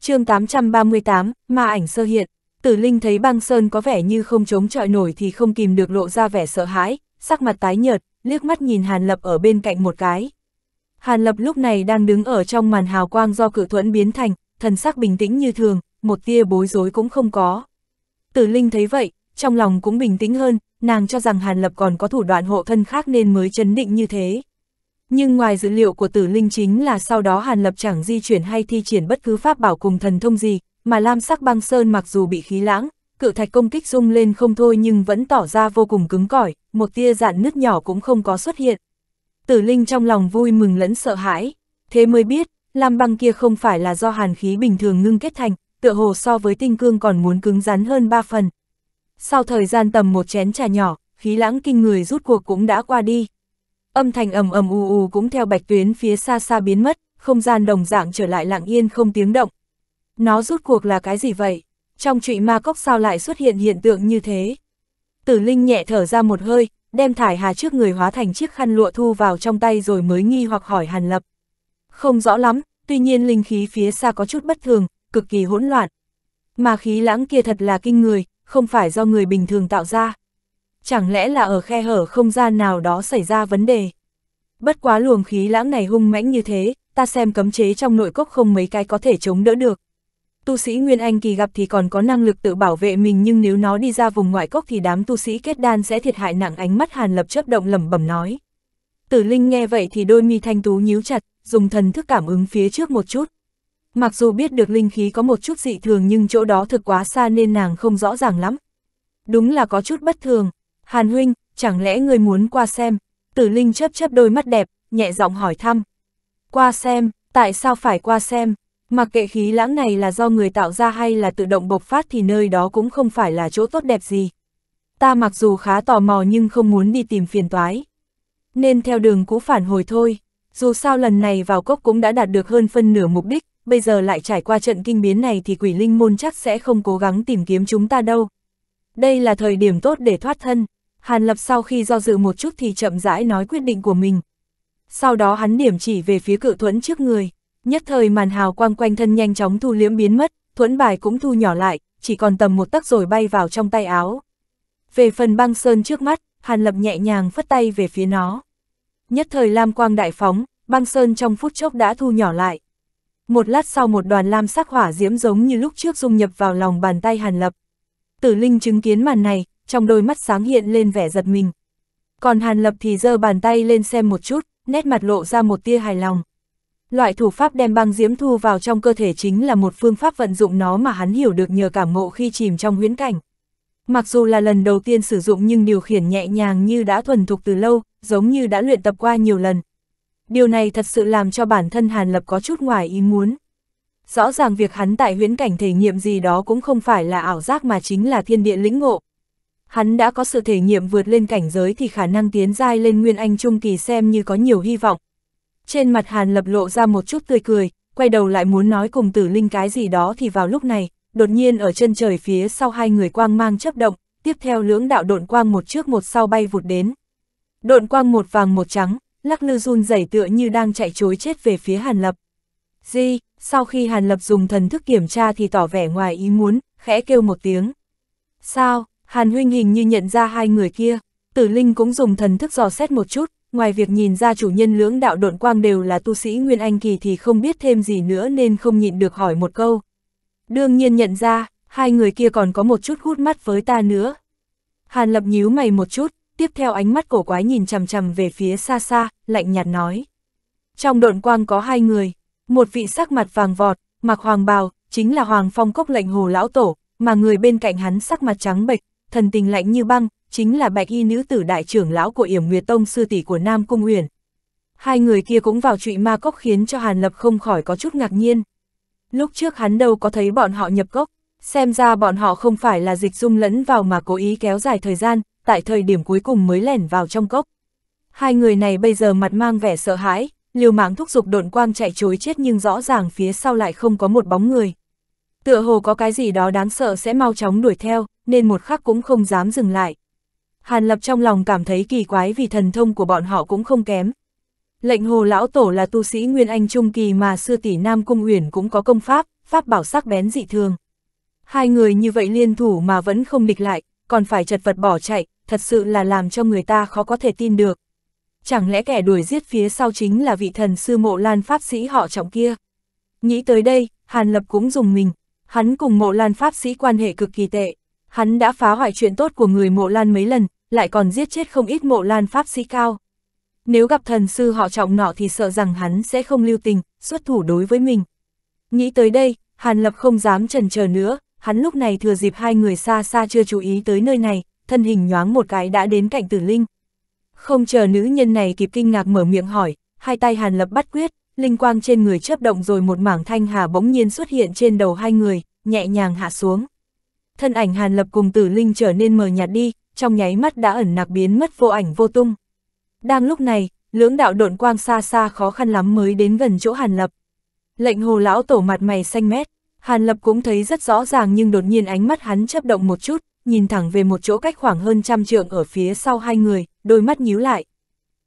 chương 838, ma ảnh sơ hiện, tử linh thấy băng sơn có vẻ như không chống chọi nổi thì không kìm được lộ ra vẻ sợ hãi, sắc mặt tái nhợt, liếc mắt nhìn Hàn Lập ở bên cạnh một cái. Hàn Lập lúc này đang đứng ở trong màn hào quang do cự thuẫn biến thành, thần sắc bình tĩnh như thường, một tia bối rối cũng không có. Tử Linh thấy vậy, trong lòng cũng bình tĩnh hơn, nàng cho rằng Hàn Lập còn có thủ đoạn hộ thân khác nên mới chấn định như thế nhưng ngoài dữ liệu của tử linh chính là sau đó Hàn Lập chẳng di chuyển hay thi triển bất cứ pháp bảo cùng thần thông gì, mà lam sắc băng sơn mặc dù bị khí lãng, cự thạch công kích rung lên không thôi nhưng vẫn tỏ ra vô cùng cứng cỏi, một tia dạn nứt nhỏ cũng không có xuất hiện. Tử linh trong lòng vui mừng lẫn sợ hãi, thế mới biết, lam băng kia không phải là do hàn khí bình thường ngưng kết thành, tựa hồ so với tinh cương còn muốn cứng rắn hơn ba phần. Sau thời gian tầm một chén trà nhỏ, khí lãng kinh người rút cuộc cũng đã qua đi. Âm thanh ầm ầm u u cũng theo bạch tuyến phía xa xa biến mất, không gian đồng dạng trở lại lặng yên không tiếng động. Nó rút cuộc là cái gì vậy? Trong trụy ma cốc sao lại xuất hiện hiện tượng như thế? Tử Linh nhẹ thở ra một hơi, đem thải hà trước người hóa thành chiếc khăn lụa thu vào trong tay rồi mới nghi hoặc hỏi Hàn Lập. Không rõ lắm, tuy nhiên linh khí phía xa có chút bất thường, cực kỳ hỗn loạn. Mà khí lãng kia thật là kinh người, không phải do người bình thường tạo ra chẳng lẽ là ở khe hở không gian nào đó xảy ra vấn đề. Bất quá luồng khí lãng này hung mãnh như thế, ta xem cấm chế trong nội cốc không mấy cái có thể chống đỡ được. Tu sĩ Nguyên Anh kỳ gặp thì còn có năng lực tự bảo vệ mình nhưng nếu nó đi ra vùng ngoại cốc thì đám tu sĩ kết đan sẽ thiệt hại nặng ánh mắt Hàn Lập chấp động lẩm bẩm nói. Tử Linh nghe vậy thì đôi mi thanh tú nhíu chặt, dùng thần thức cảm ứng phía trước một chút. Mặc dù biết được linh khí có một chút dị thường nhưng chỗ đó thực quá xa nên nàng không rõ ràng lắm. Đúng là có chút bất thường, Hàn huynh, chẳng lẽ người muốn qua xem? Tử Linh chớp chớp đôi mắt đẹp, nhẹ giọng hỏi thăm. Qua xem, tại sao phải qua xem? Mặc kệ khí lãng này là do người tạo ra hay là tự động bộc phát thì nơi đó cũng không phải là chỗ tốt đẹp gì. Ta mặc dù khá tò mò nhưng không muốn đi tìm phiền toái. Nên theo đường cũ phản hồi thôi. Dù sao lần này vào cốc cũng đã đạt được hơn phân nửa mục đích, bây giờ lại trải qua trận kinh biến này thì quỷ linh môn chắc sẽ không cố gắng tìm kiếm chúng ta đâu. Đây là thời điểm tốt để thoát thân. Hàn Lập sau khi do dự một chút thì chậm rãi nói quyết định của mình. Sau đó hắn điểm chỉ về phía cự thuẫn trước người, nhất thời màn hào quang quanh thân nhanh chóng thu liễm biến mất, thuẫn bài cũng thu nhỏ lại, chỉ còn tầm một tấc rồi bay vào trong tay áo. Về phần băng sơn trước mắt, Hàn Lập nhẹ nhàng phất tay về phía nó. Nhất thời lam quang đại phóng, băng sơn trong phút chốc đã thu nhỏ lại. Một lát sau một đoàn lam sắc hỏa diễm giống như lúc trước dung nhập vào lòng bàn tay Hàn Lập. Tử Linh chứng kiến màn này, trong đôi mắt sáng hiện lên vẻ giật mình. Còn Hàn Lập thì giơ bàn tay lên xem một chút, nét mặt lộ ra một tia hài lòng. Loại thủ pháp đem băng diễm thu vào trong cơ thể chính là một phương pháp vận dụng nó mà hắn hiểu được nhờ cảm ngộ khi chìm trong huyễn cảnh. Mặc dù là lần đầu tiên sử dụng nhưng điều khiển nhẹ nhàng như đã thuần thục từ lâu, giống như đã luyện tập qua nhiều lần. Điều này thật sự làm cho bản thân Hàn Lập có chút ngoài ý muốn. Rõ ràng việc hắn tại huyễn cảnh thể nghiệm gì đó cũng không phải là ảo giác mà chính là thiên địa lĩnh ngộ, hắn đã có sự thể nghiệm vượt lên cảnh giới thì khả năng tiến giai lên Nguyên Anh Trung Kỳ xem như có nhiều hy vọng. Trên mặt Hàn Lập lộ ra một chút tươi cười, quay đầu lại muốn nói cùng tử linh cái gì đó thì vào lúc này, đột nhiên ở chân trời phía sau hai người quang mang chấp động, tiếp theo lưỡng đạo độn quang một trước một sau bay vụt đến. Độn quang một vàng một trắng, lắc lư run rẩy tựa như đang chạy chối chết về phía Hàn Lập. Di, sau khi Hàn Lập dùng thần thức kiểm tra thì tỏ vẻ ngoài ý muốn, khẽ kêu một tiếng. Sao, Hàn huynh hình như nhận ra hai người kia, tử linh cũng dùng thần thức dò xét một chút, ngoài việc nhìn ra chủ nhân lưỡng đạo độn quang đều là tu sĩ Nguyên Anh Kỳ thì không biết thêm gì nữa nên không nhịn được hỏi một câu. Đương nhiên nhận ra, hai người kia còn có một chút hút mắt với ta nữa. Hàn lập nhíu mày một chút, tiếp theo ánh mắt cổ quái nhìn chằm chằm về phía xa xa, lạnh nhạt nói. Trong độn quang có hai người, một vị sắc mặt vàng vọt, mặc hoàng bào, chính là Hoàng Phong Cốc lệnh Hồ Lão Tổ, mà người bên cạnh hắn sắc mặt trắng bệch, thần tình lạnh như băng, chính là bạch y nữ tử đại trưởng lão của Yểm Nguyệt Tông sư tỷ của Nam Cung Uyển. Hai người kia cũng vào trụy ma cốc khiến cho Hàn Lập không khỏi có chút ngạc nhiên. Lúc trước hắn đâu có thấy bọn họ nhập cốc, xem ra bọn họ không phải là dịch dung lẫn vào mà cố ý kéo dài thời gian, tại thời điểm cuối cùng mới lẻn vào trong cốc. Hai người này bây giờ mặt mang vẻ sợ hãi, liều mạng thúc giục độn quang chạy chối chết nhưng rõ ràng phía sau lại không có một bóng người. Tựa hồ có cái gì đó đáng sợ sẽ mau chóng đuổi theo nên một khắc cũng không dám dừng lại. Hàn Lập trong lòng cảm thấy kỳ quái vì thần thông của bọn họ cũng không kém. Lệnh hồ lão tổ là tu sĩ Nguyên Anh Trung Kỳ mà xưa tỷ Nam Cung Uyển cũng có công pháp, pháp bảo sắc bén dị thường. Hai người như vậy liên thủ mà vẫn không địch lại, còn phải chật vật bỏ chạy, thật sự là làm cho người ta khó có thể tin được. Chẳng lẽ kẻ đuổi giết phía sau chính là vị thần sư mộ lan pháp sĩ họ trọng kia? Nghĩ tới đây, Hàn Lập cũng dùng mình, hắn cùng mộ lan pháp sĩ quan hệ cực kỳ tệ. Hắn đã phá hoại chuyện tốt của người mộ lan mấy lần, lại còn giết chết không ít mộ lan pháp sĩ cao. Nếu gặp thần sư họ trọng nọ thì sợ rằng hắn sẽ không lưu tình, xuất thủ đối với mình. Nghĩ tới đây, Hàn Lập không dám trần chờ nữa, hắn lúc này thừa dịp hai người xa xa chưa chú ý tới nơi này, thân hình nhoáng một cái đã đến cạnh tử linh. Không chờ nữ nhân này kịp kinh ngạc mở miệng hỏi, hai tay Hàn Lập bắt quyết, linh quang trên người chớp động rồi một mảng thanh hà bỗng nhiên xuất hiện trên đầu hai người, nhẹ nhàng hạ xuống thân ảnh Hàn Lập cùng tử linh trở nên mờ nhạt đi, trong nháy mắt đã ẩn nặc biến mất vô ảnh vô tung. Đang lúc này, lưỡng đạo độn quang xa xa khó khăn lắm mới đến gần chỗ Hàn Lập. Lệnh hồ lão tổ mặt mày xanh mét, Hàn Lập cũng thấy rất rõ ràng nhưng đột nhiên ánh mắt hắn chấp động một chút, nhìn thẳng về một chỗ cách khoảng hơn trăm trượng ở phía sau hai người, đôi mắt nhíu lại.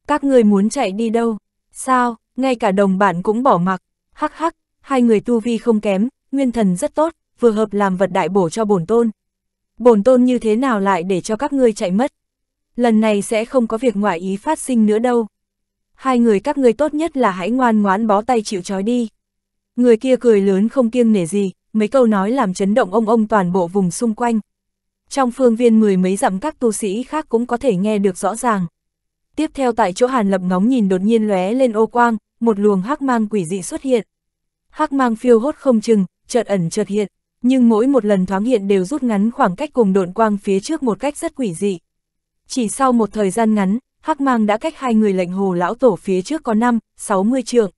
Các người muốn chạy đi đâu? Sao, ngay cả đồng bạn cũng bỏ mặc hắc hắc, hai người tu vi không kém, nguyên thần rất tốt, vừa hợp làm vật đại bổ cho bổn tôn. Bổn tôn như thế nào lại để cho các ngươi chạy mất? Lần này sẽ không có việc ngoại ý phát sinh nữa đâu. Hai người các ngươi tốt nhất là hãy ngoan ngoãn bó tay chịu trói đi. Người kia cười lớn không kiêng nể gì, mấy câu nói làm chấn động ông ông toàn bộ vùng xung quanh. Trong phương viên mười mấy dặm các tu sĩ khác cũng có thể nghe được rõ ràng. Tiếp theo tại chỗ Hàn Lập ngóng nhìn đột nhiên lóe lên ô quang, một luồng hắc mang quỷ dị xuất hiện. Hắc mang phiêu hốt không chừng, chợt ẩn chợt hiện, nhưng mỗi một lần thoáng hiện đều rút ngắn khoảng cách cùng độn quang phía trước một cách rất quỷ dị. Chỉ sau một thời gian ngắn, Hắc Mang đã cách hai người lệnh hồ lão tổ phía trước có 5, 60 trượng.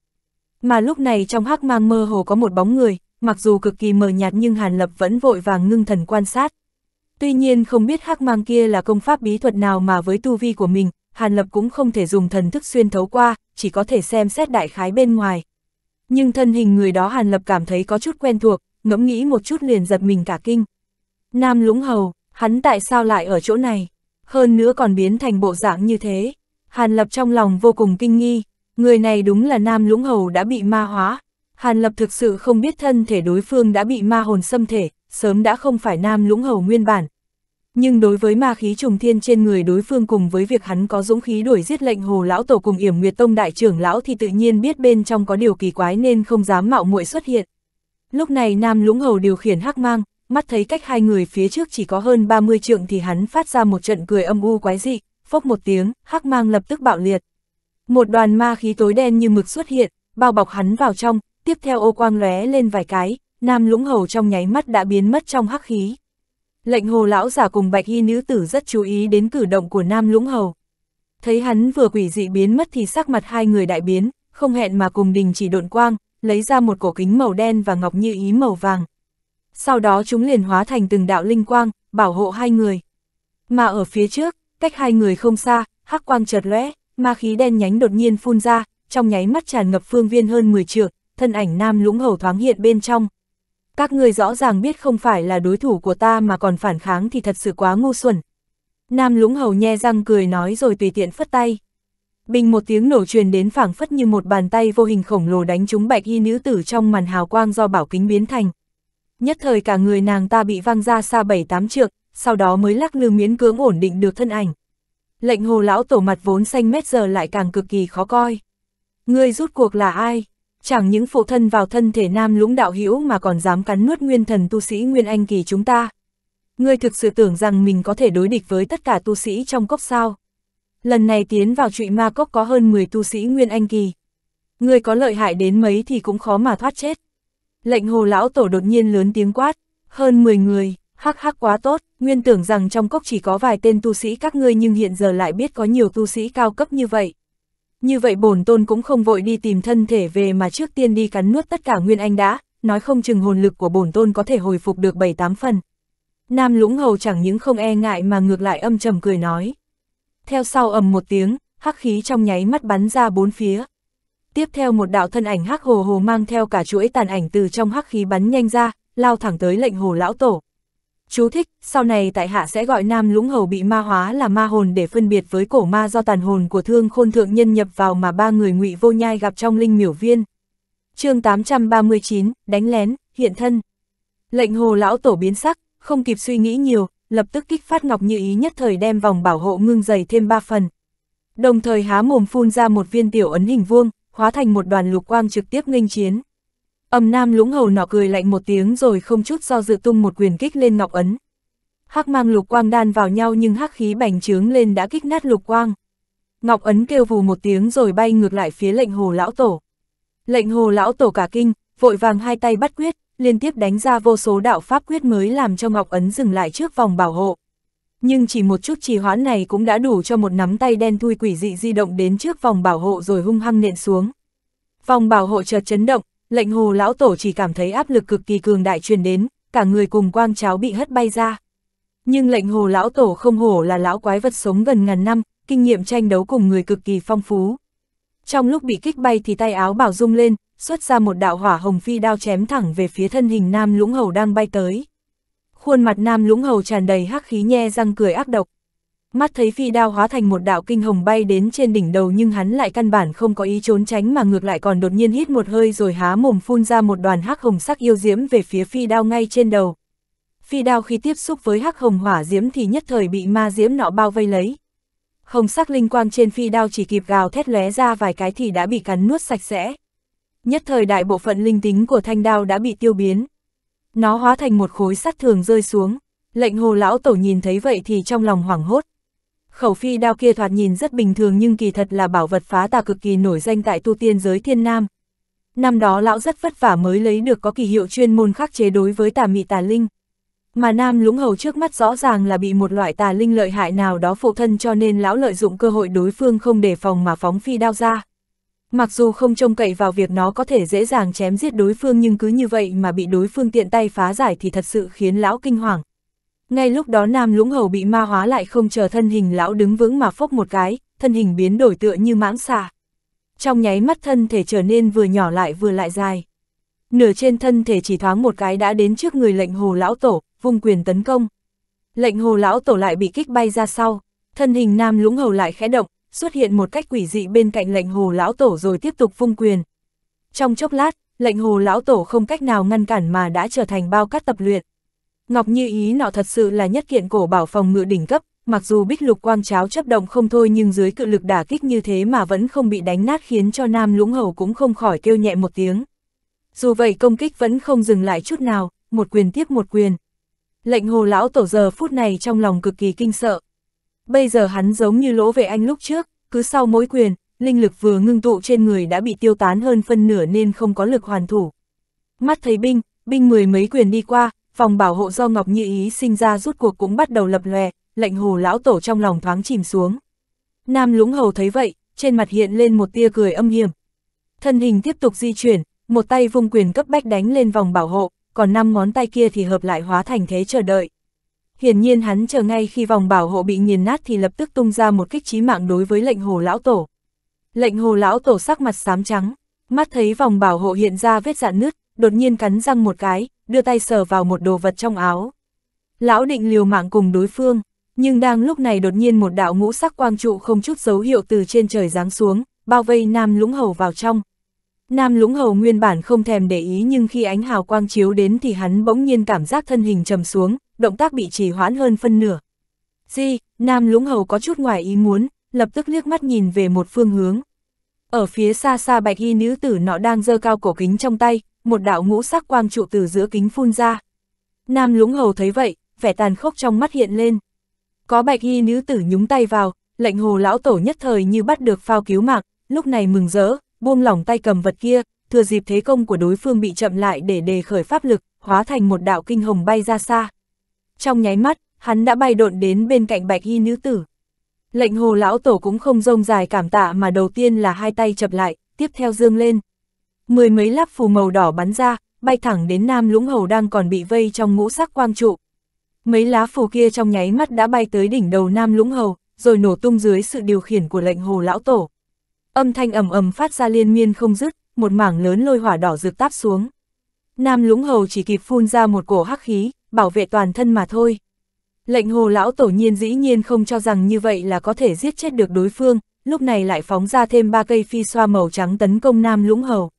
Mà lúc này trong Hắc Mang mơ hồ có một bóng người, mặc dù cực kỳ mờ nhạt nhưng Hàn Lập vẫn vội vàng ngưng thần quan sát. Tuy nhiên không biết Hắc Mang kia là công pháp bí thuật nào mà với tu vi của mình, Hàn Lập cũng không thể dùng thần thức xuyên thấu qua, chỉ có thể xem xét đại khái bên ngoài. Nhưng thân hình người đó Hàn Lập cảm thấy có chút quen thuộc, ngẫm nghĩ một chút liền giật mình cả kinh. Nam Lũng Hầu, hắn tại sao lại ở chỗ này? Hơn nữa còn biến thành bộ dạng như thế. Hàn Lập trong lòng vô cùng kinh nghi, người này đúng là Nam Lũng Hầu đã bị ma hóa. Hàn Lập thực sự không biết thân thể đối phương đã bị ma hồn xâm thể, sớm đã không phải Nam Lũng Hầu nguyên bản. Nhưng đối với ma khí trùng thiên trên người đối phương cùng với việc hắn có dũng khí đuổi giết lệnh hồ lão tổ cùng yểm nguyệt tông đại trưởng lão thì tự nhiên biết bên trong có điều kỳ quái nên không dám mạo muội xuất hiện. Lúc này Nam Lũng Hầu điều khiển hắc mang, mắt thấy cách hai người phía trước chỉ có hơn 30 trượng thì hắn phát ra một trận cười âm u quái dị, phốc một tiếng, hắc mang lập tức bạo liệt. Một đoàn ma khí tối đen như mực xuất hiện, bao bọc hắn vào trong, tiếp theo ô quang lóe lên vài cái, Nam Lũng Hầu trong nháy mắt đã biến mất trong hắc khí. Lệnh hồ lão giả cùng bạch y nữ tử rất chú ý đến cử động của Nam Lũng Hầu. Thấy hắn vừa quỷ dị biến mất thì sắc mặt hai người đại biến, không hẹn mà cùng đình chỉ độn quang, lấy ra một cổ kính màu đen và ngọc như ý màu vàng. Sau đó chúng liền hóa thành từng đạo linh quang, bảo hộ hai người. Mà ở phía trước, cách hai người không xa, hắc quang chợt lóe, ma khí đen nhánh đột nhiên phun ra, trong nháy mắt tràn ngập phương viên hơn 10 trượng, thân ảnh nam lũng hầu thoáng hiện bên trong. Các người rõ ràng biết không phải là đối thủ của ta mà còn phản kháng thì thật sự quá ngu xuẩn. Nam lũng hầu nhe răng cười nói rồi tùy tiện phất tay bình một tiếng nổ truyền đến phảng phất như một bàn tay vô hình khổng lồ đánh trúng bạch y nữ tử trong màn hào quang do bảo kính biến thành. Nhất thời cả người nàng ta bị văng ra xa bảy tám trượng, sau đó mới lắc lư miễn cưỡng ổn định được thân ảnh. Lệnh hồ lão tổ mặt vốn xanh mét giờ lại càng cực kỳ khó coi. Ngươi rút cuộc là ai? Chẳng những phụ thân vào thân thể nam lũng đạo hữu mà còn dám cắn nuốt nguyên thần tu sĩ nguyên anh kỳ chúng ta. Ngươi thực sự tưởng rằng mình có thể đối địch với tất cả tu sĩ trong cốc sao? Lần này tiến vào trụy ma cốc có hơn 10 tu sĩ Nguyên Anh Kỳ. Người có lợi hại đến mấy thì cũng khó mà thoát chết. Lệnh hồ lão tổ đột nhiên lớn tiếng quát, hơn 10 người, hắc hắc quá tốt, nguyên tưởng rằng trong cốc chỉ có vài tên tu sĩ các ngươi nhưng hiện giờ lại biết có nhiều tu sĩ cao cấp như vậy. Như vậy bổn tôn cũng không vội đi tìm thân thể về mà trước tiên đi cắn nuốt tất cả nguyên anh đã, nói không chừng hồn lực của bổn tôn có thể hồi phục được 7-8 phần. Nam lũng hầu chẳng những không e ngại mà ngược lại âm trầm cười nói theo sau ầm một tiếng, hắc khí trong nháy mắt bắn ra bốn phía. Tiếp theo một đạo thân ảnh hắc hồ hồ mang theo cả chuỗi tàn ảnh từ trong hắc khí bắn nhanh ra, lao thẳng tới lệnh hồ lão tổ. Chú thích, sau này tại hạ sẽ gọi nam lũng hầu bị ma hóa là ma hồn để phân biệt với cổ ma do tàn hồn của thương khôn thượng nhân nhập vào mà ba người ngụy vô nhai gặp trong linh miểu viên. chương 839, đánh lén, hiện thân. Lệnh hồ lão tổ biến sắc, không kịp suy nghĩ nhiều, lập tức kích phát ngọc như ý nhất thời đem vòng bảo hộ ngưng dày thêm ba phần. Đồng thời há mồm phun ra một viên tiểu ấn hình vuông, hóa thành một đoàn lục quang trực tiếp nghênh chiến. Âm nam lũng hầu nọ cười lạnh một tiếng rồi không chút do dự tung một quyền kích lên ngọc ấn. Hắc mang lục quang đan vào nhau nhưng hắc khí bành trướng lên đã kích nát lục quang. Ngọc ấn kêu vù một tiếng rồi bay ngược lại phía lệnh hồ lão tổ. Lệnh hồ lão tổ cả kinh, vội vàng hai tay bắt quyết, liên tiếp đánh ra vô số đạo pháp quyết mới làm cho Ngọc Ấn dừng lại trước vòng bảo hộ. Nhưng chỉ một chút trì hoãn này cũng đã đủ cho một nắm tay đen thui quỷ dị di động đến trước vòng bảo hộ rồi hung hăng nện xuống. Vòng bảo hộ chợt chấn động, lệnh hồ lão tổ chỉ cảm thấy áp lực cực kỳ cường đại truyền đến, cả người cùng quang cháo bị hất bay ra. Nhưng lệnh hồ lão tổ không hổ là lão quái vật sống gần ngàn năm, kinh nghiệm tranh đấu cùng người cực kỳ phong phú. Trong lúc bị kích bay thì tay áo bảo rung lên, xuất ra một đạo hỏa hồng phi đao chém thẳng về phía thân hình nam lũng hầu đang bay tới. Khuôn mặt nam lũng hầu tràn đầy hắc khí nhe răng cười ác độc. Mắt thấy phi đao hóa thành một đạo kinh hồng bay đến trên đỉnh đầu nhưng hắn lại căn bản không có ý trốn tránh mà ngược lại còn đột nhiên hít một hơi rồi há mồm phun ra một đoàn hắc hồng sắc yêu diễm về phía phi đao ngay trên đầu. Phi đao khi tiếp xúc với hắc hồng hỏa diễm thì nhất thời bị ma diễm nọ bao vây lấy. Hồng sắc linh quang trên phi đao chỉ kịp gào thét lóe ra vài cái thì đã bị cắn nuốt sạch sẽ. Nhất thời đại bộ phận linh tính của thanh đao đã bị tiêu biến. Nó hóa thành một khối sắt thường rơi xuống, lệnh hồ lão tổ nhìn thấy vậy thì trong lòng hoảng hốt. Khẩu phi đao kia thoạt nhìn rất bình thường nhưng kỳ thật là bảo vật phá tà cực kỳ nổi danh tại tu tiên giới thiên nam. Năm đó lão rất vất vả mới lấy được có kỳ hiệu chuyên môn khắc chế đối với tà mị tà linh. Mà nam lũng hầu trước mắt rõ ràng là bị một loại tà linh lợi hại nào đó phụ thân cho nên lão lợi dụng cơ hội đối phương không đề phòng mà phóng phi đao ra. Mặc dù không trông cậy vào việc nó có thể dễ dàng chém giết đối phương nhưng cứ như vậy mà bị đối phương tiện tay phá giải thì thật sự khiến lão kinh hoàng. Ngay lúc đó Nam Lũng Hầu bị ma hóa lại không chờ thân hình lão đứng vững mà phốc một cái, thân hình biến đổi tựa như mãng xà. Trong nháy mắt thân thể trở nên vừa nhỏ lại vừa lại dài. Nửa trên thân thể chỉ thoáng một cái đã đến trước người lệnh hồ lão tổ, vung quyền tấn công. Lệnh hồ lão tổ lại bị kích bay ra sau, thân hình Nam Lũng Hầu lại khẽ động, xuất hiện một cách quỷ dị bên cạnh lệnh hồ lão tổ rồi tiếp tục vung quyền. Trong chốc lát, lệnh hồ lão tổ không cách nào ngăn cản mà đã trở thành bao cát tập luyện. Ngọc Như Ý nọ thật sự là nhất kiện cổ bảo phòng ngự đỉnh cấp, mặc dù bích lục quang cháo chấp động không thôi nhưng dưới cự lực đả kích như thế mà vẫn không bị đánh nát khiến cho nam lũng hầu cũng không khỏi kêu nhẹ một tiếng. Dù vậy công kích vẫn không dừng lại chút nào, một quyền tiếp một quyền. Lệnh hồ lão tổ giờ phút này trong lòng cực kỳ kinh sợ, Bây giờ hắn giống như lỗ về anh lúc trước, cứ sau mỗi quyền, linh lực vừa ngưng tụ trên người đã bị tiêu tán hơn phân nửa nên không có lực hoàn thủ. Mắt thấy binh, binh mười mấy quyền đi qua, phòng bảo hộ do Ngọc Như Ý sinh ra rút cuộc cũng bắt đầu lập lòe, lệnh hồ lão tổ trong lòng thoáng chìm xuống. Nam lũng hầu thấy vậy, trên mặt hiện lên một tia cười âm hiểm. Thân hình tiếp tục di chuyển, một tay vung quyền cấp bách đánh lên vòng bảo hộ, còn năm ngón tay kia thì hợp lại hóa thành thế chờ đợi hiển nhiên hắn chờ ngay khi vòng bảo hộ bị nghiền nát thì lập tức tung ra một kích chí mạng đối với lệnh hồ lão tổ. Lệnh hồ lão tổ sắc mặt xám trắng, mắt thấy vòng bảo hộ hiện ra vết dạn nứt, đột nhiên cắn răng một cái, đưa tay sờ vào một đồ vật trong áo. Lão định liều mạng cùng đối phương, nhưng đang lúc này đột nhiên một đạo ngũ sắc quang trụ không chút dấu hiệu từ trên trời giáng xuống, bao vây nam lũng hầu vào trong, Nam Lũng Hầu nguyên bản không thèm để ý nhưng khi ánh hào quang chiếu đến thì hắn bỗng nhiên cảm giác thân hình trầm xuống, động tác bị trì hoãn hơn phân nửa. Di, Nam Lũng Hầu có chút ngoài ý muốn, lập tức liếc mắt nhìn về một phương hướng. Ở phía xa xa bạch y nữ tử nọ đang giơ cao cổ kính trong tay, một đạo ngũ sắc quang trụ từ giữa kính phun ra. Nam Lũng Hầu thấy vậy, vẻ tàn khốc trong mắt hiện lên. Có bạch y nữ tử nhúng tay vào, lệnh hồ lão tổ nhất thời như bắt được phao cứu mạng, lúc này mừng rỡ, buông lỏng tay cầm vật kia, thừa dịp thế công của đối phương bị chậm lại để đề khởi pháp lực, hóa thành một đạo kinh hồng bay ra xa. Trong nháy mắt, hắn đã bay độn đến bên cạnh bạch y nữ tử. Lệnh hồ lão tổ cũng không rông dài cảm tạ mà đầu tiên là hai tay chập lại, tiếp theo dương lên. Mười mấy láp phù màu đỏ bắn ra, bay thẳng đến nam lũng hầu đang còn bị vây trong ngũ sắc quang trụ. Mấy lá phù kia trong nháy mắt đã bay tới đỉnh đầu nam lũng hầu, rồi nổ tung dưới sự điều khiển của lệnh hồ lão tổ. Âm thanh ầm ầm phát ra liên miên không dứt, một mảng lớn lôi hỏa đỏ rực táp xuống. Nam Lũng Hầu chỉ kịp phun ra một cổ hắc khí, bảo vệ toàn thân mà thôi. Lệnh hồ lão tổ nhiên dĩ nhiên không cho rằng như vậy là có thể giết chết được đối phương, lúc này lại phóng ra thêm ba cây phi xoa màu trắng tấn công Nam Lũng Hầu.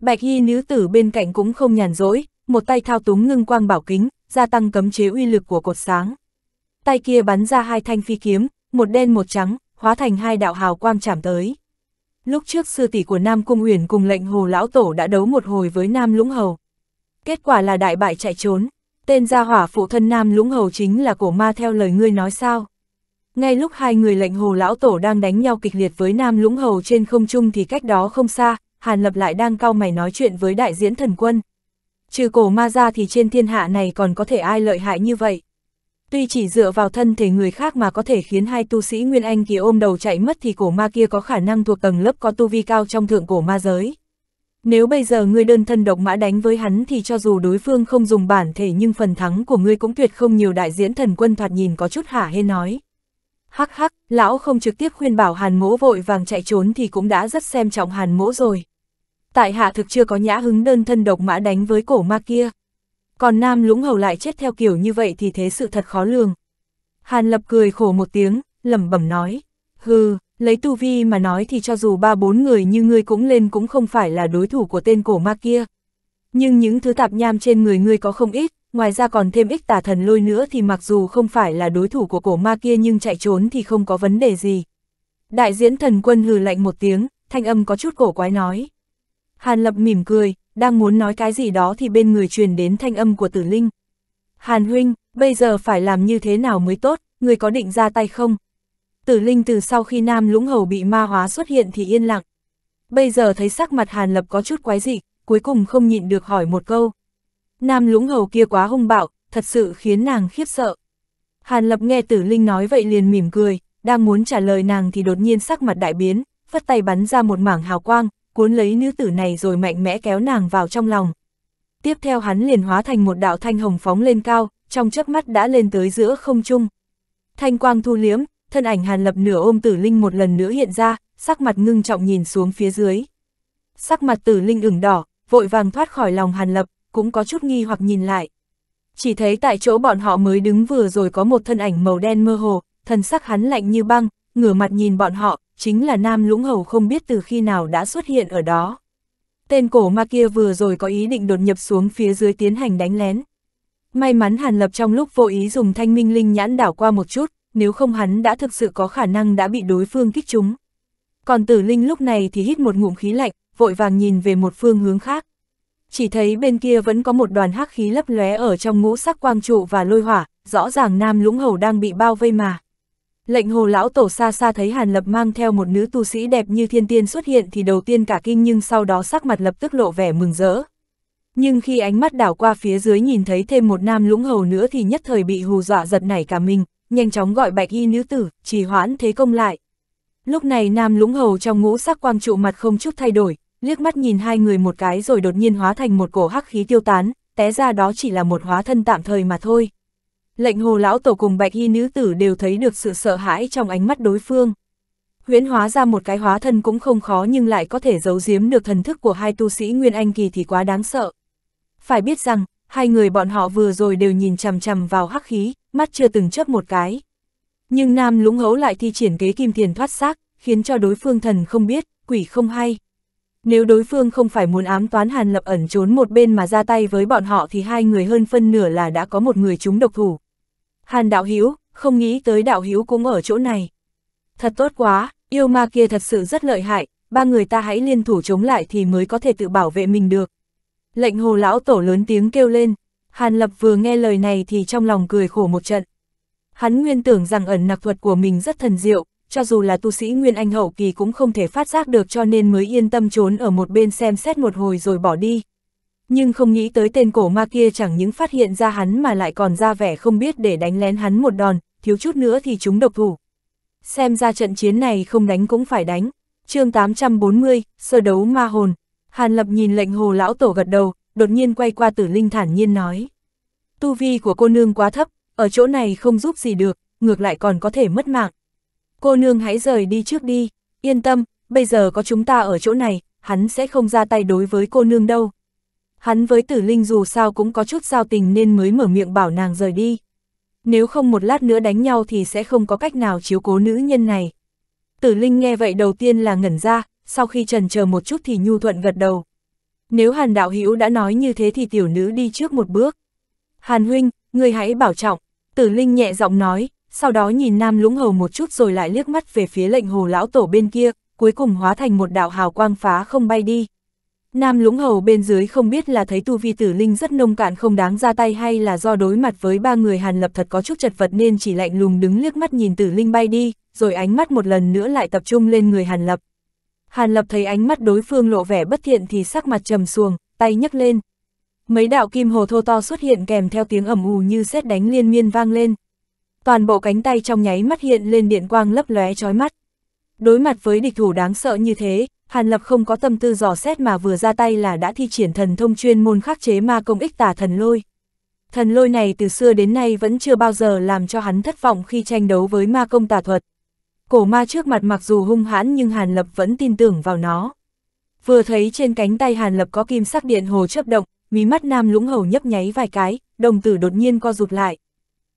Bạch y nữ tử bên cạnh cũng không nhàn rỗi, một tay thao túng ngưng quang bảo kính, gia tăng cấm chế uy lực của cột sáng. Tay kia bắn ra hai thanh phi kiếm, một đen một trắng, hóa thành hai đạo hào quang chạm tới. Lúc trước sư tỷ của Nam Cung Uyển cùng lệnh hồ lão tổ đã đấu một hồi với Nam Lũng Hầu. Kết quả là đại bại chạy trốn, tên gia hỏa phụ thân Nam Lũng Hầu chính là cổ ma theo lời ngươi nói sao. Ngay lúc hai người lệnh hồ lão tổ đang đánh nhau kịch liệt với Nam Lũng Hầu trên không trung thì cách đó không xa, Hàn Lập lại đang cau mày nói chuyện với đại diễn thần quân. Trừ cổ ma ra thì trên thiên hạ này còn có thể ai lợi hại như vậy. Tuy chỉ dựa vào thân thể người khác mà có thể khiến hai tu sĩ Nguyên Anh kia ôm đầu chạy mất thì cổ ma kia có khả năng thuộc tầng lớp có tu vi cao trong thượng cổ ma giới. Nếu bây giờ ngươi đơn thân độc mã đánh với hắn thì cho dù đối phương không dùng bản thể nhưng phần thắng của ngươi cũng tuyệt không nhiều đại diễn thần quân thoạt nhìn có chút hả hê nói. Hắc hắc, lão không trực tiếp khuyên bảo hàn mỗ vội vàng chạy trốn thì cũng đã rất xem trọng hàn mỗ rồi. Tại hạ thực chưa có nhã hứng đơn thân độc mã đánh với cổ ma kia còn Nam Lũng Hầu lại chết theo kiểu như vậy thì thế sự thật khó lường. Hàn Lập cười khổ một tiếng, lẩm bẩm nói, hừ, lấy tu vi mà nói thì cho dù ba bốn người như ngươi cũng lên cũng không phải là đối thủ của tên cổ ma kia. Nhưng những thứ tạp nham trên người ngươi có không ít, ngoài ra còn thêm ích tà thần lôi nữa thì mặc dù không phải là đối thủ của cổ ma kia nhưng chạy trốn thì không có vấn đề gì. Đại diễn thần quân hừ lạnh một tiếng, thanh âm có chút cổ quái nói. Hàn Lập mỉm cười, đang muốn nói cái gì đó thì bên người truyền đến thanh âm của tử linh. Hàn huynh, bây giờ phải làm như thế nào mới tốt, người có định ra tay không? Tử linh từ sau khi nam lũng hầu bị ma hóa xuất hiện thì yên lặng. Bây giờ thấy sắc mặt hàn lập có chút quái dị, cuối cùng không nhịn được hỏi một câu. Nam lũng hầu kia quá hung bạo, thật sự khiến nàng khiếp sợ. Hàn lập nghe tử linh nói vậy liền mỉm cười, đang muốn trả lời nàng thì đột nhiên sắc mặt đại biến, phất tay bắn ra một mảng hào quang, cuốn lấy nữ tử này rồi mạnh mẽ kéo nàng vào trong lòng. Tiếp theo hắn liền hóa thành một đạo thanh hồng phóng lên cao, trong chớp mắt đã lên tới giữa không trung. Thanh quang thu liếm, thân ảnh Hàn Lập nửa ôm Tử Linh một lần nữa hiện ra, sắc mặt ngưng trọng nhìn xuống phía dưới. Sắc mặt Tử Linh ửng đỏ, vội vàng thoát khỏi lòng Hàn Lập, cũng có chút nghi hoặc nhìn lại. Chỉ thấy tại chỗ bọn họ mới đứng vừa rồi có một thân ảnh màu đen mơ hồ, thân sắc hắn lạnh như băng, ngửa mặt nhìn bọn họ, chính là Nam Lũng Hầu không biết từ khi nào đã xuất hiện ở đó. Tên cổ ma kia vừa rồi có ý định đột nhập xuống phía dưới tiến hành đánh lén. May mắn Hàn Lập trong lúc vô ý dùng thanh minh linh nhãn đảo qua một chút, nếu không hắn đã thực sự có khả năng đã bị đối phương kích trúng. Còn tử linh lúc này thì hít một ngụm khí lạnh, vội vàng nhìn về một phương hướng khác. Chỉ thấy bên kia vẫn có một đoàn hắc khí lấp lóe ở trong ngũ sắc quang trụ và lôi hỏa, rõ ràng Nam Lũng Hầu đang bị bao vây mà. Lệnh hồ lão tổ xa xa thấy Hàn Lập mang theo một nữ tu sĩ đẹp như thiên tiên xuất hiện thì đầu tiên cả kinh nhưng sau đó sắc mặt lập tức lộ vẻ mừng rỡ. Nhưng khi ánh mắt đảo qua phía dưới nhìn thấy thêm một nam lũng hầu nữa thì nhất thời bị hù dọa giật nảy cả mình, nhanh chóng gọi bạch y nữ tử, trì hoãn thế công lại. Lúc này nam lũng hầu trong ngũ sắc quang trụ mặt không chút thay đổi, liếc mắt nhìn hai người một cái rồi đột nhiên hóa thành một cổ hắc khí tiêu tán, té ra đó chỉ là một hóa thân tạm thời mà thôi. Lệnh hồ lão tổ cùng bạch hy nữ tử đều thấy được sự sợ hãi trong ánh mắt đối phương. Huyễn hóa ra một cái hóa thân cũng không khó nhưng lại có thể giấu giếm được thần thức của hai tu sĩ Nguyên Anh Kỳ thì quá đáng sợ. Phải biết rằng, hai người bọn họ vừa rồi đều nhìn chằm chằm vào hắc khí, mắt chưa từng chớp một cái. Nhưng nam lũng hấu lại thi triển kế kim thiền thoát xác, khiến cho đối phương thần không biết, quỷ không hay. Nếu đối phương không phải muốn ám toán Hàn Lập ẩn trốn một bên mà ra tay với bọn họ thì hai người hơn phân nửa là đã có một người chúng độc thủ. Hàn đạo hữu không nghĩ tới đạo hữu cũng ở chỗ này. Thật tốt quá, yêu ma kia thật sự rất lợi hại, ba người ta hãy liên thủ chống lại thì mới có thể tự bảo vệ mình được. Lệnh hồ lão tổ lớn tiếng kêu lên, Hàn Lập vừa nghe lời này thì trong lòng cười khổ một trận. Hắn nguyên tưởng rằng ẩn nặc thuật của mình rất thần diệu, cho dù là tu sĩ Nguyên Anh Hậu Kỳ cũng không thể phát giác được cho nên mới yên tâm trốn ở một bên xem xét một hồi rồi bỏ đi nhưng không nghĩ tới tên cổ ma kia chẳng những phát hiện ra hắn mà lại còn ra vẻ không biết để đánh lén hắn một đòn, thiếu chút nữa thì chúng độc thủ. Xem ra trận chiến này không đánh cũng phải đánh. chương 840, sơ đấu ma hồn. Hàn Lập nhìn lệnh hồ lão tổ gật đầu, đột nhiên quay qua tử linh thản nhiên nói. Tu vi của cô nương quá thấp, ở chỗ này không giúp gì được, ngược lại còn có thể mất mạng. Cô nương hãy rời đi trước đi, yên tâm, bây giờ có chúng ta ở chỗ này, hắn sẽ không ra tay đối với cô nương đâu. Hắn với tử linh dù sao cũng có chút giao tình nên mới mở miệng bảo nàng rời đi. Nếu không một lát nữa đánh nhau thì sẽ không có cách nào chiếu cố nữ nhân này. Tử linh nghe vậy đầu tiên là ngẩn ra, sau khi trần chờ một chút thì nhu thuận gật đầu. Nếu hàn đạo hữu đã nói như thế thì tiểu nữ đi trước một bước. Hàn huynh, người hãy bảo trọng, tử linh nhẹ giọng nói, sau đó nhìn nam lũng hầu một chút rồi lại liếc mắt về phía lệnh hồ lão tổ bên kia, cuối cùng hóa thành một đạo hào quang phá không bay đi. Nam Lũng Hầu bên dưới không biết là thấy tu vi tử linh rất nông cạn không đáng ra tay hay là do đối mặt với ba người Hàn Lập thật có chút chật vật nên chỉ lạnh lùng đứng liếc mắt nhìn tử linh bay đi, rồi ánh mắt một lần nữa lại tập trung lên người Hàn Lập. Hàn Lập thấy ánh mắt đối phương lộ vẻ bất thiện thì sắc mặt trầm xuồng, tay nhấc lên. Mấy đạo kim hồ thô to xuất hiện kèm theo tiếng ầm ù như xét đánh liên miên vang lên. Toàn bộ cánh tay trong nháy mắt hiện lên điện quang lấp lóe chói mắt. Đối mặt với địch thủ đáng sợ như thế, Hàn Lập không có tâm tư dò xét mà vừa ra tay là đã thi triển thần thông chuyên môn khắc chế ma công ích tà thần lôi. Thần lôi này từ xưa đến nay vẫn chưa bao giờ làm cho hắn thất vọng khi tranh đấu với ma công tà thuật. Cổ ma trước mặt mặc dù hung hãn nhưng Hàn Lập vẫn tin tưởng vào nó. Vừa thấy trên cánh tay Hàn Lập có kim sắc điện hồ chớp động, mí mắt nam lũng hầu nhấp nháy vài cái, đồng tử đột nhiên co rụt lại.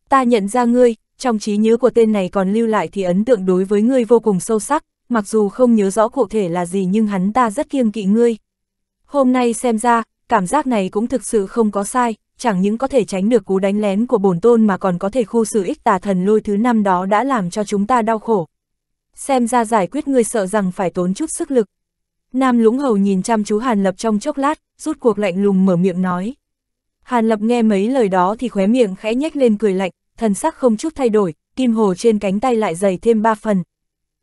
Ta nhận ra ngươi, trong trí nhớ của tên này còn lưu lại thì ấn tượng đối với ngươi vô cùng sâu sắc, mặc dù không nhớ rõ cụ thể là gì nhưng hắn ta rất kiêng kỵ ngươi. Hôm nay xem ra, cảm giác này cũng thực sự không có sai, chẳng những có thể tránh được cú đánh lén của bổn tôn mà còn có thể khu xử ích tà thần lôi thứ năm đó đã làm cho chúng ta đau khổ. Xem ra giải quyết ngươi sợ rằng phải tốn chút sức lực. Nam lũng hầu nhìn chăm chú Hàn Lập trong chốc lát, rút cuộc lạnh lùng mở miệng nói. Hàn Lập nghe mấy lời đó thì khóe miệng khẽ nhếch lên cười lạnh, thần sắc không chút thay đổi, kim hồ trên cánh tay lại dày thêm ba phần,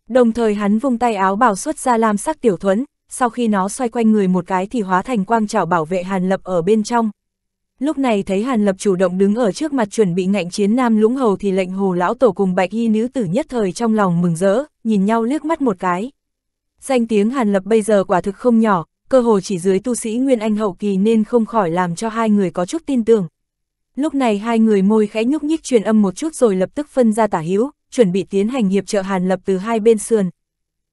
Đồng thời hắn vung tay áo bảo xuất ra lam sắc tiểu thuẫn, sau khi nó xoay quanh người một cái thì hóa thành quang trảo bảo vệ Hàn Lập ở bên trong. Lúc này thấy Hàn Lập chủ động đứng ở trước mặt chuẩn bị ngạnh chiến Nam Lũng Hầu thì lệnh Hồ lão tổ cùng Bạch Y nữ tử nhất thời trong lòng mừng rỡ, nhìn nhau liếc mắt một cái. Danh tiếng Hàn Lập bây giờ quả thực không nhỏ, cơ hồ chỉ dưới tu sĩ Nguyên Anh hậu kỳ nên không khỏi làm cho hai người có chút tin tưởng. Lúc này hai người môi khẽ nhúc nhích truyền âm một chút rồi lập tức phân ra tả hữu, chuẩn bị tiến hành hiệp trợ Hàn Lập từ hai bên sườn.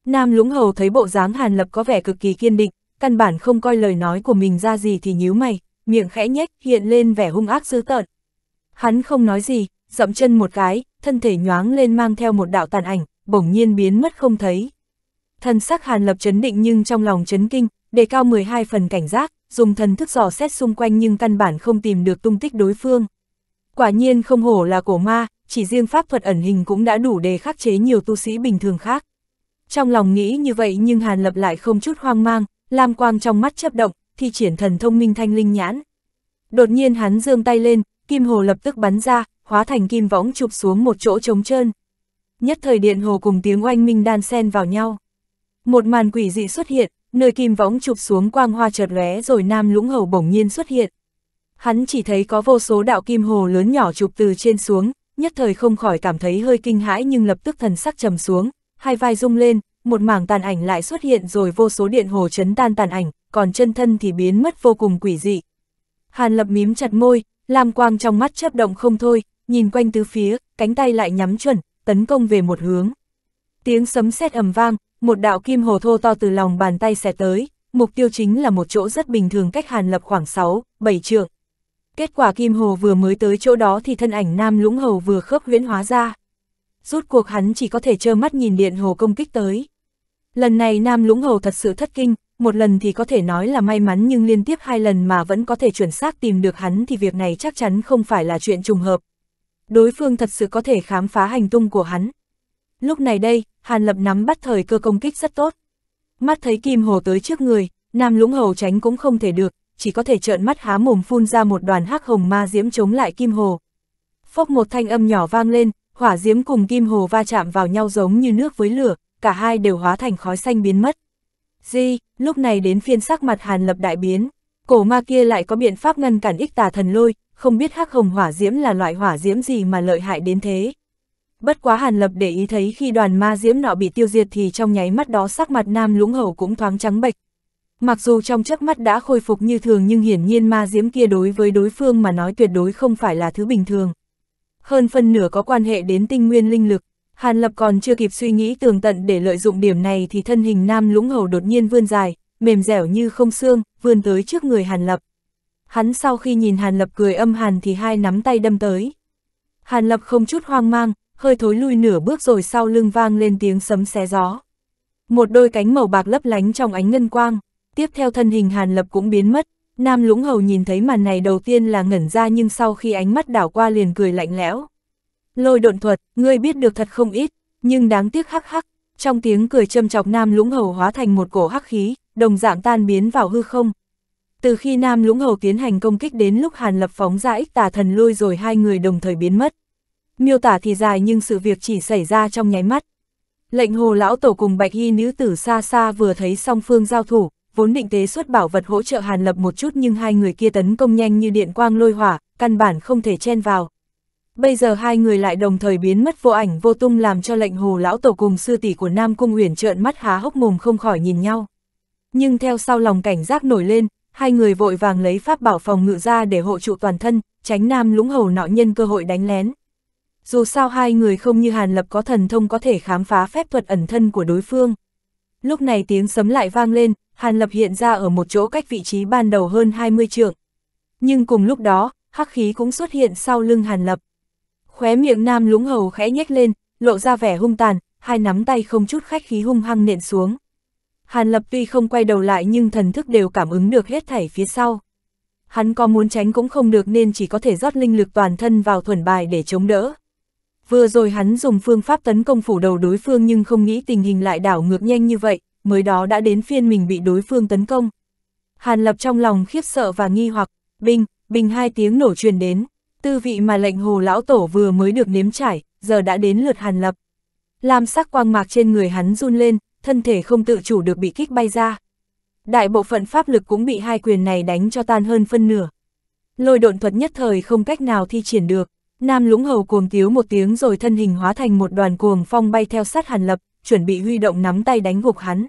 Nam Lũng Hầu thấy bộ dáng Hàn Lập có vẻ cực kỳ kiên định, căn bản không coi lời nói của mình ra gì thì nhíu mày, miệng khẽ nhếch hiện lên vẻ hung ác dữ tợn. Hắn không nói gì, dậm chân một cái, thân thể nhoáng lên mang theo một đạo tàn ảnh, bỗng nhiên biến mất không thấy. Thần sắc Hàn Lập chấn định nhưng trong lòng chấn kinh, đề cao 12 phần cảnh giác, dùng thần thức dò xét xung quanh nhưng căn bản không tìm được tung tích đối phương. Quả nhiên không hổ là cổ ma, chỉ riêng pháp thuật ẩn hình cũng đã đủ để khắc chế nhiều tu sĩ bình thường khác. Trong lòng nghĩ như vậy nhưng Hàn Lập lại không chút hoang mang, lam quang trong mắt chấp động, thì triển thần thông minh thanh linh nhãn. Đột nhiên hắn giương tay lên, kim hồ lập tức bắn ra, hóa thành kim võng chụp xuống một chỗ trống trơn. Nhất thời điện hồ cùng tiếng oanh minh đan xen vào nhau. Một màn quỷ dị xuất hiện, nơi kim võng chụp xuống quang hoa chợt lóe rồi nam lũng hầu bỗng nhiên xuất hiện. Hắn chỉ thấy có vô số đạo kim hồ lớn nhỏ chụp từ trên xuống, nhất thời không khỏi cảm thấy hơi kinh hãi nhưng lập tức thần sắc trầm xuống, hai vai rung lên, một mảng tàn ảnh lại xuất hiện rồi vô số điện hồ chấn tan tàn ảnh, còn chân thân thì biến mất vô cùng quỷ dị. Hàn lập mím chặt môi, làm quang trong mắt chớp động không thôi, nhìn quanh tứ phía, cánh tay lại nhắm chuẩn, tấn công về một hướng. Tiếng sấm sét ầm vang, một đạo kim hồ thô to từ lòng bàn tay xẻ tới, mục tiêu chính là một chỗ rất bình thường cách Hàn Lập khoảng 6, 7 trượng, Kết quả Kim Hồ vừa mới tới chỗ đó thì thân ảnh Nam Lũng Hầu vừa khớp huyễn hóa ra. Rút cuộc hắn chỉ có thể trơ mắt nhìn Điện Hồ công kích tới. Lần này Nam Lũng Hầu thật sự thất kinh, một lần thì có thể nói là may mắn nhưng liên tiếp hai lần mà vẫn có thể chuẩn xác tìm được hắn thì việc này chắc chắn không phải là chuyện trùng hợp. Đối phương thật sự có thể khám phá hành tung của hắn. Lúc này đây, Hàn Lập nắm bắt thời cơ công kích rất tốt. Mắt thấy Kim Hồ tới trước người, Nam Lũng Hầu tránh cũng không thể được, chỉ có thể trợn mắt há mồm phun ra một đoàn hắc hồng ma diễm chống lại kim hồ. Phốc một thanh âm nhỏ vang lên, hỏa diễm cùng kim hồ va chạm vào nhau giống như nước với lửa, cả hai đều hóa thành khói xanh biến mất. Di, lúc này đến phiên sắc mặt Hàn Lập đại biến, cổ ma kia lại có biện pháp ngăn cản ích tà thần lôi, không biết hắc hồng hỏa diễm là loại hỏa diễm gì mà lợi hại đến thế. Bất quá Hàn Lập để ý thấy khi đoàn ma diễm nọ bị tiêu diệt thì trong nháy mắt đó sắc mặt nam lũng hầu cũng thoáng trắng bệch, Mặc dù trong chớp mắt đã khôi phục như thường nhưng hiển nhiên ma diễm kia đối với đối phương mà nói tuyệt đối không phải là thứ bình thường. Hơn phân nửa có quan hệ đến tinh nguyên linh lực, Hàn Lập còn chưa kịp suy nghĩ tường tận để lợi dụng điểm này thì thân hình nam lũng hầu đột nhiên vươn dài, mềm dẻo như không xương, vươn tới trước người Hàn Lập. Hắn sau khi nhìn Hàn Lập cười âm hàn thì hai nắm tay đâm tới. Hàn Lập không chút hoang mang, hơi thối lui nửa bước rồi sau lưng vang lên tiếng sấm xé gió. Một đôi cánh màu bạc lấp lánh trong ánh ngân quang, tiếp theo thân hình Hàn Lập cũng biến mất. Nam Lũng Hầu nhìn thấy màn này đầu tiên là ngẩn ra nhưng sau khi ánh mắt đảo qua liền cười lạnh lẽo. Lôi độn thuật, ngươi biết được thật không ít, nhưng đáng tiếc hắc hắc, trong tiếng cười châm chọc Nam Lũng Hầu hóa thành một cổ hắc khí, đồng dạng tan biến vào hư không. Từ khi Nam Lũng Hầu tiến hành công kích đến lúc Hàn Lập phóng ra ích tà thần lôi rồi hai người đồng thời biến mất. Miêu tả thì dài nhưng sự việc chỉ xảy ra trong nháy mắt. Lệnh hồ lão tổ cùng bạch y nữ tử xa xa vừa thấy song phương giao thủ, vốn định tế xuất bảo vật hỗ trợ Hàn Lập một chút nhưng hai người kia tấn công nhanh như điện quang lôi hỏa, căn bản không thể chen vào. Bây giờ hai người lại đồng thời biến mất vô ảnh vô tung làm cho lệnh hồ lão tổ cùng sư tỷ của Nam Cung Uyển trợn mắt há hốc mồm không khỏi nhìn nhau. Nhưng theo sau lòng cảnh giác nổi lên, hai người vội vàng lấy pháp bảo phòng ngự ra để hộ trụ toàn thân, tránh Nam Lũng Hầu nọ nhân cơ hội đánh lén. Dù sao hai người không như Hàn Lập có thần thông có thể khám phá phép thuật ẩn thân của đối phương. Lúc này tiếng sấm lại vang lên, Hàn Lập hiện ra ở một chỗ cách vị trí ban đầu hơn 20 trượng. Nhưng cùng lúc đó, hắc khí cũng xuất hiện sau lưng Hàn Lập. Khóe miệng nam lũng hầu khẽ nhếch lên, lộ ra vẻ hung tàn, hai nắm tay không chút khách khí hung hăng nện xuống. Hàn Lập tuy không quay đầu lại nhưng thần thức đều cảm ứng được hết thảy phía sau. Hắn có muốn tránh cũng không được nên chỉ có thể rót linh lực toàn thân vào thuần bài để chống đỡ. Vừa rồi hắn dùng phương pháp tấn công phủ đầu đối phương nhưng không nghĩ tình hình lại đảo ngược nhanh như vậy, mới đó đã đến phiên mình bị đối phương tấn công. Hàn Lập trong lòng khiếp sợ và nghi hoặc, bình, bình hai tiếng nổ truyền đến, tư vị mà lệnh hồ lão tổ vừa mới được nếm trải, giờ đã đến lượt Hàn Lập. Lam sắc quang mạc trên người hắn run lên, thân thể không tự chủ được bị kích bay ra. Đại bộ phận pháp lực cũng bị hai quyền này đánh cho tan hơn phân nửa. Lôi độn thuật nhất thời không cách nào thi triển được, Nam Lũng Hầu cuồng tiếu một tiếng rồi thân hình hóa thành một đoàn cuồng phong bay theo sát Hàn Lập, chuẩn bị huy động nắm tay đánh gục hắn.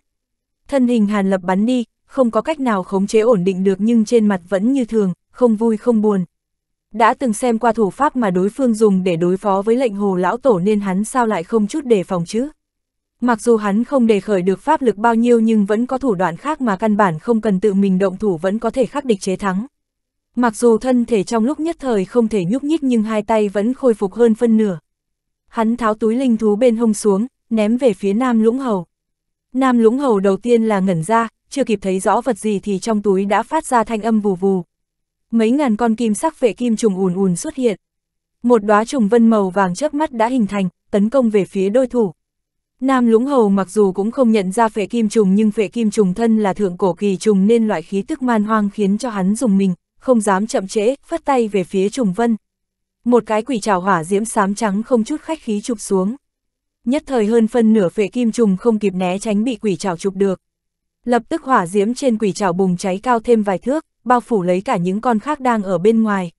Thân hình Hàn Lập bắn đi, không có cách nào khống chế ổn định được nhưng trên mặt vẫn như thường, không vui không buồn. Đã từng xem qua thủ pháp mà đối phương dùng để đối phó với lệnh hồ lão tổ nên hắn sao lại không chút đề phòng chứ. Mặc dù hắn không đề khởi được pháp lực bao nhiêu nhưng vẫn có thủ đoạn khác mà căn bản không cần tự mình động thủ vẫn có thể khắc địch chế thắng. Mặc dù thân thể trong lúc nhất thời không thể nhúc nhích nhưng hai tay vẫn khôi phục hơn phân nửa. Hắn tháo túi linh thú bên hông xuống, ném về phía Nam Lũng Hầu. Nam Lũng Hầu đầu tiên là ngẩn ra, chưa kịp thấy rõ vật gì thì trong túi đã phát ra thanh âm vù vù. Mấy ngàn con kim sắc vệ kim trùng ùn ùn xuất hiện. Một đóa trùng vân màu vàng chớp mắt đã hình thành, tấn công về phía đôi thủ. Nam Lũng Hầu mặc dù cũng không nhận ra phệ kim trùng nhưng phệ kim trùng thân là thượng cổ kỳ trùng nên loại khí tức man hoang khiến cho hắn dùng mình, không dám chậm trễ, phất tay về phía trùng vân. Một cái quỷ trào hỏa diễm xám trắng không chút khách khí chụp xuống nhất thời hơn phân nửa phệ kim trùng không kịp né tránh bị quỷ trảo chụp được. Lập tức hỏa diễm trên quỷ trảo bùng cháy cao thêm vài thước, bao phủ lấy cả những con khác đang ở bên ngoài.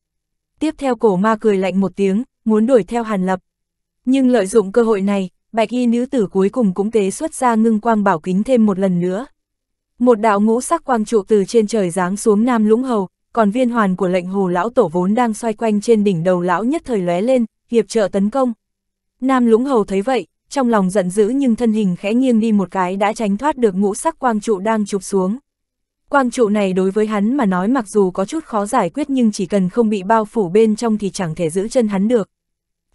Tiếp theo cổ ma cười lạnh một tiếng, muốn đuổi theo Hàn Lập. Nhưng lợi dụng cơ hội này, bạch y nữ tử cuối cùng cũng tế xuất ra ngưng quang bảo kính thêm một lần nữa. Một đạo ngũ sắc quang trụ từ trên trời giáng xuống nam lũng hầu, còn viên hoàn của lệnh hồ lão tổ vốn đang xoay quanh trên đỉnh đầu lão nhất thời lóe lên, hiệp trợ tấn công. Nam lũng hầu thấy vậy, trong lòng giận dữ nhưng thân hình khẽ nghiêng đi một cái đã tránh thoát được ngũ sắc quang trụ đang chụp xuống. Quang trụ này đối với hắn mà nói mặc dù có chút khó giải quyết nhưng chỉ cần không bị bao phủ bên trong thì chẳng thể giữ chân hắn được.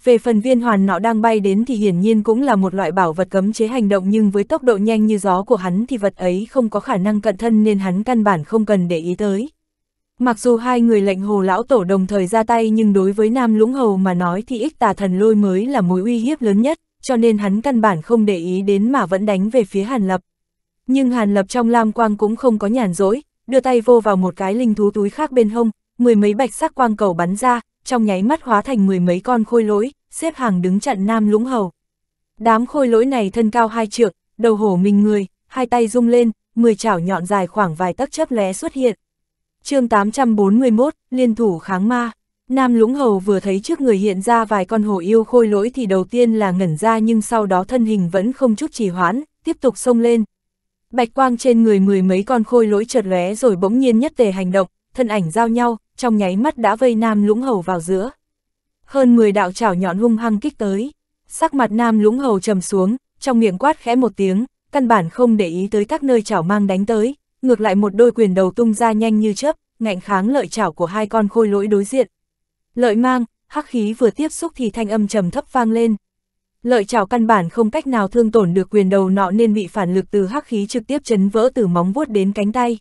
Về phần viên hoàn nọ đang bay đến thì hiển nhiên cũng là một loại bảo vật cấm chế hành động nhưng với tốc độ nhanh như gió của hắn thì vật ấy không có khả năng cận thân nên hắn căn bản không cần để ý tới. Mặc dù hai người lệnh hồ lão tổ đồng thời ra tay nhưng đối với Nam Lũng Hầu mà nói thì ích tà thần lôi mới là mối uy hiếp lớn nhất cho nên hắn căn bản không để ý đến mà vẫn đánh về phía Hàn Lập. Nhưng Hàn Lập trong lam quang cũng không có nhàn rỗi, đưa tay vô vào một cái linh thú túi khác bên hông, mười mấy bạch sắc quang cầu bắn ra, trong nháy mắt hóa thành mười mấy con khôi lỗi, xếp hàng đứng chặn nam lũng hầu. Đám khôi lỗi này thân cao hai trượng, đầu hổ mình người, hai tay rung lên, mười chảo nhọn dài khoảng vài tấc chớp lé xuất hiện. chương 841, Liên thủ kháng ma. Nam Lũng Hầu vừa thấy trước người hiện ra vài con hồ yêu khôi lỗi thì đầu tiên là ngẩn ra nhưng sau đó thân hình vẫn không chút trì hoãn, tiếp tục xông lên. Bạch quang trên người mười mấy con khôi lỗi chợt lóe rồi bỗng nhiên nhất tề hành động, thân ảnh giao nhau, trong nháy mắt đã vây Nam Lũng Hầu vào giữa. Hơn 10 đạo chảo nhọn hung hăng kích tới, sắc mặt Nam Lũng Hầu trầm xuống, trong miệng quát khẽ một tiếng, căn bản không để ý tới các nơi chảo mang đánh tới, ngược lại một đôi quyền đầu tung ra nhanh như chớp, ngạnh kháng lợi chảo của hai con khôi lỗi đối diện. Lợi mang, hắc khí vừa tiếp xúc thì thanh âm trầm thấp vang lên. Lợi chảo căn bản không cách nào thương tổn được quyền đầu nọ nên bị phản lực từ hắc khí trực tiếp chấn vỡ từ móng vuốt đến cánh tay.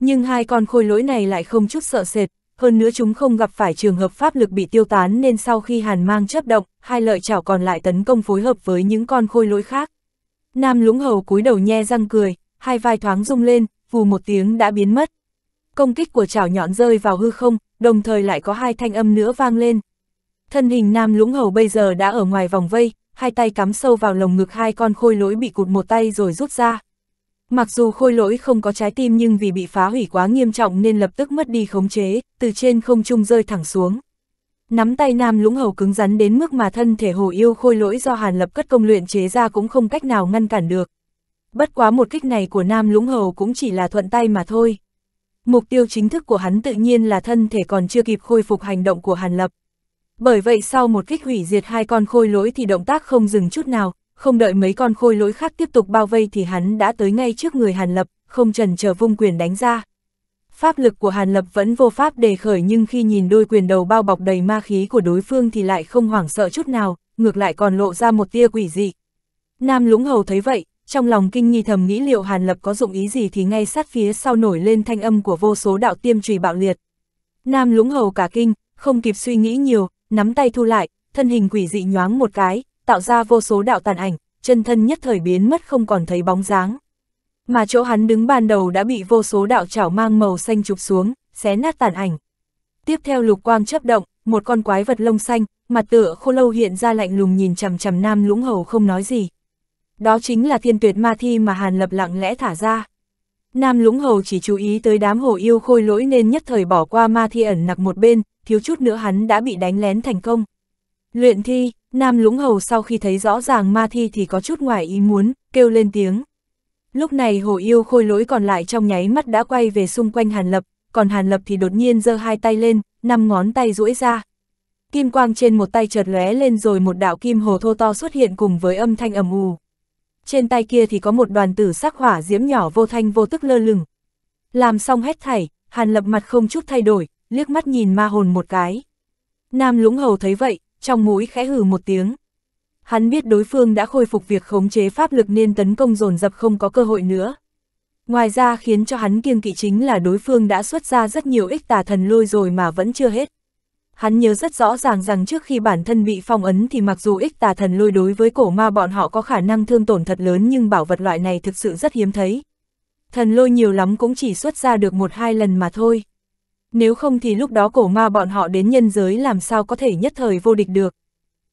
Nhưng hai con khôi lỗi này lại không chút sợ sệt, hơn nữa chúng không gặp phải trường hợp pháp lực bị tiêu tán nên sau khi hàn mang chấp động, hai lợi chảo còn lại tấn công phối hợp với những con khôi lỗi khác. Nam lũng hầu cúi đầu nhe răng cười, hai vai thoáng rung lên, vù một tiếng đã biến mất. Công kích của chảo nhọn rơi vào hư không, đồng thời lại có hai thanh âm nữa vang lên. Thân hình nam lũng hầu bây giờ đã ở ngoài vòng vây, hai tay cắm sâu vào lồng ngực hai con khôi lỗi bị cụt một tay rồi rút ra. Mặc dù khôi lỗi không có trái tim nhưng vì bị phá hủy quá nghiêm trọng nên lập tức mất đi khống chế, từ trên không trung rơi thẳng xuống. Nắm tay nam lũng hầu cứng rắn đến mức mà thân thể hồ yêu khôi lỗi do hàn lập cất công luyện chế ra cũng không cách nào ngăn cản được. Bất quá một kích này của nam lũng hầu cũng chỉ là thuận tay mà thôi mục tiêu chính thức của hắn tự nhiên là thân thể còn chưa kịp khôi phục hành động của Hàn Lập. Bởi vậy sau một kích hủy diệt hai con khôi lỗi thì động tác không dừng chút nào, không đợi mấy con khôi lỗi khác tiếp tục bao vây thì hắn đã tới ngay trước người Hàn Lập, không trần chờ vung quyền đánh ra. Pháp lực của Hàn Lập vẫn vô pháp đề khởi nhưng khi nhìn đôi quyền đầu bao bọc đầy ma khí của đối phương thì lại không hoảng sợ chút nào, ngược lại còn lộ ra một tia quỷ dị. Nam Lũng Hầu thấy vậy, trong lòng kinh nghi thầm nghĩ liệu Hàn Lập có dụng ý gì thì ngay sát phía sau nổi lên thanh âm của vô số đạo tiêm trùy bạo liệt. Nam lũng hầu cả kinh, không kịp suy nghĩ nhiều, nắm tay thu lại, thân hình quỷ dị nhoáng một cái, tạo ra vô số đạo tàn ảnh, chân thân nhất thời biến mất không còn thấy bóng dáng. Mà chỗ hắn đứng ban đầu đã bị vô số đạo chảo mang màu xanh chụp xuống, xé nát tàn ảnh. Tiếp theo lục quang chấp động, một con quái vật lông xanh, mặt tựa khô lâu hiện ra lạnh lùng nhìn chằm chằm nam lũng hầu không nói gì đó chính là thiên tuyệt ma thi mà Hàn Lập lặng lẽ thả ra. Nam Lũng Hầu chỉ chú ý tới đám hồ yêu khôi lỗi nên nhất thời bỏ qua ma thi ẩn nặc một bên, thiếu chút nữa hắn đã bị đánh lén thành công. Luyện thi, Nam Lũng Hầu sau khi thấy rõ ràng ma thi thì có chút ngoài ý muốn, kêu lên tiếng. Lúc này hồ yêu khôi lỗi còn lại trong nháy mắt đã quay về xung quanh Hàn Lập, còn Hàn Lập thì đột nhiên giơ hai tay lên, năm ngón tay duỗi ra. Kim quang trên một tay chợt lóe lên rồi một đạo kim hồ thô to xuất hiện cùng với âm thanh ầm ù trên tay kia thì có một đoàn tử sắc hỏa diễm nhỏ vô thanh vô tức lơ lửng. Làm xong hết thảy, Hàn Lập mặt không chút thay đổi, liếc mắt nhìn ma hồn một cái. Nam Lũng Hầu thấy vậy, trong mũi khẽ hừ một tiếng. Hắn biết đối phương đã khôi phục việc khống chế pháp lực nên tấn công dồn dập không có cơ hội nữa. Ngoài ra khiến cho hắn kiêng kỵ chính là đối phương đã xuất ra rất nhiều ích tà thần lôi rồi mà vẫn chưa hết hắn nhớ rất rõ ràng rằng trước khi bản thân bị phong ấn thì mặc dù ích tà thần lôi đối với cổ ma bọn họ có khả năng thương tổn thật lớn nhưng bảo vật loại này thực sự rất hiếm thấy. Thần lôi nhiều lắm cũng chỉ xuất ra được một hai lần mà thôi. Nếu không thì lúc đó cổ ma bọn họ đến nhân giới làm sao có thể nhất thời vô địch được.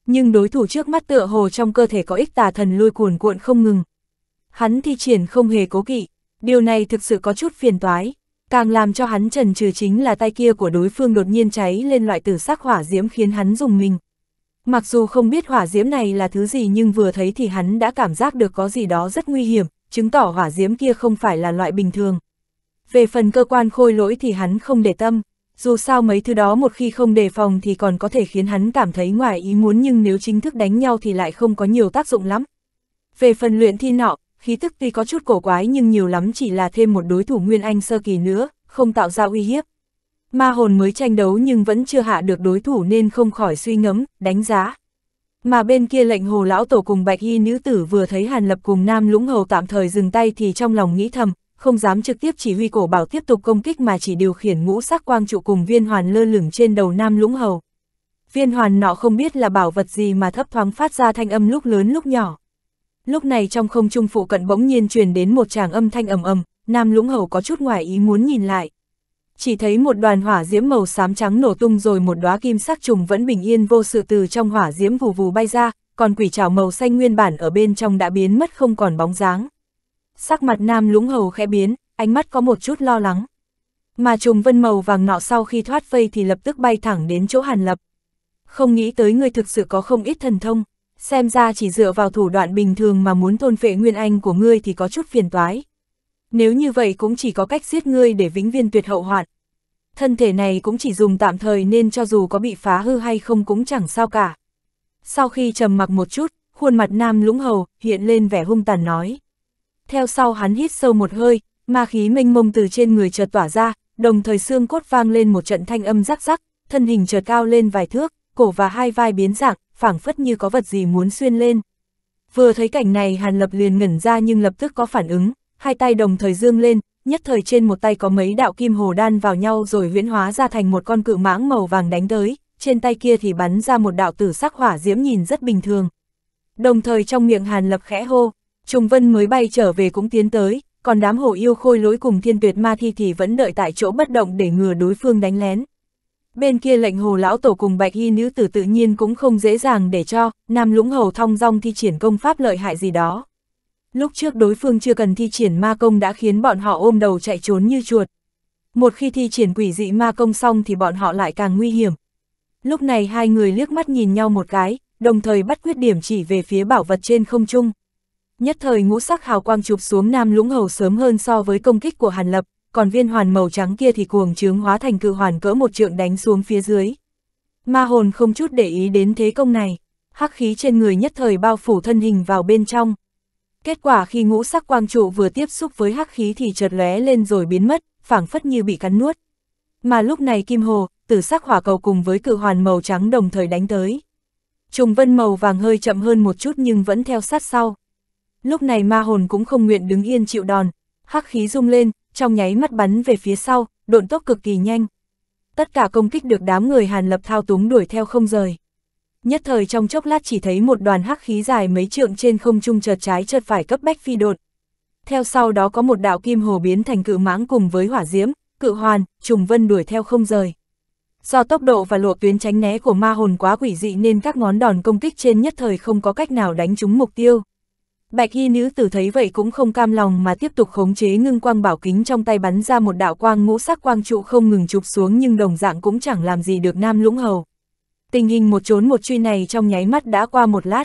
Nhưng đối thủ trước mắt tựa hồ trong cơ thể có ích tà thần lôi cuồn cuộn không ngừng. Hắn thi triển không hề cố kỵ, điều này thực sự có chút phiền toái. Càng làm cho hắn trần trừ chính là tay kia của đối phương đột nhiên cháy lên loại tử sắc hỏa diễm khiến hắn dùng mình. Mặc dù không biết hỏa diễm này là thứ gì nhưng vừa thấy thì hắn đã cảm giác được có gì đó rất nguy hiểm, chứng tỏ hỏa diễm kia không phải là loại bình thường. Về phần cơ quan khôi lỗi thì hắn không để tâm, dù sao mấy thứ đó một khi không đề phòng thì còn có thể khiến hắn cảm thấy ngoài ý muốn nhưng nếu chính thức đánh nhau thì lại không có nhiều tác dụng lắm. Về phần luyện thi nọ, khí tức tuy có chút cổ quái nhưng nhiều lắm chỉ là thêm một đối thủ Nguyên Anh sơ kỳ nữa, không tạo ra uy hiếp. Ma hồn mới tranh đấu nhưng vẫn chưa hạ được đối thủ nên không khỏi suy ngẫm, đánh giá. Mà bên kia lệnh hồ lão tổ cùng bạch y nữ tử vừa thấy Hàn Lập cùng Nam Lũng Hầu tạm thời dừng tay thì trong lòng nghĩ thầm, không dám trực tiếp chỉ huy cổ bảo tiếp tục công kích mà chỉ điều khiển ngũ sắc quang trụ cùng viên hoàn lơ lửng trên đầu Nam Lũng Hầu. Viên hoàn nọ không biết là bảo vật gì mà thấp thoáng phát ra thanh âm lúc lớn lúc nhỏ. Lúc này trong không trung phụ cận bỗng nhiên truyền đến một tràng âm thanh ầm ầm, Nam Lũng Hầu có chút ngoài ý muốn nhìn lại. Chỉ thấy một đoàn hỏa diễm màu xám trắng nổ tung rồi một đóa kim sắc trùng vẫn bình yên vô sự từ trong hỏa diễm vù vù bay ra, còn quỷ trảo màu xanh nguyên bản ở bên trong đã biến mất không còn bóng dáng. Sắc mặt Nam Lũng Hầu khẽ biến, ánh mắt có một chút lo lắng. Mà trùng vân màu vàng nọ sau khi thoát phây thì lập tức bay thẳng đến chỗ Hàn Lập. Không nghĩ tới người thực sự có không ít thần thông xem ra chỉ dựa vào thủ đoạn bình thường mà muốn thôn phệ nguyên anh của ngươi thì có chút phiền toái. Nếu như vậy cũng chỉ có cách giết ngươi để vĩnh viên tuyệt hậu hoạn. Thân thể này cũng chỉ dùng tạm thời nên cho dù có bị phá hư hay không cũng chẳng sao cả. Sau khi trầm mặc một chút, khuôn mặt nam lũng hầu hiện lên vẻ hung tàn nói. Theo sau hắn hít sâu một hơi, ma khí mênh mông từ trên người chợt tỏa ra, đồng thời xương cốt vang lên một trận thanh âm rắc rắc, thân hình chợt cao lên vài thước, cổ và hai vai biến dạng, phảng phất như có vật gì muốn xuyên lên. Vừa thấy cảnh này Hàn Lập liền ngẩn ra nhưng lập tức có phản ứng, hai tay đồng thời dương lên, nhất thời trên một tay có mấy đạo kim hồ đan vào nhau rồi huyễn hóa ra thành một con cự mãng màu vàng đánh tới, trên tay kia thì bắn ra một đạo tử sắc hỏa diễm nhìn rất bình thường. Đồng thời trong miệng Hàn Lập khẽ hô, Trùng Vân mới bay trở về cũng tiến tới, còn đám hổ yêu khôi lối cùng thiên tuyệt ma thi thì vẫn đợi tại chỗ bất động để ngừa đối phương đánh lén. Bên kia lệnh hồ lão tổ cùng bạch y nữ tử tự nhiên cũng không dễ dàng để cho, nam lũng hầu thong dong thi triển công pháp lợi hại gì đó. Lúc trước đối phương chưa cần thi triển ma công đã khiến bọn họ ôm đầu chạy trốn như chuột. Một khi thi triển quỷ dị ma công xong thì bọn họ lại càng nguy hiểm. Lúc này hai người liếc mắt nhìn nhau một cái, đồng thời bắt quyết điểm chỉ về phía bảo vật trên không trung. Nhất thời ngũ sắc hào quang chụp xuống nam lũng hầu sớm hơn so với công kích của Hàn Lập, còn viên hoàn màu trắng kia thì cuồng trướng hóa thành cự hoàn cỡ một trượng đánh xuống phía dưới. Ma hồn không chút để ý đến thế công này, hắc khí trên người nhất thời bao phủ thân hình vào bên trong. Kết quả khi ngũ sắc quang trụ vừa tiếp xúc với hắc khí thì chợt lóe lên rồi biến mất, phảng phất như bị cắn nuốt. Mà lúc này Kim Hồ, tử sắc hỏa cầu cùng với cự hoàn màu trắng đồng thời đánh tới. Trùng vân màu vàng hơi chậm hơn một chút nhưng vẫn theo sát sau. Lúc này ma hồn cũng không nguyện đứng yên chịu đòn, hắc khí rung lên, trong nháy mắt bắn về phía sau, độn tốc cực kỳ nhanh. Tất cả công kích được đám người Hàn Lập thao túng đuổi theo không rời. Nhất thời trong chốc lát chỉ thấy một đoàn hắc khí dài mấy trượng trên không trung chợt trái chợt phải cấp bách phi đột. Theo sau đó có một đạo kim hồ biến thành cự mãng cùng với hỏa diễm, cự hoàn, trùng vân đuổi theo không rời. Do tốc độ và lộ tuyến tránh né của ma hồn quá quỷ dị nên các ngón đòn công kích trên nhất thời không có cách nào đánh trúng mục tiêu. Bạch Hy nữ tử thấy vậy cũng không cam lòng mà tiếp tục khống chế ngưng quang bảo kính trong tay bắn ra một đạo quang ngũ sắc quang trụ không ngừng chụp xuống nhưng đồng dạng cũng chẳng làm gì được Nam Lũng Hầu. Tình hình một trốn một truy này trong nháy mắt đã qua một lát.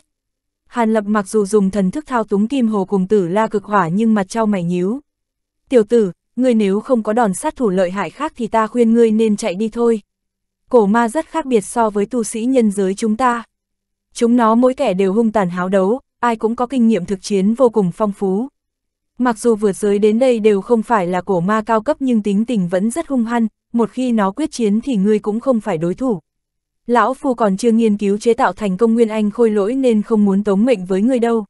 Hàn Lập mặc dù dùng thần thức thao túng kim hồ cùng tử la cực hỏa nhưng mặt trao mày nhíu. Tiểu tử, ngươi nếu không có đòn sát thủ lợi hại khác thì ta khuyên ngươi nên chạy đi thôi. Cổ ma rất khác biệt so với tu sĩ nhân giới chúng ta. Chúng nó mỗi kẻ đều hung tàn háo đấu, ai cũng có kinh nghiệm thực chiến vô cùng phong phú. Mặc dù vượt giới đến đây đều không phải là cổ ma cao cấp nhưng tính tình vẫn rất hung hăng, một khi nó quyết chiến thì ngươi cũng không phải đối thủ. Lão Phu còn chưa nghiên cứu chế tạo thành công nguyên anh khôi lỗi nên không muốn tống mệnh với ngươi đâu.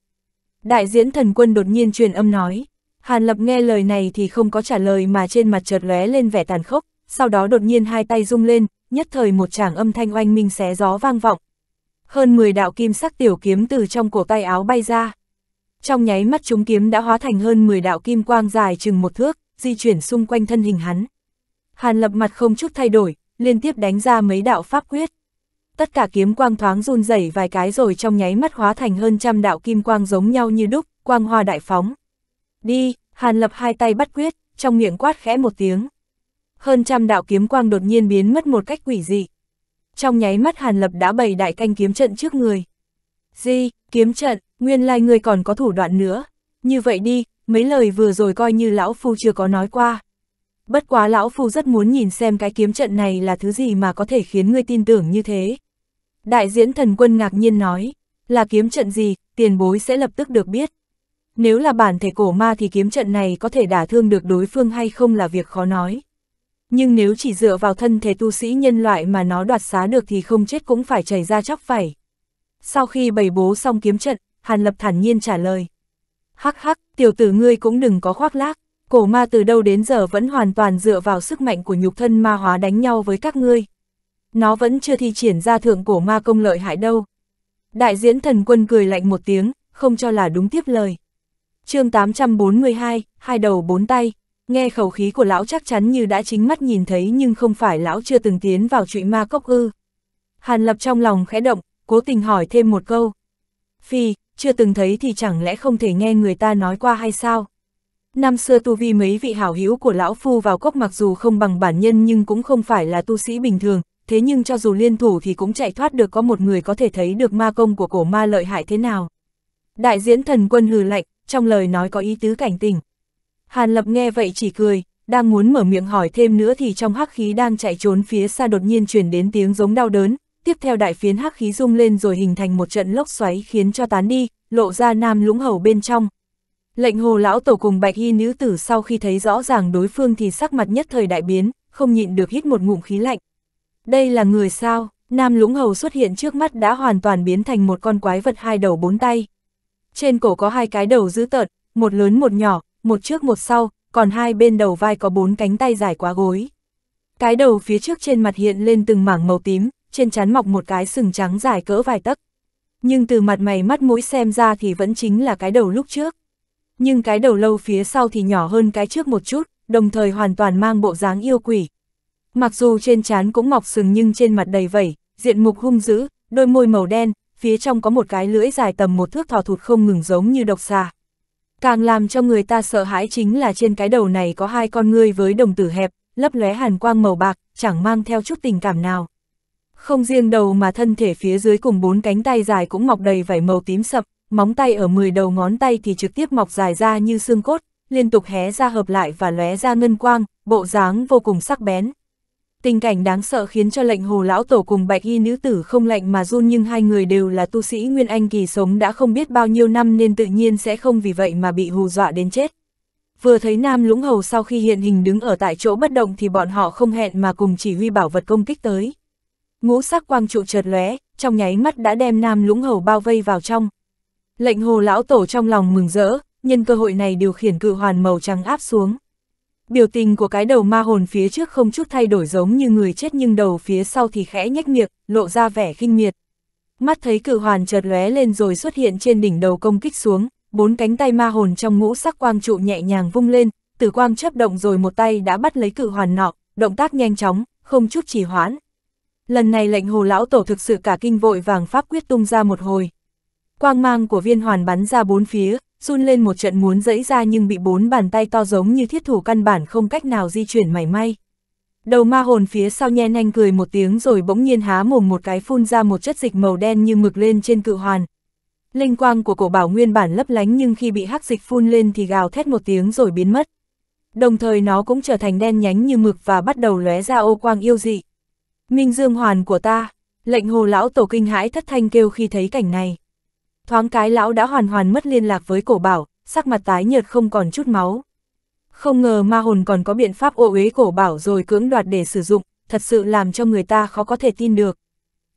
Đại diễn thần quân đột nhiên truyền âm nói. Hàn Lập nghe lời này thì không có trả lời mà trên mặt chợt lóe lên vẻ tàn khốc, sau đó đột nhiên hai tay rung lên, nhất thời một tràng âm thanh oanh minh xé gió vang vọng, hơn 10 đạo kim sắc tiểu kiếm từ trong cổ tay áo bay ra. Trong nháy mắt chúng kiếm đã hóa thành hơn 10 đạo kim quang dài chừng một thước, di chuyển xung quanh thân hình hắn. Hàn lập mặt không chút thay đổi, liên tiếp đánh ra mấy đạo pháp quyết. Tất cả kiếm quang thoáng run rẩy vài cái rồi trong nháy mắt hóa thành hơn trăm đạo kim quang giống nhau như đúc, quang hoa đại phóng. Đi, Hàn lập hai tay bắt quyết, trong miệng quát khẽ một tiếng. Hơn trăm đạo kiếm quang đột nhiên biến mất một cách quỷ dị trong nháy mắt Hàn Lập đã bày đại canh kiếm trận trước người. Di, kiếm trận, nguyên lai like người còn có thủ đoạn nữa. Như vậy đi, mấy lời vừa rồi coi như Lão Phu chưa có nói qua. Bất quá Lão Phu rất muốn nhìn xem cái kiếm trận này là thứ gì mà có thể khiến ngươi tin tưởng như thế. Đại diễn thần quân ngạc nhiên nói, là kiếm trận gì, tiền bối sẽ lập tức được biết. Nếu là bản thể cổ ma thì kiếm trận này có thể đả thương được đối phương hay không là việc khó nói nhưng nếu chỉ dựa vào thân thể tu sĩ nhân loại mà nó đoạt xá được thì không chết cũng phải chảy ra chóc phải. Sau khi bày bố xong kiếm trận, Hàn Lập thản nhiên trả lời. Hắc hắc, tiểu tử ngươi cũng đừng có khoác lác, cổ ma từ đâu đến giờ vẫn hoàn toàn dựa vào sức mạnh của nhục thân ma hóa đánh nhau với các ngươi. Nó vẫn chưa thi triển ra thượng cổ ma công lợi hại đâu. Đại diễn thần quân cười lạnh một tiếng, không cho là đúng tiếp lời. chương 842, hai đầu bốn tay. Nghe khẩu khí của lão chắc chắn như đã chính mắt nhìn thấy nhưng không phải lão chưa từng tiến vào trụy ma cốc ư. Hàn lập trong lòng khẽ động, cố tình hỏi thêm một câu. Phi, chưa từng thấy thì chẳng lẽ không thể nghe người ta nói qua hay sao? Năm xưa tu vi mấy vị hảo hữu của lão phu vào cốc mặc dù không bằng bản nhân nhưng cũng không phải là tu sĩ bình thường, thế nhưng cho dù liên thủ thì cũng chạy thoát được có một người có thể thấy được ma công của cổ ma lợi hại thế nào. Đại diễn thần quân hừ lạnh, trong lời nói có ý tứ cảnh tỉnh. Hàn Lập nghe vậy chỉ cười, đang muốn mở miệng hỏi thêm nữa thì trong hắc khí đang chạy trốn phía xa đột nhiên truyền đến tiếng giống đau đớn, tiếp theo đại phiến hắc khí rung lên rồi hình thành một trận lốc xoáy khiến cho tán đi, lộ ra nam lũng hầu bên trong. Lệnh hồ lão tổ cùng bạch y nữ tử sau khi thấy rõ ràng đối phương thì sắc mặt nhất thời đại biến, không nhịn được hít một ngụm khí lạnh. Đây là người sao, nam lũng hầu xuất hiện trước mắt đã hoàn toàn biến thành một con quái vật hai đầu bốn tay. Trên cổ có hai cái đầu dữ tợn, một lớn một nhỏ, một trước một sau, còn hai bên đầu vai có bốn cánh tay dài quá gối. Cái đầu phía trước trên mặt hiện lên từng mảng màu tím, trên chán mọc một cái sừng trắng dài cỡ vài tấc. Nhưng từ mặt mày mắt mũi xem ra thì vẫn chính là cái đầu lúc trước. Nhưng cái đầu lâu phía sau thì nhỏ hơn cái trước một chút, đồng thời hoàn toàn mang bộ dáng yêu quỷ. Mặc dù trên trán cũng mọc sừng nhưng trên mặt đầy vẩy, diện mục hung dữ, đôi môi màu đen, phía trong có một cái lưỡi dài tầm một thước thò thụt không ngừng giống như độc xà. Càng làm cho người ta sợ hãi chính là trên cái đầu này có hai con ngươi với đồng tử hẹp, lấp lóe hàn quang màu bạc, chẳng mang theo chút tình cảm nào. Không riêng đầu mà thân thể phía dưới cùng bốn cánh tay dài cũng mọc đầy vảy màu tím sậm, móng tay ở 10 đầu ngón tay thì trực tiếp mọc dài ra như xương cốt, liên tục hé ra hợp lại và lóe ra ngân quang, bộ dáng vô cùng sắc bén. Tình cảnh đáng sợ khiến cho lệnh hồ lão tổ cùng bạch y nữ tử không lạnh mà run nhưng hai người đều là tu sĩ Nguyên Anh kỳ sống đã không biết bao nhiêu năm nên tự nhiên sẽ không vì vậy mà bị hù dọa đến chết. Vừa thấy Nam Lũng Hầu sau khi hiện hình đứng ở tại chỗ bất động thì bọn họ không hẹn mà cùng chỉ huy bảo vật công kích tới. Ngũ sắc quang trụ chợt lóe, trong nháy mắt đã đem Nam Lũng Hầu bao vây vào trong. Lệnh hồ lão tổ trong lòng mừng rỡ, nhân cơ hội này điều khiển cự hoàn màu trắng áp xuống. Biểu tình của cái đầu ma hồn phía trước không chút thay đổi giống như người chết nhưng đầu phía sau thì khẽ nhếch miệng lộ ra vẻ khinh miệt. Mắt thấy cự hoàn chợt lóe lên rồi xuất hiện trên đỉnh đầu công kích xuống, bốn cánh tay ma hồn trong ngũ sắc quang trụ nhẹ nhàng vung lên, tử quang chấp động rồi một tay đã bắt lấy cự hoàn nọ, động tác nhanh chóng, không chút trì hoãn. Lần này lệnh hồ lão tổ thực sự cả kinh vội vàng pháp quyết tung ra một hồi. Quang mang của viên hoàn bắn ra bốn phía, run lên một trận muốn dẫy ra nhưng bị bốn bàn tay to giống như thiết thủ căn bản không cách nào di chuyển mảy may. Đầu ma hồn phía sau nhen anh cười một tiếng rồi bỗng nhiên há mồm một cái phun ra một chất dịch màu đen như mực lên trên cự hoàn. Linh quang của cổ bảo nguyên bản lấp lánh nhưng khi bị hắc dịch phun lên thì gào thét một tiếng rồi biến mất. Đồng thời nó cũng trở thành đen nhánh như mực và bắt đầu lóe ra ô quang yêu dị. Minh Dương Hoàn của ta, lệnh hồ lão tổ kinh hãi thất thanh kêu khi thấy cảnh này. Thoáng cái lão đã hoàn hoàn mất liên lạc với cổ bảo, sắc mặt tái nhợt không còn chút máu. Không ngờ ma hồn còn có biện pháp ô uế cổ bảo rồi cưỡng đoạt để sử dụng, thật sự làm cho người ta khó có thể tin được.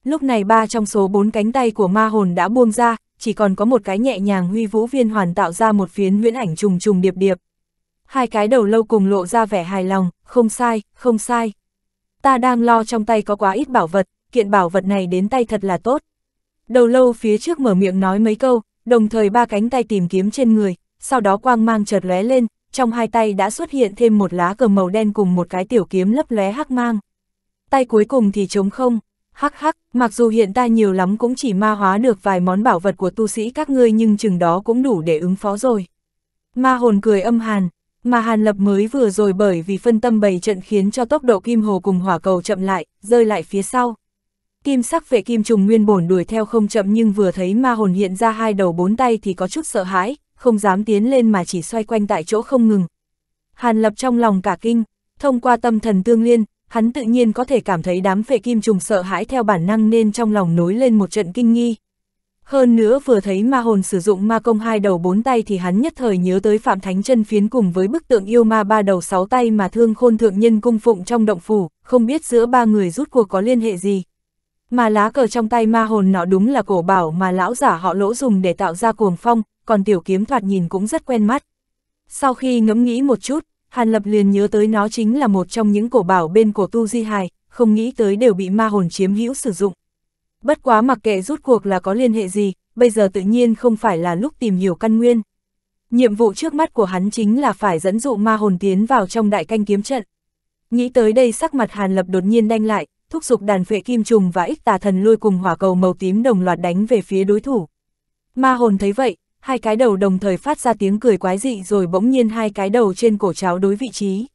Lúc này ba trong số bốn cánh tay của ma hồn đã buông ra, chỉ còn có một cái nhẹ nhàng huy vũ viên hoàn tạo ra một phiến nguyễn ảnh trùng trùng điệp điệp. Hai cái đầu lâu cùng lộ ra vẻ hài lòng, không sai, không sai. Ta đang lo trong tay có quá ít bảo vật, kiện bảo vật này đến tay thật là tốt. Đầu lâu phía trước mở miệng nói mấy câu, đồng thời ba cánh tay tìm kiếm trên người, sau đó quang mang chợt lóe lên, trong hai tay đã xuất hiện thêm một lá cờ màu đen cùng một cái tiểu kiếm lấp lóe hắc mang. Tay cuối cùng thì trống không, hắc hắc, mặc dù hiện ta nhiều lắm cũng chỉ ma hóa được vài món bảo vật của tu sĩ các ngươi nhưng chừng đó cũng đủ để ứng phó rồi. Ma hồn cười âm hàn, mà hàn lập mới vừa rồi bởi vì phân tâm bày trận khiến cho tốc độ kim hồ cùng hỏa cầu chậm lại, rơi lại phía sau. Kim sắc vệ kim trùng nguyên bổn đuổi theo không chậm nhưng vừa thấy ma hồn hiện ra hai đầu bốn tay thì có chút sợ hãi, không dám tiến lên mà chỉ xoay quanh tại chỗ không ngừng. Hàn lập trong lòng cả kinh, thông qua tâm thần tương liên, hắn tự nhiên có thể cảm thấy đám vệ kim trùng sợ hãi theo bản năng nên trong lòng nối lên một trận kinh nghi. Hơn nữa vừa thấy ma hồn sử dụng ma công hai đầu bốn tay thì hắn nhất thời nhớ tới Phạm Thánh chân phiến cùng với bức tượng yêu ma ba đầu sáu tay mà thương khôn thượng nhân cung phụng trong động phủ, không biết giữa ba người rút cuộc có liên hệ gì. Mà lá cờ trong tay ma hồn nọ đúng là cổ bảo mà lão giả họ lỗ dùng để tạo ra cuồng phong, còn tiểu kiếm thoạt nhìn cũng rất quen mắt. Sau khi ngẫm nghĩ một chút, Hàn Lập liền nhớ tới nó chính là một trong những cổ bảo bên cổ tu di hài, không nghĩ tới đều bị ma hồn chiếm hữu sử dụng. Bất quá mặc kệ rút cuộc là có liên hệ gì, bây giờ tự nhiên không phải là lúc tìm hiểu căn nguyên. Nhiệm vụ trước mắt của hắn chính là phải dẫn dụ ma hồn tiến vào trong đại canh kiếm trận. Nghĩ tới đây sắc mặt Hàn Lập đột nhiên đanh lại, thúc giục đàn phệ kim trùng và ích tà thần lui cùng hỏa cầu màu tím đồng loạt đánh về phía đối thủ. Ma hồn thấy vậy, hai cái đầu đồng thời phát ra tiếng cười quái dị rồi bỗng nhiên hai cái đầu trên cổ cháo đối vị trí.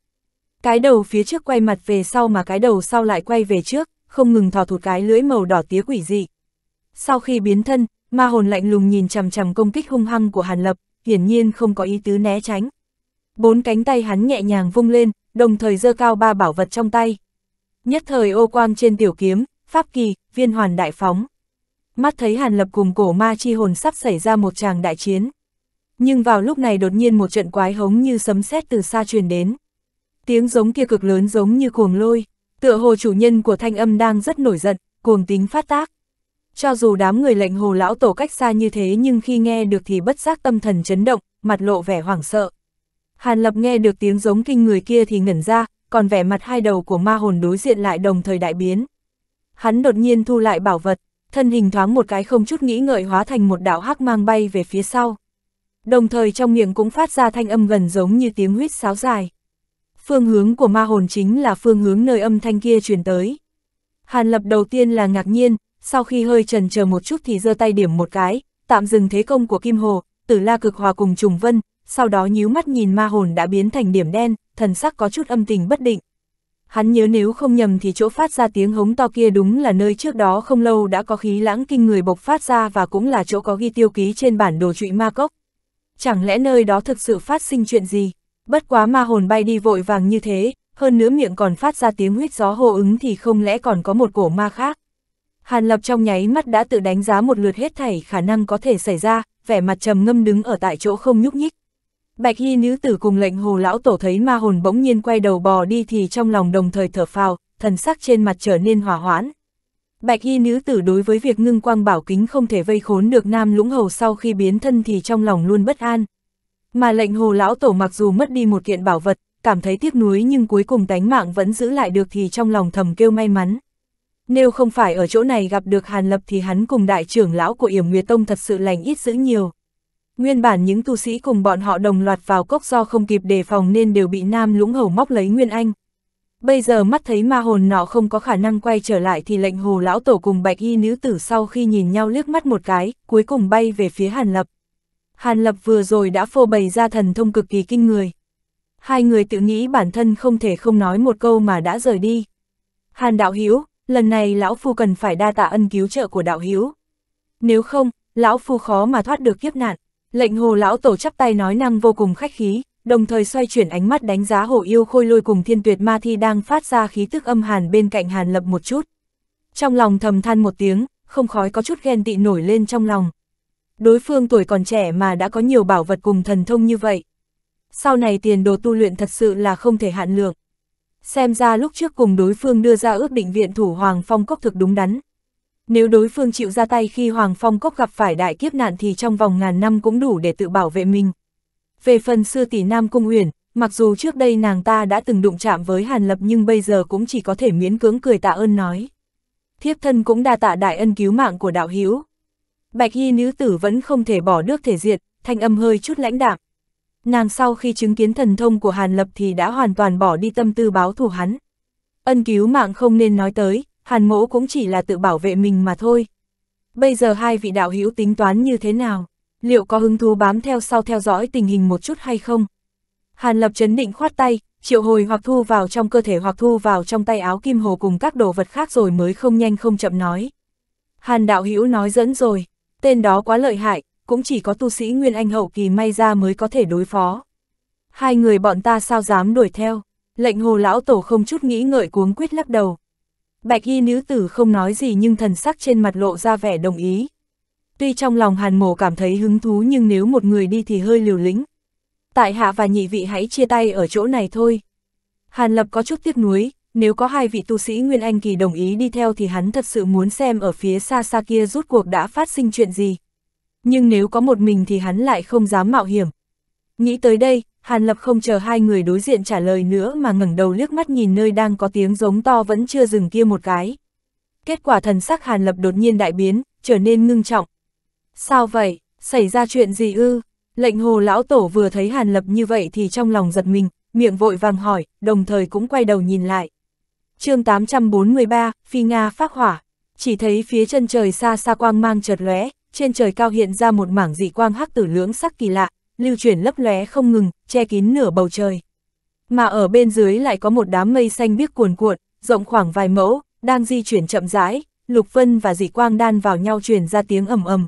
Cái đầu phía trước quay mặt về sau mà cái đầu sau lại quay về trước, không ngừng thò thụt cái lưỡi màu đỏ tía quỷ dị. Sau khi biến thân, ma hồn lạnh lùng nhìn chằm chằm công kích hung hăng của Hàn Lập, hiển nhiên không có ý tứ né tránh. Bốn cánh tay hắn nhẹ nhàng vung lên, đồng thời giơ cao ba bảo vật trong tay. Nhất thời ô quang trên tiểu kiếm, pháp kỳ, viên hoàn đại phóng. Mắt thấy Hàn Lập cùng cổ ma chi hồn sắp xảy ra một tràng đại chiến. Nhưng vào lúc này đột nhiên một trận quái hống như sấm sét từ xa truyền đến. Tiếng giống kia cực lớn giống như cuồng lôi, tựa hồ chủ nhân của thanh âm đang rất nổi giận, cuồng tính phát tác. Cho dù đám người lệnh hồ lão tổ cách xa như thế nhưng khi nghe được thì bất giác tâm thần chấn động, mặt lộ vẻ hoảng sợ. Hàn Lập nghe được tiếng giống kinh người kia thì ngẩn ra, còn vẻ mặt hai đầu của ma hồn đối diện lại đồng thời đại biến. Hắn đột nhiên thu lại bảo vật, thân hình thoáng một cái không chút nghĩ ngợi hóa thành một đạo hắc mang bay về phía sau. Đồng thời trong miệng cũng phát ra thanh âm gần giống như tiếng huyết sáo dài. Phương hướng của ma hồn chính là phương hướng nơi âm thanh kia truyền tới. Hàn lập đầu tiên là ngạc nhiên, sau khi hơi trần chờ một chút thì giơ tay điểm một cái, tạm dừng thế công của Kim Hồ, Tử La Cực Hòa cùng Trùng Vân, sau đó nhíu mắt nhìn ma hồn đã biến thành điểm đen, thần sắc có chút âm tình bất định. Hắn nhớ nếu không nhầm thì chỗ phát ra tiếng hống to kia đúng là nơi trước đó không lâu đã có khí lãng kinh người bộc phát ra và cũng là chỗ có ghi tiêu ký trên bản đồ trụy ma cốc. Chẳng lẽ nơi đó thực sự phát sinh chuyện gì? Bất quá ma hồn bay đi vội vàng như thế, hơn nữa miệng còn phát ra tiếng huyết gió hô ứng thì không lẽ còn có một cổ ma khác. Hàn Lập trong nháy mắt đã tự đánh giá một lượt hết thảy khả năng có thể xảy ra, vẻ mặt trầm ngâm đứng ở tại chỗ không nhúc nhích. Bạch Hy nữ tử cùng lệnh hồ lão tổ thấy ma hồn bỗng nhiên quay đầu bò đi thì trong lòng đồng thời thở phào, thần sắc trên mặt trở nên hỏa hoãn. Bạch Hy nữ tử đối với việc ngưng quang bảo kính không thể vây khốn được nam lũng hầu sau khi biến thân thì trong lòng luôn bất an. Mà lệnh hồ lão tổ mặc dù mất đi một kiện bảo vật, cảm thấy tiếc nuối nhưng cuối cùng tánh mạng vẫn giữ lại được thì trong lòng thầm kêu may mắn. Nếu không phải ở chỗ này gặp được Hàn Lập thì hắn cùng đại trưởng lão của Yểm Nguyệt Tông thật sự lành ít dữ nhiều. Nguyên bản những tu sĩ cùng bọn họ đồng loạt vào cốc do không kịp đề phòng nên đều bị Nam Lũng Hầu móc lấy Nguyên Anh. Bây giờ mắt thấy ma hồn nọ không có khả năng quay trở lại thì lệnh hồ lão tổ cùng bạch y nữ tử sau khi nhìn nhau liếc mắt một cái, cuối cùng bay về phía Hàn Lập. Hàn Lập vừa rồi đã phô bày ra thần thông cực kỳ kinh người. Hai người tự nghĩ bản thân không thể không nói một câu mà đã rời đi. Hàn Đạo Hiếu, lần này Lão Phu cần phải đa tạ ân cứu trợ của Đạo Hiếu. Nếu không, Lão Phu khó mà thoát được kiếp nạn. Lệnh hồ lão tổ chắp tay nói năng vô cùng khách khí, đồng thời xoay chuyển ánh mắt đánh giá hồ yêu khôi lôi cùng thiên tuyệt ma thi đang phát ra khí tức âm hàn bên cạnh hàn lập một chút. Trong lòng thầm than một tiếng, không khói có chút ghen tị nổi lên trong lòng. Đối phương tuổi còn trẻ mà đã có nhiều bảo vật cùng thần thông như vậy. Sau này tiền đồ tu luyện thật sự là không thể hạn lượng. Xem ra lúc trước cùng đối phương đưa ra ước định viện thủ Hoàng Phong Cốc thực đúng đắn. Nếu đối phương chịu ra tay khi Hoàng Phong Cốc gặp phải đại kiếp nạn thì trong vòng ngàn năm cũng đủ để tự bảo vệ mình. Về phần sư tỷ Nam Cung Uyển, mặc dù trước đây nàng ta đã từng đụng chạm với Hàn Lập nhưng bây giờ cũng chỉ có thể miễn cưỡng cười tạ ơn nói. Thiếp thân cũng đa tạ đại ân cứu mạng của đạo hiếu. Bạch y nữ tử vẫn không thể bỏ nước thể diệt, thanh âm hơi chút lãnh đạm. Nàng sau khi chứng kiến thần thông của Hàn Lập thì đã hoàn toàn bỏ đi tâm tư báo thù hắn. Ân cứu mạng không nên nói tới, Hàn Mỗ cũng chỉ là tự bảo vệ mình mà thôi. Bây giờ hai vị đạo hữu tính toán như thế nào? Liệu có hứng thú bám theo sau theo dõi tình hình một chút hay không? Hàn Lập chấn định khoát tay, triệu hồi hoặc thu vào trong cơ thể hoặc thu vào trong tay áo kim hồ cùng các đồ vật khác rồi mới không nhanh không chậm nói. Hàn đạo hữu nói dẫn rồi, tên đó quá lợi hại, cũng chỉ có tu sĩ Nguyên Anh hậu kỳ may ra mới có thể đối phó. Hai người bọn ta sao dám đuổi theo, lệnh hồ lão tổ không chút nghĩ ngợi cuống quyết lắc đầu, Bạch y nữ tử không nói gì nhưng thần sắc trên mặt lộ ra vẻ đồng ý. Tuy trong lòng hàn mổ cảm thấy hứng thú nhưng nếu một người đi thì hơi liều lĩnh. Tại hạ và nhị vị hãy chia tay ở chỗ này thôi. Hàn lập có chút tiếc nuối, nếu có hai vị tu sĩ Nguyên Anh Kỳ đồng ý đi theo thì hắn thật sự muốn xem ở phía xa xa kia rút cuộc đã phát sinh chuyện gì. Nhưng nếu có một mình thì hắn lại không dám mạo hiểm. Nghĩ tới đây, Hàn Lập không chờ hai người đối diện trả lời nữa mà ngẩng đầu liếc mắt nhìn nơi đang có tiếng giống to vẫn chưa dừng kia một cái. Kết quả thần sắc Hàn Lập đột nhiên đại biến, trở nên ngưng trọng. Sao vậy, xảy ra chuyện gì ư? Lệnh hồ lão tổ vừa thấy Hàn Lập như vậy thì trong lòng giật mình, miệng vội vàng hỏi, đồng thời cũng quay đầu nhìn lại. chương 843, Phi Nga phát hỏa, chỉ thấy phía chân trời xa xa quang mang chợt lóe trên trời cao hiện ra một mảng dị quang hắc tử lưỡng sắc kỳ lạ, lưu chuyển lấp lóe không ngừng, che kín nửa bầu trời. Mà ở bên dưới lại có một đám mây xanh biếc cuồn cuộn, rộng khoảng vài mẫu, đang di chuyển chậm rãi, Lục Vân và Dị Quang đan vào nhau truyền ra tiếng ầm ầm.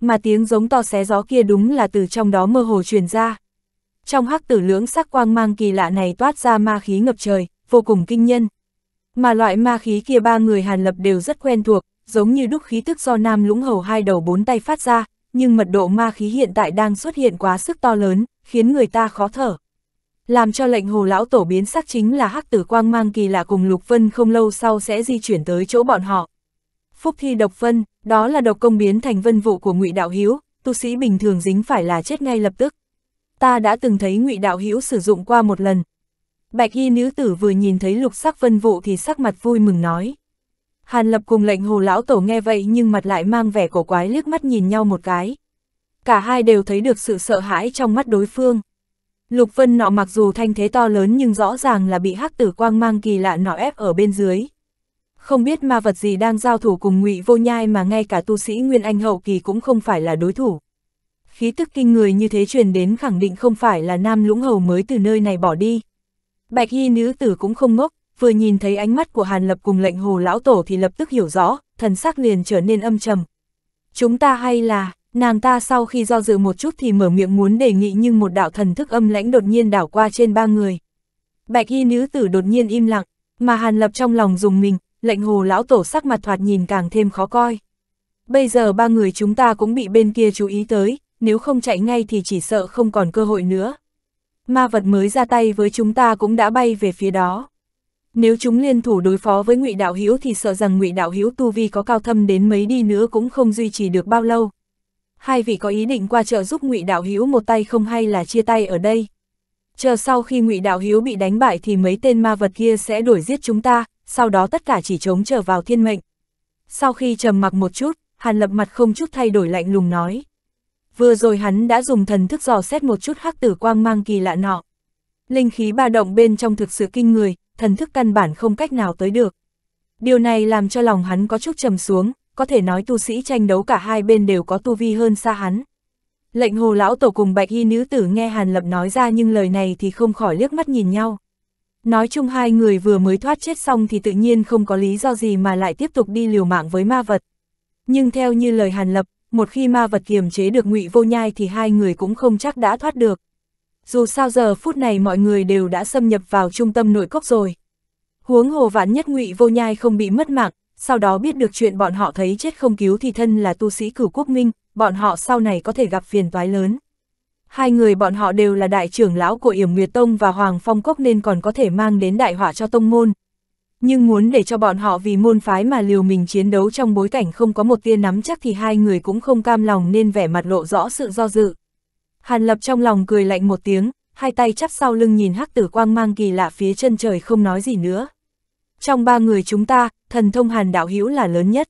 Mà tiếng giống to xé gió kia đúng là từ trong đó mơ hồ truyền ra. Trong hắc tử lưỡng sắc quang mang kỳ lạ này toát ra ma khí ngập trời, vô cùng kinh nhân. Mà loại ma khí kia ba người Hàn Lập đều rất quen thuộc, giống như đúc khí tức do Nam Lũng Hầu hai đầu bốn tay phát ra, nhưng mật độ ma khí hiện tại đang xuất hiện quá sức to lớn, khiến người ta khó thở. Làm cho lệnh hồ lão tổ biến sắc chính là hắc tử quang mang kỳ lạ cùng Lục Vân không lâu sau sẽ di chuyển tới chỗ bọn họ. Phúc thi độc vân đó là độc công biến thành vân vụ của ngụy Đạo Hiếu, tu sĩ bình thường dính phải là chết ngay lập tức. Ta đã từng thấy ngụy Đạo Hiếu sử dụng qua một lần. Bạch y nữ tử vừa nhìn thấy lục sắc vân vụ thì sắc mặt vui mừng nói. Hàn Lập cùng lệnh hồ lão tổ nghe vậy nhưng mặt lại mang vẻ cổ quái liếc mắt nhìn nhau một cái. Cả hai đều thấy được sự sợ hãi trong mắt đối phương. Lục Vân nọ mặc dù thanh thế to lớn nhưng rõ ràng là bị hắc tử quang mang kỳ lạ nọ ép ở bên dưới. Không biết ma vật gì đang giao thủ cùng ngụy vô nhai mà ngay cả tu sĩ Nguyên Anh hậu kỳ cũng không phải là đối thủ. Khí tức kinh người như thế truyền đến khẳng định không phải là nam lũng hầu mới từ nơi này bỏ đi. Bạch y nữ tử cũng không ngốc, vừa nhìn thấy ánh mắt của Hàn Lập cùng lệnh hồ lão tổ thì lập tức hiểu rõ, thần sắc liền trở nên âm trầm. Chúng ta hay là, nàng ta sau khi do dự một chút thì mở miệng muốn đề nghị nhưng một đạo thần thức âm lãnh đột nhiên đảo qua trên ba người. Bạch y nữ tử đột nhiên im lặng, mà Hàn Lập trong lòng dùng mình, lệnh hồ lão tổ sắc mặt thoạt nhìn càng thêm khó coi. Bây giờ ba người chúng ta cũng bị bên kia chú ý tới, nếu không chạy ngay thì chỉ sợ không còn cơ hội nữa. Ma vật mới ra tay với chúng ta cũng đã bay về phía đó. Nếu chúng liên thủ đối phó với ngụy Đạo Hữu thì sợ rằng ngụy Đạo Hữu tu vi có cao thâm đến mấy đi nữa cũng không duy trì được bao lâu. Hai vị có ý định qua chợ giúp ngụy Đạo Hữu một tay không hay là chia tay ở đây. Chờ sau khi ngụy Đạo Hữu bị đánh bại thì mấy tên ma vật kia sẽ đuổi giết chúng ta, sau đó tất cả chỉ chống trở vào thiên mệnh. Sau khi trầm mặc một chút, Hàn Lập mặt không chút thay đổi lạnh lùng nói. Vừa rồi hắn đã dùng thần thức dò xét một chút hắc tử quang mang kỳ lạ nọ. Linh khí ba động bên trong thực sự kinh người, thần thức căn bản không cách nào tới được. Điều này làm cho lòng hắn có chút trầm xuống, có thể nói tu sĩ tranh đấu cả hai bên đều có tu vi hơn xa hắn. Lệnh hồ lão tổ cùng bạch y nữ tử nghe Hàn Lập nói ra nhưng lời này thì không khỏi liếc mắt nhìn nhau. Nói chung hai người vừa mới thoát chết xong thì tự nhiên không có lý do gì mà lại tiếp tục đi liều mạng với ma vật. Nhưng theo như lời Hàn Lập, một khi ma vật kiềm chế được ngụy vô nhai thì hai người cũng không chắc đã thoát được dù sao giờ phút này mọi người đều đã xâm nhập vào trung tâm nội cốc rồi. Huống hồ vạn nhất ngụy vô nhai không bị mất mạng, sau đó biết được chuyện bọn họ thấy chết không cứu thì thân là tu sĩ cửu quốc minh, bọn họ sau này có thể gặp phiền toái lớn. Hai người bọn họ đều là đại trưởng lão của Yểm Nguyệt Tông và Hoàng Phong Cốc nên còn có thể mang đến đại họa cho tông môn. Nhưng muốn để cho bọn họ vì môn phái mà liều mình chiến đấu trong bối cảnh không có một tia nắm chắc thì hai người cũng không cam lòng nên vẻ mặt lộ rõ sự do dự. Hàn Lập trong lòng cười lạnh một tiếng, hai tay chắp sau lưng nhìn hắc tử quang mang kỳ lạ phía chân trời không nói gì nữa. Trong ba người chúng ta, thần thông Hàn đạo hữu là lớn nhất.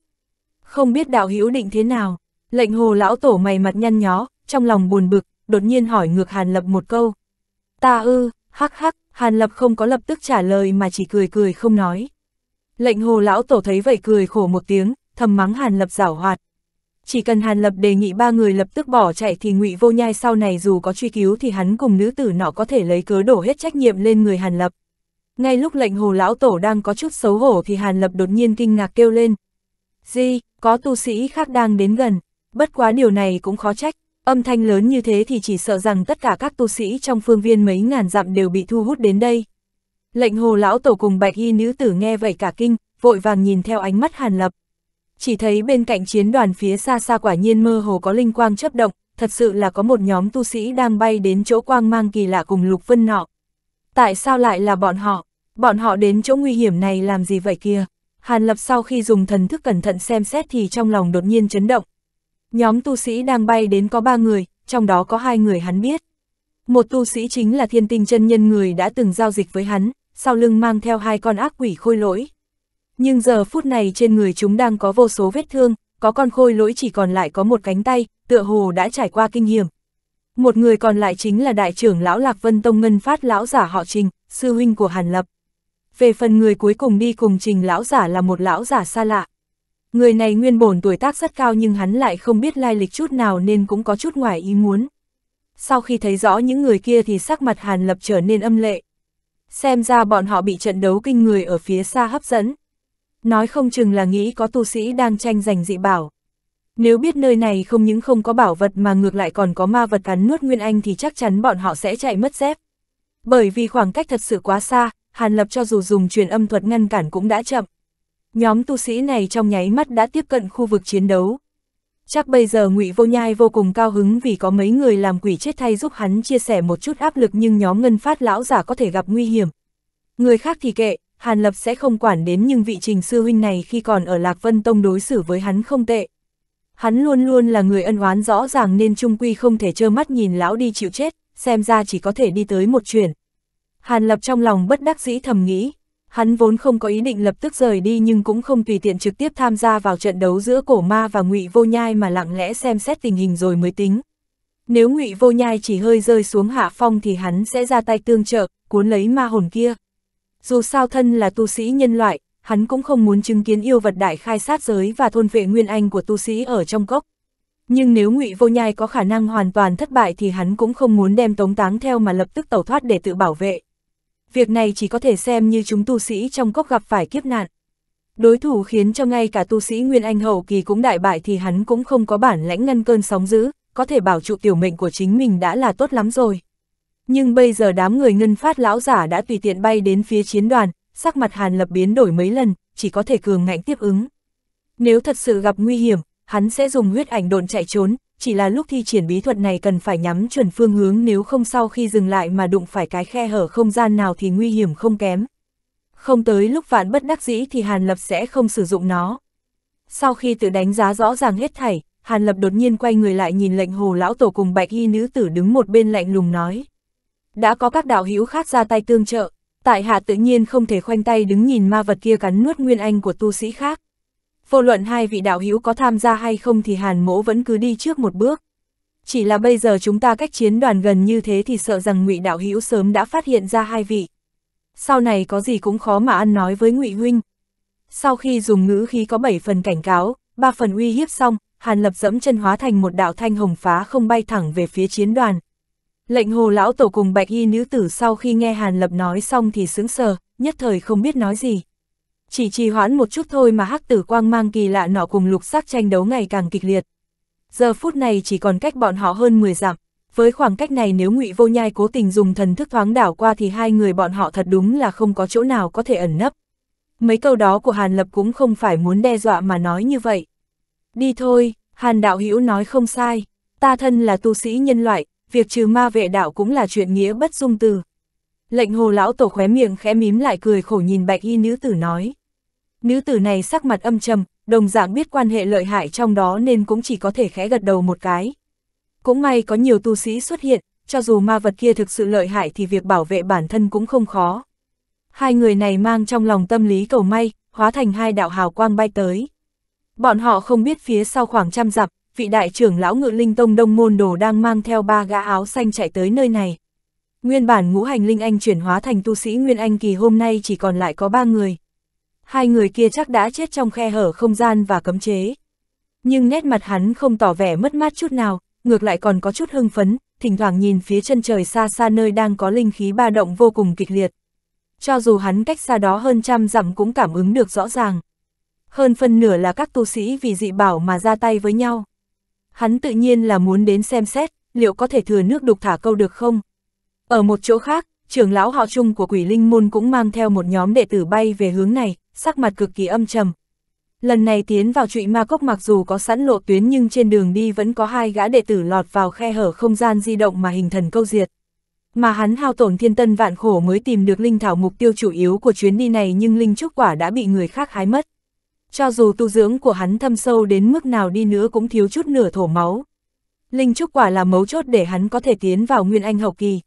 Không biết đạo hữu định thế nào, lệnh hồ lão tổ mày mặt nhăn nhó, trong lòng buồn bực, đột nhiên hỏi ngược Hàn Lập một câu. Ta ư, hắc hắc, Hàn Lập không có lập tức trả lời mà chỉ cười cười không nói. Lệnh hồ lão tổ thấy vậy cười khổ một tiếng, thầm mắng Hàn Lập giảo hoạt, chỉ cần Hàn Lập đề nghị ba người lập tức bỏ chạy thì ngụy Vô Nhai sau này dù có truy cứu thì hắn cùng nữ tử nọ có thể lấy cớ đổ hết trách nhiệm lên người Hàn Lập. Ngay lúc lệnh hồ lão tổ đang có chút xấu hổ thì Hàn Lập đột nhiên kinh ngạc kêu lên. Di, có tu sĩ khác đang đến gần, bất quá điều này cũng khó trách, âm thanh lớn như thế thì chỉ sợ rằng tất cả các tu sĩ trong phương viên mấy ngàn dặm đều bị thu hút đến đây. Lệnh hồ lão tổ cùng bạch y nữ tử nghe vậy cả kinh, vội vàng nhìn theo ánh mắt Hàn Lập chỉ thấy bên cạnh chiến đoàn phía xa xa quả nhiên mơ hồ có linh quang chấp động, thật sự là có một nhóm tu sĩ đang bay đến chỗ quang mang kỳ lạ cùng Lục Vân nọ. Tại sao lại là bọn họ? Bọn họ đến chỗ nguy hiểm này làm gì vậy kia? Hàn Lập sau khi dùng thần thức cẩn thận xem xét thì trong lòng đột nhiên chấn động. Nhóm tu sĩ đang bay đến có ba người, trong đó có hai người hắn biết. Một tu sĩ chính là thiên tinh chân nhân người đã từng giao dịch với hắn, sau lưng mang theo hai con ác quỷ khôi lỗi. Nhưng giờ phút này trên người chúng đang có vô số vết thương, có con khôi lỗi chỉ còn lại có một cánh tay, tựa hồ đã trải qua kinh hiểm. Một người còn lại chính là đại trưởng lão Lạc Vân Tông Ngân Phát lão giả họ Trình, sư huynh của Hàn Lập. Về phần người cuối cùng đi cùng Trình lão giả là một lão giả xa lạ. Người này nguyên bổn tuổi tác rất cao nhưng hắn lại không biết lai lịch chút nào nên cũng có chút ngoài ý muốn. Sau khi thấy rõ những người kia thì sắc mặt Hàn Lập trở nên âm lệ. Xem ra bọn họ bị trận đấu kinh người ở phía xa hấp dẫn. Nói không chừng là nghĩ có tu sĩ đang tranh giành dị bảo. Nếu biết nơi này không những không có bảo vật mà ngược lại còn có ma vật cắn nuốt Nguyên Anh thì chắc chắn bọn họ sẽ chạy mất dép. Bởi vì khoảng cách thật sự quá xa, Hàn Lập cho dù dùng truyền âm thuật ngăn cản cũng đã chậm. Nhóm tu sĩ này trong nháy mắt đã tiếp cận khu vực chiến đấu. Chắc bây giờ ngụy Vô Nhai vô cùng cao hứng vì có mấy người làm quỷ chết thay giúp hắn chia sẻ một chút áp lực nhưng nhóm ngân phát lão giả có thể gặp nguy hiểm. Người khác thì kệ, Hàn Lập sẽ không quản đến nhưng vị trình sư huynh này khi còn ở Lạc Vân Tông đối xử với hắn không tệ. Hắn luôn luôn là người ân oán rõ ràng nên trung quy không thể trơ mắt nhìn lão đi chịu chết, xem ra chỉ có thể đi tới một chuyển. Hàn Lập trong lòng bất đắc dĩ thầm nghĩ, hắn vốn không có ý định lập tức rời đi nhưng cũng không tùy tiện trực tiếp tham gia vào trận đấu giữa cổ ma và ngụy vô nhai mà lặng lẽ xem xét tình hình rồi mới tính. Nếu ngụy vô nhai chỉ hơi rơi xuống hạ phong thì hắn sẽ ra tay tương trợ, cuốn lấy ma hồn kia dù sao thân là tu sĩ nhân loại, hắn cũng không muốn chứng kiến yêu vật đại khai sát giới và thôn vệ nguyên anh của tu sĩ ở trong cốc. Nhưng nếu ngụy Vô Nhai có khả năng hoàn toàn thất bại thì hắn cũng không muốn đem tống táng theo mà lập tức tẩu thoát để tự bảo vệ. Việc này chỉ có thể xem như chúng tu sĩ trong cốc gặp phải kiếp nạn. Đối thủ khiến cho ngay cả tu sĩ Nguyên Anh hậu kỳ cũng đại bại thì hắn cũng không có bản lãnh ngăn cơn sóng dữ, có thể bảo trụ tiểu mệnh của chính mình đã là tốt lắm rồi nhưng bây giờ đám người ngân phát lão giả đã tùy tiện bay đến phía chiến đoàn, sắc mặt Hàn Lập biến đổi mấy lần, chỉ có thể cường ngạnh tiếp ứng. Nếu thật sự gặp nguy hiểm, hắn sẽ dùng huyết ảnh độn chạy trốn, chỉ là lúc thi triển bí thuật này cần phải nhắm chuẩn phương hướng nếu không sau khi dừng lại mà đụng phải cái khe hở không gian nào thì nguy hiểm không kém. Không tới lúc vạn bất đắc dĩ thì Hàn Lập sẽ không sử dụng nó. Sau khi tự đánh giá rõ ràng hết thảy, Hàn Lập đột nhiên quay người lại nhìn lệnh hồ lão tổ cùng bạch y nữ tử đứng một bên lạnh lùng nói đã có các đạo hữu khác ra tay tương trợ, tại hạ tự nhiên không thể khoanh tay đứng nhìn ma vật kia cắn nuốt nguyên anh của tu sĩ khác. Vô luận hai vị đạo hữu có tham gia hay không thì hàn mỗ vẫn cứ đi trước một bước. Chỉ là bây giờ chúng ta cách chiến đoàn gần như thế thì sợ rằng ngụy đạo hữu sớm đã phát hiện ra hai vị. Sau này có gì cũng khó mà ăn nói với ngụy huynh. Sau khi dùng ngữ khí có bảy phần cảnh cáo, ba phần uy hiếp xong, hàn lập dẫm chân hóa thành một đạo thanh hồng phá không bay thẳng về phía chiến đoàn. Lệnh hồ lão tổ cùng bạch y nữ tử sau khi nghe Hàn Lập nói xong thì sướng sờ, nhất thời không biết nói gì. Chỉ trì hoãn một chút thôi mà hắc tử quang mang kỳ lạ nọ cùng lục sắc tranh đấu ngày càng kịch liệt. Giờ phút này chỉ còn cách bọn họ hơn 10 dặm, với khoảng cách này nếu ngụy Vô Nhai cố tình dùng thần thức thoáng đảo qua thì hai người bọn họ thật đúng là không có chỗ nào có thể ẩn nấp. Mấy câu đó của Hàn Lập cũng không phải muốn đe dọa mà nói như vậy. Đi thôi, Hàn Đạo Hữu nói không sai, ta thân là tu sĩ nhân loại, việc trừ ma vệ đạo cũng là chuyện nghĩa bất dung từ. Lệnh hồ lão tổ khóe miệng khẽ mím lại cười khổ nhìn bạch y nữ tử nói. Nữ tử này sắc mặt âm trầm, đồng dạng biết quan hệ lợi hại trong đó nên cũng chỉ có thể khẽ gật đầu một cái. Cũng may có nhiều tu sĩ xuất hiện, cho dù ma vật kia thực sự lợi hại thì việc bảo vệ bản thân cũng không khó. Hai người này mang trong lòng tâm lý cầu may, hóa thành hai đạo hào quang bay tới. Bọn họ không biết phía sau khoảng trăm dặm, vị đại trưởng lão ngự linh tông đông môn đồ đang mang theo ba gã áo xanh chạy tới nơi này. Nguyên bản ngũ hành linh anh chuyển hóa thành tu sĩ Nguyên Anh kỳ hôm nay chỉ còn lại có ba người. Hai người kia chắc đã chết trong khe hở không gian và cấm chế. Nhưng nét mặt hắn không tỏ vẻ mất mát chút nào, ngược lại còn có chút hưng phấn, thỉnh thoảng nhìn phía chân trời xa xa nơi đang có linh khí ba động vô cùng kịch liệt. Cho dù hắn cách xa đó hơn trăm dặm cũng cảm ứng được rõ ràng. Hơn phân nửa là các tu sĩ vì dị bảo mà ra tay với nhau hắn tự nhiên là muốn đến xem xét, liệu có thể thừa nước đục thả câu được không. Ở một chỗ khác, trưởng lão họ chung của quỷ linh môn cũng mang theo một nhóm đệ tử bay về hướng này, sắc mặt cực kỳ âm trầm. Lần này tiến vào trụy ma cốc mặc dù có sẵn lộ tuyến nhưng trên đường đi vẫn có hai gã đệ tử lọt vào khe hở không gian di động mà hình thần câu diệt. Mà hắn hao tổn thiên tân vạn khổ mới tìm được linh thảo mục tiêu chủ yếu của chuyến đi này nhưng linh trúc quả đã bị người khác hái mất. Cho dù tu dưỡng của hắn thâm sâu đến mức nào đi nữa cũng thiếu chút nửa thổ máu. Linh trúc quả là mấu chốt để hắn có thể tiến vào nguyên anh hậu kỳ.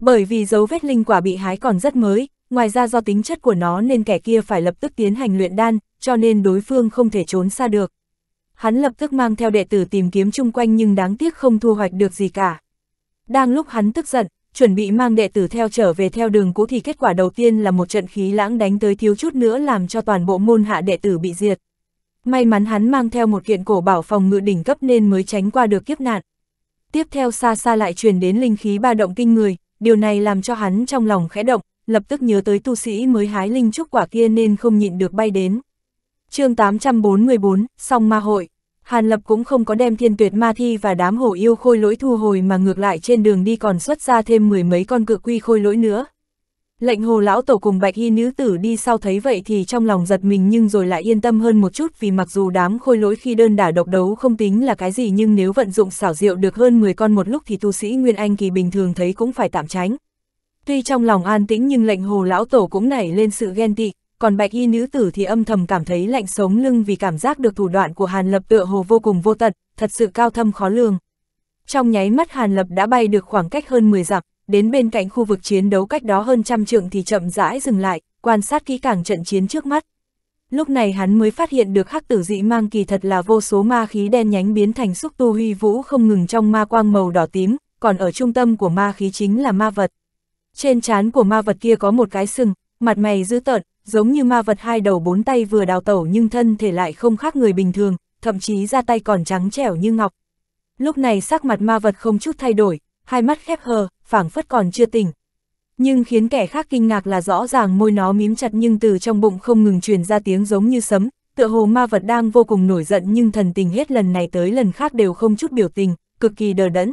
Bởi vì dấu vết linh quả bị hái còn rất mới, ngoài ra do tính chất của nó nên kẻ kia phải lập tức tiến hành luyện đan, cho nên đối phương không thể trốn xa được. Hắn lập tức mang theo đệ tử tìm kiếm chung quanh nhưng đáng tiếc không thu hoạch được gì cả. Đang lúc hắn tức giận, chuẩn bị mang đệ tử theo trở về theo đường cũ thì kết quả đầu tiên là một trận khí lãng đánh tới thiếu chút nữa làm cho toàn bộ môn hạ đệ tử bị diệt. May mắn hắn mang theo một kiện cổ bảo phòng ngự đỉnh cấp nên mới tránh qua được kiếp nạn. Tiếp theo xa xa lại truyền đến linh khí ba động kinh người, điều này làm cho hắn trong lòng khẽ động, lập tức nhớ tới tu sĩ mới hái linh trúc quả kia nên không nhịn được bay đến. chương 844, Song Ma Hội Hàn Lập cũng không có đem thiên tuyệt ma thi và đám hổ yêu khôi lỗi thu hồi mà ngược lại trên đường đi còn xuất ra thêm mười mấy con cự quy khôi lỗi nữa. Lệnh hồ lão tổ cùng bạch hy nữ tử đi sau thấy vậy thì trong lòng giật mình nhưng rồi lại yên tâm hơn một chút vì mặc dù đám khôi lỗi khi đơn đả độc đấu không tính là cái gì nhưng nếu vận dụng xảo diệu được hơn 10 con một lúc thì tu sĩ Nguyên Anh kỳ bình thường thấy cũng phải tạm tránh. Tuy trong lòng an tĩnh nhưng lệnh hồ lão tổ cũng nảy lên sự ghen tị, còn bạch y nữ tử thì âm thầm cảm thấy lạnh sống lưng vì cảm giác được thủ đoạn của Hàn Lập tựa hồ vô cùng vô tận, thật sự cao thâm khó lường. Trong nháy mắt Hàn Lập đã bay được khoảng cách hơn 10 dặm, đến bên cạnh khu vực chiến đấu cách đó hơn trăm trượng thì chậm rãi dừng lại, quan sát kỹ càng trận chiến trước mắt. Lúc này hắn mới phát hiện được hắc tử dị mang kỳ thật là vô số ma khí đen nhánh biến thành xúc tu huy vũ không ngừng trong ma quang màu đỏ tím, còn ở trung tâm của ma khí chính là ma vật. Trên trán của ma vật kia có một cái sừng, mặt mày dữ tợn, giống như ma vật hai đầu bốn tay vừa đào tẩu nhưng thân thể lại không khác người bình thường, thậm chí ra tay còn trắng trẻo như ngọc. Lúc này sắc mặt ma vật không chút thay đổi, hai mắt khép hờ, phảng phất còn chưa tỉnh. Nhưng khiến kẻ khác kinh ngạc là rõ ràng môi nó mím chặt nhưng từ trong bụng không ngừng truyền ra tiếng giống như sấm, tựa hồ ma vật đang vô cùng nổi giận nhưng thần tình hết lần này tới lần khác đều không chút biểu tình, cực kỳ đờ đẫn.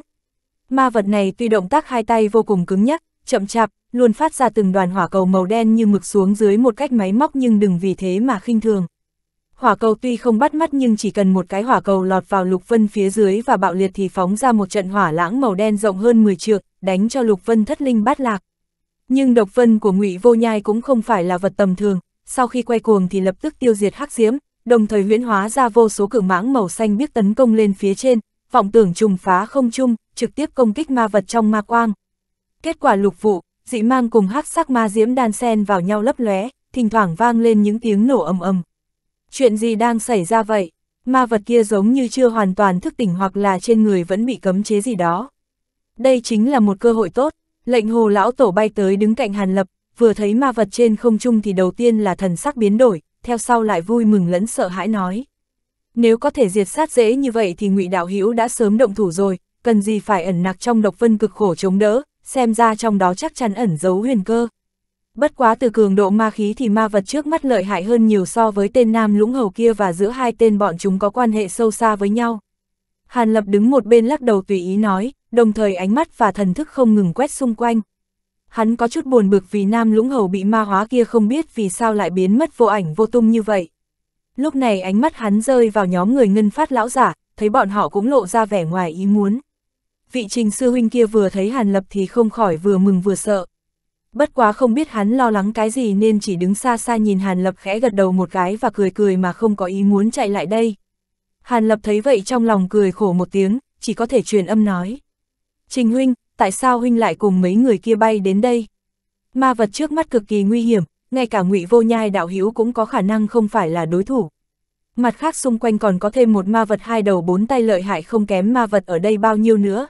Ma vật này tuy động tác hai tay vô cùng cứng nhắc, chậm chạp, luôn phát ra từng đoàn hỏa cầu màu đen như mực xuống dưới một cách máy móc nhưng đừng vì thế mà khinh thường. Hỏa cầu tuy không bắt mắt nhưng chỉ cần một cái hỏa cầu lọt vào Lục Vân phía dưới và bạo liệt thì phóng ra một trận hỏa lãng màu đen rộng hơn 10 trượng, đánh cho Lục Vân thất linh bát lạc. Nhưng độc vân của Ngụy Vô Nhai cũng không phải là vật tầm thường, sau khi quay cuồng thì lập tức tiêu diệt hắc diễm, đồng thời huyễn hóa ra vô số cự mãng màu xanh biết tấn công lên phía trên, vọng tưởng trùng phá không trung, trực tiếp công kích ma vật trong ma quang. Kết quả lục vụ, dị mang cùng hắc sắc ma diễm đan sen vào nhau lấp lóe, thỉnh thoảng vang lên những tiếng nổ ầm ầm. Chuyện gì đang xảy ra vậy? Ma vật kia giống như chưa hoàn toàn thức tỉnh hoặc là trên người vẫn bị cấm chế gì đó. Đây chính là một cơ hội tốt, lệnh hồ lão tổ bay tới đứng cạnh Hàn Lập, vừa thấy ma vật trên không trung thì đầu tiên là thần sắc biến đổi, theo sau lại vui mừng lẫn sợ hãi nói. Nếu có thể diệt sát dễ như vậy thì ngụy Đạo Hữu đã sớm động thủ rồi, cần gì phải ẩn nặc trong độc vân cực khổ chống đỡ, xem ra trong đó chắc chắn ẩn giấu huyền cơ. Bất quá từ cường độ ma khí thì ma vật trước mắt lợi hại hơn nhiều so với tên nam lũng hầu kia và giữa hai tên bọn chúng có quan hệ sâu xa với nhau. Hàn Lập đứng một bên lắc đầu tùy ý nói, đồng thời ánh mắt và thần thức không ngừng quét xung quanh. Hắn có chút buồn bực vì nam lũng hầu bị ma hóa kia không biết vì sao lại biến mất vô ảnh vô tung như vậy. Lúc này ánh mắt hắn rơi vào nhóm người ngân phát lão giả, thấy bọn họ cũng lộ ra vẻ ngoài ý muốn vị trình sư huynh kia vừa thấy Hàn Lập thì không khỏi vừa mừng vừa sợ. Bất quá không biết hắn lo lắng cái gì nên chỉ đứng xa xa nhìn Hàn Lập khẽ gật đầu một cái và cười cười mà không có ý muốn chạy lại đây. Hàn Lập thấy vậy trong lòng cười khổ một tiếng, chỉ có thể truyền âm nói. Trình huynh, tại sao huynh lại cùng mấy người kia bay đến đây? Ma vật trước mắt cực kỳ nguy hiểm, ngay cả ngụy vô nhai đạo hữu cũng có khả năng không phải là đối thủ. Mặt khác xung quanh còn có thêm một ma vật hai đầu bốn tay lợi hại không kém ma vật ở đây bao nhiêu nữa,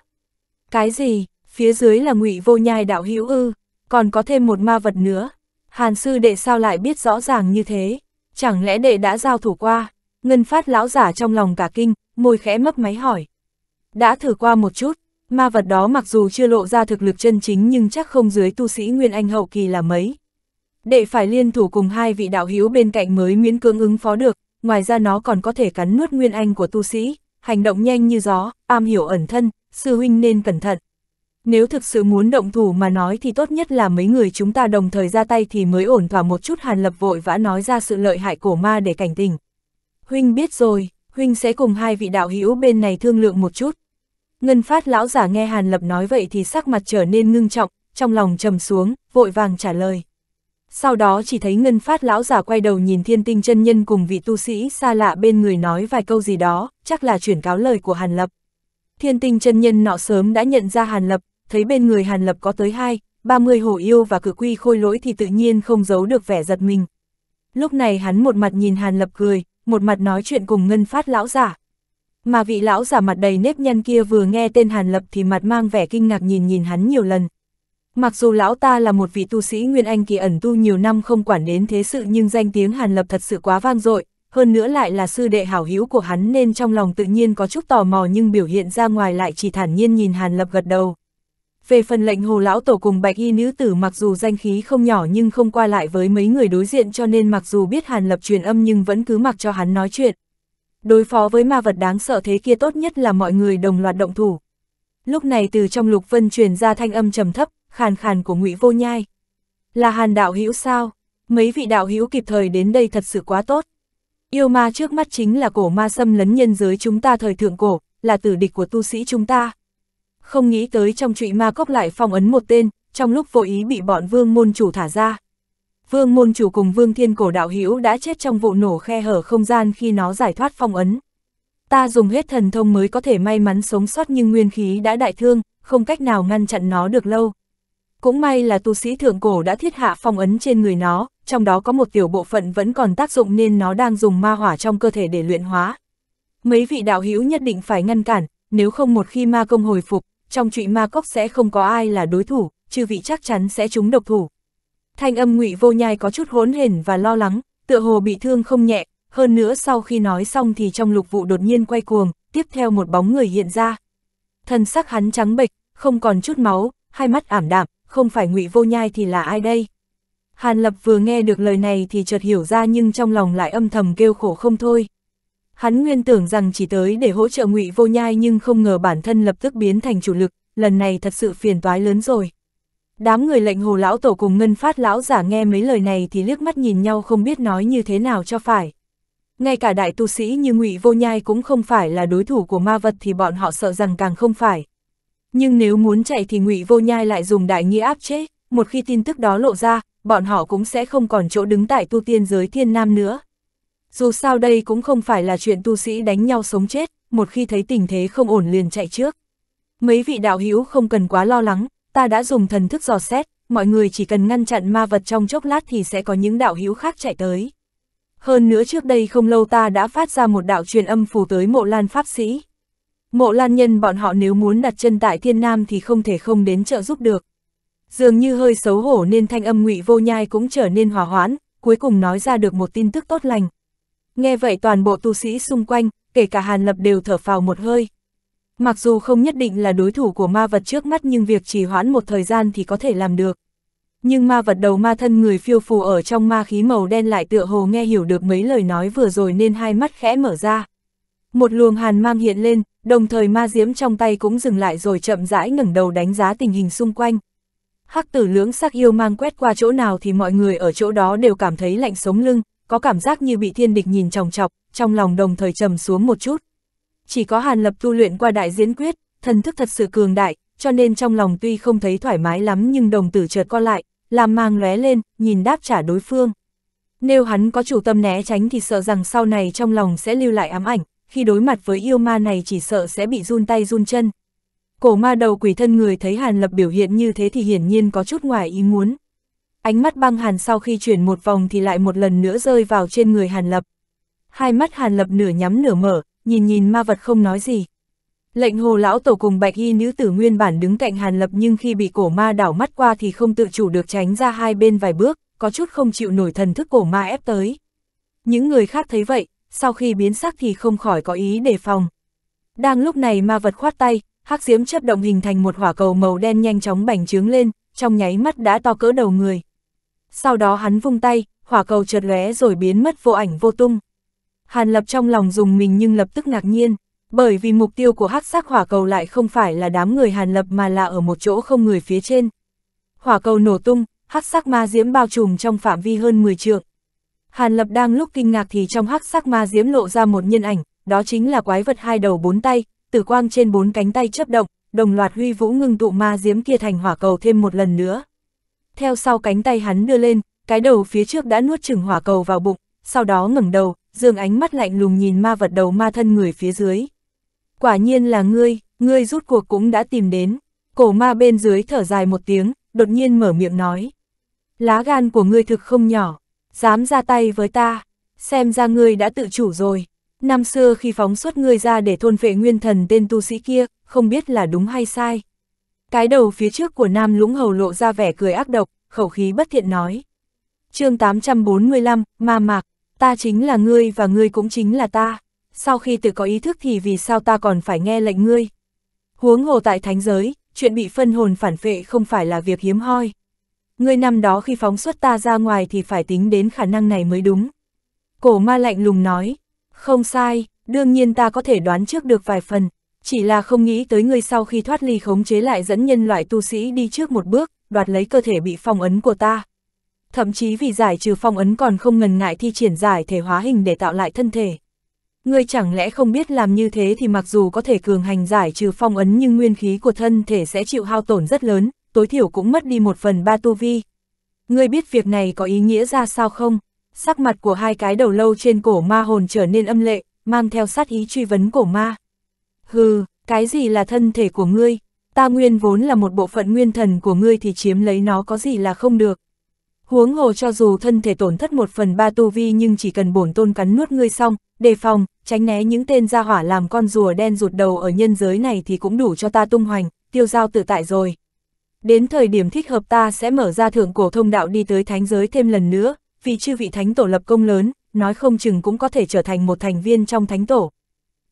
cái gì, phía dưới là ngụy vô nhai đạo hữu ư, còn có thêm một ma vật nữa. Hàn sư đệ sao lại biết rõ ràng như thế, chẳng lẽ đệ đã giao thủ qua, ngân phát lão giả trong lòng cả kinh, môi khẽ mấp máy hỏi. Đã thử qua một chút, ma vật đó mặc dù chưa lộ ra thực lực chân chính nhưng chắc không dưới tu sĩ Nguyên Anh hậu kỳ là mấy. Đệ phải liên thủ cùng hai vị đạo hữu bên cạnh mới miễn cưỡng ứng phó được, ngoài ra nó còn có thể cắn nuốt Nguyên Anh của tu sĩ, hành động nhanh như gió, am hiểu ẩn thân, sư huynh nên cẩn thận. Nếu thực sự muốn động thủ mà nói thì tốt nhất là mấy người chúng ta đồng thời ra tay thì mới ổn thỏa một chút hàn lập vội vã nói ra sự lợi hại cổ ma để cảnh tình. Huynh biết rồi, Huynh sẽ cùng hai vị đạo hữu bên này thương lượng một chút. Ngân phát lão giả nghe hàn lập nói vậy thì sắc mặt trở nên ngưng trọng, trong lòng trầm xuống, vội vàng trả lời. Sau đó chỉ thấy ngân phát lão giả quay đầu nhìn thiên tinh chân nhân cùng vị tu sĩ xa lạ bên người nói vài câu gì đó, chắc là chuyển cáo lời của Hàn Lập. Thiên tinh chân nhân nọ sớm đã nhận ra Hàn Lập, thấy bên người Hàn Lập có tới hai, ba mươi hổ yêu và cử quy khôi lỗi thì tự nhiên không giấu được vẻ giật mình. Lúc này hắn một mặt nhìn Hàn Lập cười, một mặt nói chuyện cùng ngân phát lão giả. Mà vị lão giả mặt đầy nếp nhăn kia vừa nghe tên Hàn Lập thì mặt mang vẻ kinh ngạc nhìn nhìn hắn nhiều lần. Mặc dù lão ta là một vị tu sĩ Nguyên Anh kỳ ẩn tu nhiều năm không quản đến thế sự nhưng danh tiếng Hàn Lập thật sự quá vang dội, hơn nữa lại là sư đệ hảo hữu của hắn nên trong lòng tự nhiên có chút tò mò nhưng biểu hiện ra ngoài lại chỉ thản nhiên nhìn Hàn Lập gật đầu. Về phần lệnh hồ lão tổ cùng bạch y nữ tử mặc dù danh khí không nhỏ nhưng không qua lại với mấy người đối diện cho nên mặc dù biết Hàn Lập truyền âm nhưng vẫn cứ mặc cho hắn nói chuyện. Đối phó với ma vật đáng sợ thế kia tốt nhất là mọi người đồng loạt động thủ. Lúc này từ trong lục vân truyền ra thanh âm trầm thấp, khàn khàn của ngụy Vô Nhai. Là Hàn đạo hữu sao? Mấy vị đạo hữu kịp thời đến đây thật sự quá tốt. Yêu ma trước mắt chính là cổ ma xâm lấn nhân giới chúng ta thời thượng cổ, là tử địch của tu sĩ chúng ta. Không nghĩ tới trong trụy ma cốc lại phong ấn một tên, trong lúc vô ý bị bọn vương môn chủ thả ra. Vương môn chủ cùng vương thiên cổ đạo hữu đã chết trong vụ nổ khe hở không gian khi nó giải thoát phong ấn. Ta dùng hết thần thông mới có thể may mắn sống sót nhưng nguyên khí đã đại thương, không cách nào ngăn chặn nó được lâu. Cũng may là tu sĩ thượng cổ đã thiết hạ phong ấn trên người nó, trong đó có một tiểu bộ phận vẫn còn tác dụng nên nó đang dùng ma hỏa trong cơ thể để luyện hóa. Mấy vị đạo hữu nhất định phải ngăn cản, nếu không một khi ma công hồi phục, trong trụy ma cốc sẽ không có ai là đối thủ, chư vị chắc chắn sẽ trúng độc thủ. Thanh âm ngụy vô nhai có chút hỗn hển và lo lắng, tựa hồ bị thương không nhẹ, hơn nữa sau khi nói xong thì trong lục vụ đột nhiên quay cuồng, tiếp theo một bóng người hiện ra. Thân sắc hắn trắng bệch, không còn chút máu, hai mắt ảm đạm, không phải ngụy vô nhai thì là ai đây? Hàn Lập vừa nghe được lời này thì chợt hiểu ra nhưng trong lòng lại âm thầm kêu khổ không thôi. Hắn nguyên tưởng rằng chỉ tới để hỗ trợ ngụy vô nhai nhưng không ngờ bản thân lập tức biến thành chủ lực, lần này thật sự phiền toái lớn rồi. Đám người lệnh hồ lão tổ cùng ngân phát lão giả nghe mấy lời này thì liếc mắt nhìn nhau không biết nói như thế nào cho phải. Ngay cả đại tu sĩ như ngụy vô nhai cũng không phải là đối thủ của ma vật thì bọn họ sợ rằng càng không phải. Nhưng nếu muốn chạy thì ngụy vô nhai lại dùng đại nghĩa áp chế, một khi tin tức đó lộ ra, bọn họ cũng sẽ không còn chỗ đứng tại tu tiên giới thiên nam nữa. Dù sao đây cũng không phải là chuyện tu sĩ đánh nhau sống chết, một khi thấy tình thế không ổn liền chạy trước. Mấy vị đạo hữu không cần quá lo lắng, ta đã dùng thần thức dò xét, mọi người chỉ cần ngăn chặn ma vật trong chốc lát thì sẽ có những đạo hữu khác chạy tới. Hơn nữa trước đây không lâu ta đã phát ra một đạo truyền âm phù tới mộ lan pháp sĩ. Mộ lan nhân bọn họ nếu muốn đặt chân tại thiên nam thì không thể không đến trợ giúp được. Dường như hơi xấu hổ nên thanh âm ngụy vô nhai cũng trở nên hòa hoãn, cuối cùng nói ra được một tin tức tốt lành. Nghe vậy toàn bộ tu sĩ xung quanh, kể cả Hàn Lập đều thở phào một hơi. Mặc dù không nhất định là đối thủ của ma vật trước mắt nhưng việc trì hoãn một thời gian thì có thể làm được. Nhưng ma vật đầu ma thân người phiêu phù ở trong ma khí màu đen lại tựa hồ nghe hiểu được mấy lời nói vừa rồi nên hai mắt khẽ mở ra. Một luồng hàn mang hiện lên, đồng thời ma diễm trong tay cũng dừng lại rồi chậm rãi ngẩng đầu đánh giá tình hình xung quanh hắc tử lưỡng sắc yêu mang quét qua chỗ nào thì mọi người ở chỗ đó đều cảm thấy lạnh sống lưng, có cảm giác như bị thiên địch nhìn chòng chọc, trong lòng đồng thời trầm xuống một chút. Chỉ có Hàn Lập tu luyện qua đại diễn quyết, thần thức thật sự cường đại, cho nên trong lòng tuy không thấy thoải mái lắm nhưng đồng tử chợt co lại, làm mang lóe lên, nhìn đáp trả đối phương. Nếu hắn có chủ tâm né tránh thì sợ rằng sau này trong lòng sẽ lưu lại ám ảnh, khi đối mặt với yêu ma này chỉ sợ sẽ bị run tay run chân, Cổ ma đầu quỷ thân người thấy Hàn Lập biểu hiện như thế thì hiển nhiên có chút ngoài ý muốn. Ánh mắt băng Hàn sau khi chuyển một vòng thì lại một lần nữa rơi vào trên người Hàn Lập. Hai mắt Hàn Lập nửa nhắm nửa mở, nhìn nhìn ma vật không nói gì. Lệnh hồ lão tổ cùng bạch y nữ tử nguyên bản đứng cạnh Hàn Lập nhưng khi bị cổ ma đảo mắt qua thì không tự chủ được tránh ra hai bên vài bước, có chút không chịu nổi thần thức cổ ma ép tới. Những người khác thấy vậy, sau khi biến sắc thì không khỏi có ý đề phòng. Đang lúc này ma vật khoát tay, hắc diễm chấp động hình thành một hỏa cầu màu đen nhanh chóng bành trướng lên, trong nháy mắt đã to cỡ đầu người. Sau đó hắn vung tay, hỏa cầu chợt lóe rồi biến mất vô ảnh vô tung. Hàn Lập trong lòng dùng mình nhưng lập tức ngạc nhiên, bởi vì mục tiêu của hắc sắc hỏa cầu lại không phải là đám người Hàn Lập mà là ở một chỗ không người phía trên. Hỏa cầu nổ tung, hắc sắc ma diễm bao trùm trong phạm vi hơn 10 trượng. Hàn Lập đang lúc kinh ngạc thì trong hắc sắc ma diễm lộ ra một nhân ảnh, đó chính là quái vật hai đầu bốn tay, tử quang trên bốn cánh tay chớp động, đồng loạt huy vũ ngưng tụ ma diếm kia thành hỏa cầu thêm một lần nữa. Theo sau cánh tay hắn đưa lên, cái đầu phía trước đã nuốt chừng hỏa cầu vào bụng, sau đó ngẩng đầu, dương ánh mắt lạnh lùng nhìn ma vật đầu ma thân người phía dưới. Quả nhiên là ngươi, ngươi rút cuộc cũng đã tìm đến. Cổ ma bên dưới thở dài một tiếng, đột nhiên mở miệng nói. Lá gan của ngươi thực không nhỏ, dám ra tay với ta, xem ra ngươi đã tự chủ rồi. Năm xưa khi phóng xuất ngươi ra để thôn vệ nguyên thần tên tu sĩ kia, không biết là đúng hay sai. Cái đầu phía trước của nam lũng hầu lộ ra vẻ cười ác độc, khẩu khí bất thiện nói. chương 845, ma mạc, ta chính là ngươi và ngươi cũng chính là ta. Sau khi tự có ý thức thì vì sao ta còn phải nghe lệnh ngươi? Huống hồ tại thánh giới, chuyện bị phân hồn phản phệ không phải là việc hiếm hoi. Ngươi năm đó khi phóng xuất ta ra ngoài thì phải tính đến khả năng này mới đúng. Cổ ma lạnh lùng nói, không sai, đương nhiên ta có thể đoán trước được vài phần, chỉ là không nghĩ tới ngươi sau khi thoát ly khống chế lại dẫn nhân loại tu sĩ đi trước một bước, đoạt lấy cơ thể bị phong ấn của ta. Thậm chí vì giải trừ phong ấn còn không ngần ngại thi triển giải thể hóa hình để tạo lại thân thể. Ngươi chẳng lẽ không biết làm như thế thì mặc dù có thể cường hành giải trừ phong ấn nhưng nguyên khí của thân thể sẽ chịu hao tổn rất lớn, tối thiểu cũng mất đi một phần ba tu vi. Ngươi biết việc này có ý nghĩa ra sao không? sắc mặt của hai cái đầu lâu trên cổ ma hồn trở nên âm lệ, mang theo sát ý truy vấn cổ ma. Hừ, cái gì là thân thể của ngươi? Ta nguyên vốn là một bộ phận nguyên thần của ngươi thì chiếm lấy nó có gì là không được. Huống hồ cho dù thân thể tổn thất một phần ba tu vi nhưng chỉ cần bổn tôn cắn nuốt ngươi xong, đề phòng, tránh né những tên gia hỏa làm con rùa đen rụt đầu ở nhân giới này thì cũng đủ cho ta tung hoành, tiêu giao tự tại rồi. Đến thời điểm thích hợp ta sẽ mở ra thượng cổ thông đạo đi tới thánh giới thêm lần nữa, vì chư vị thánh tổ lập công lớn, nói không chừng cũng có thể trở thành một thành viên trong thánh tổ.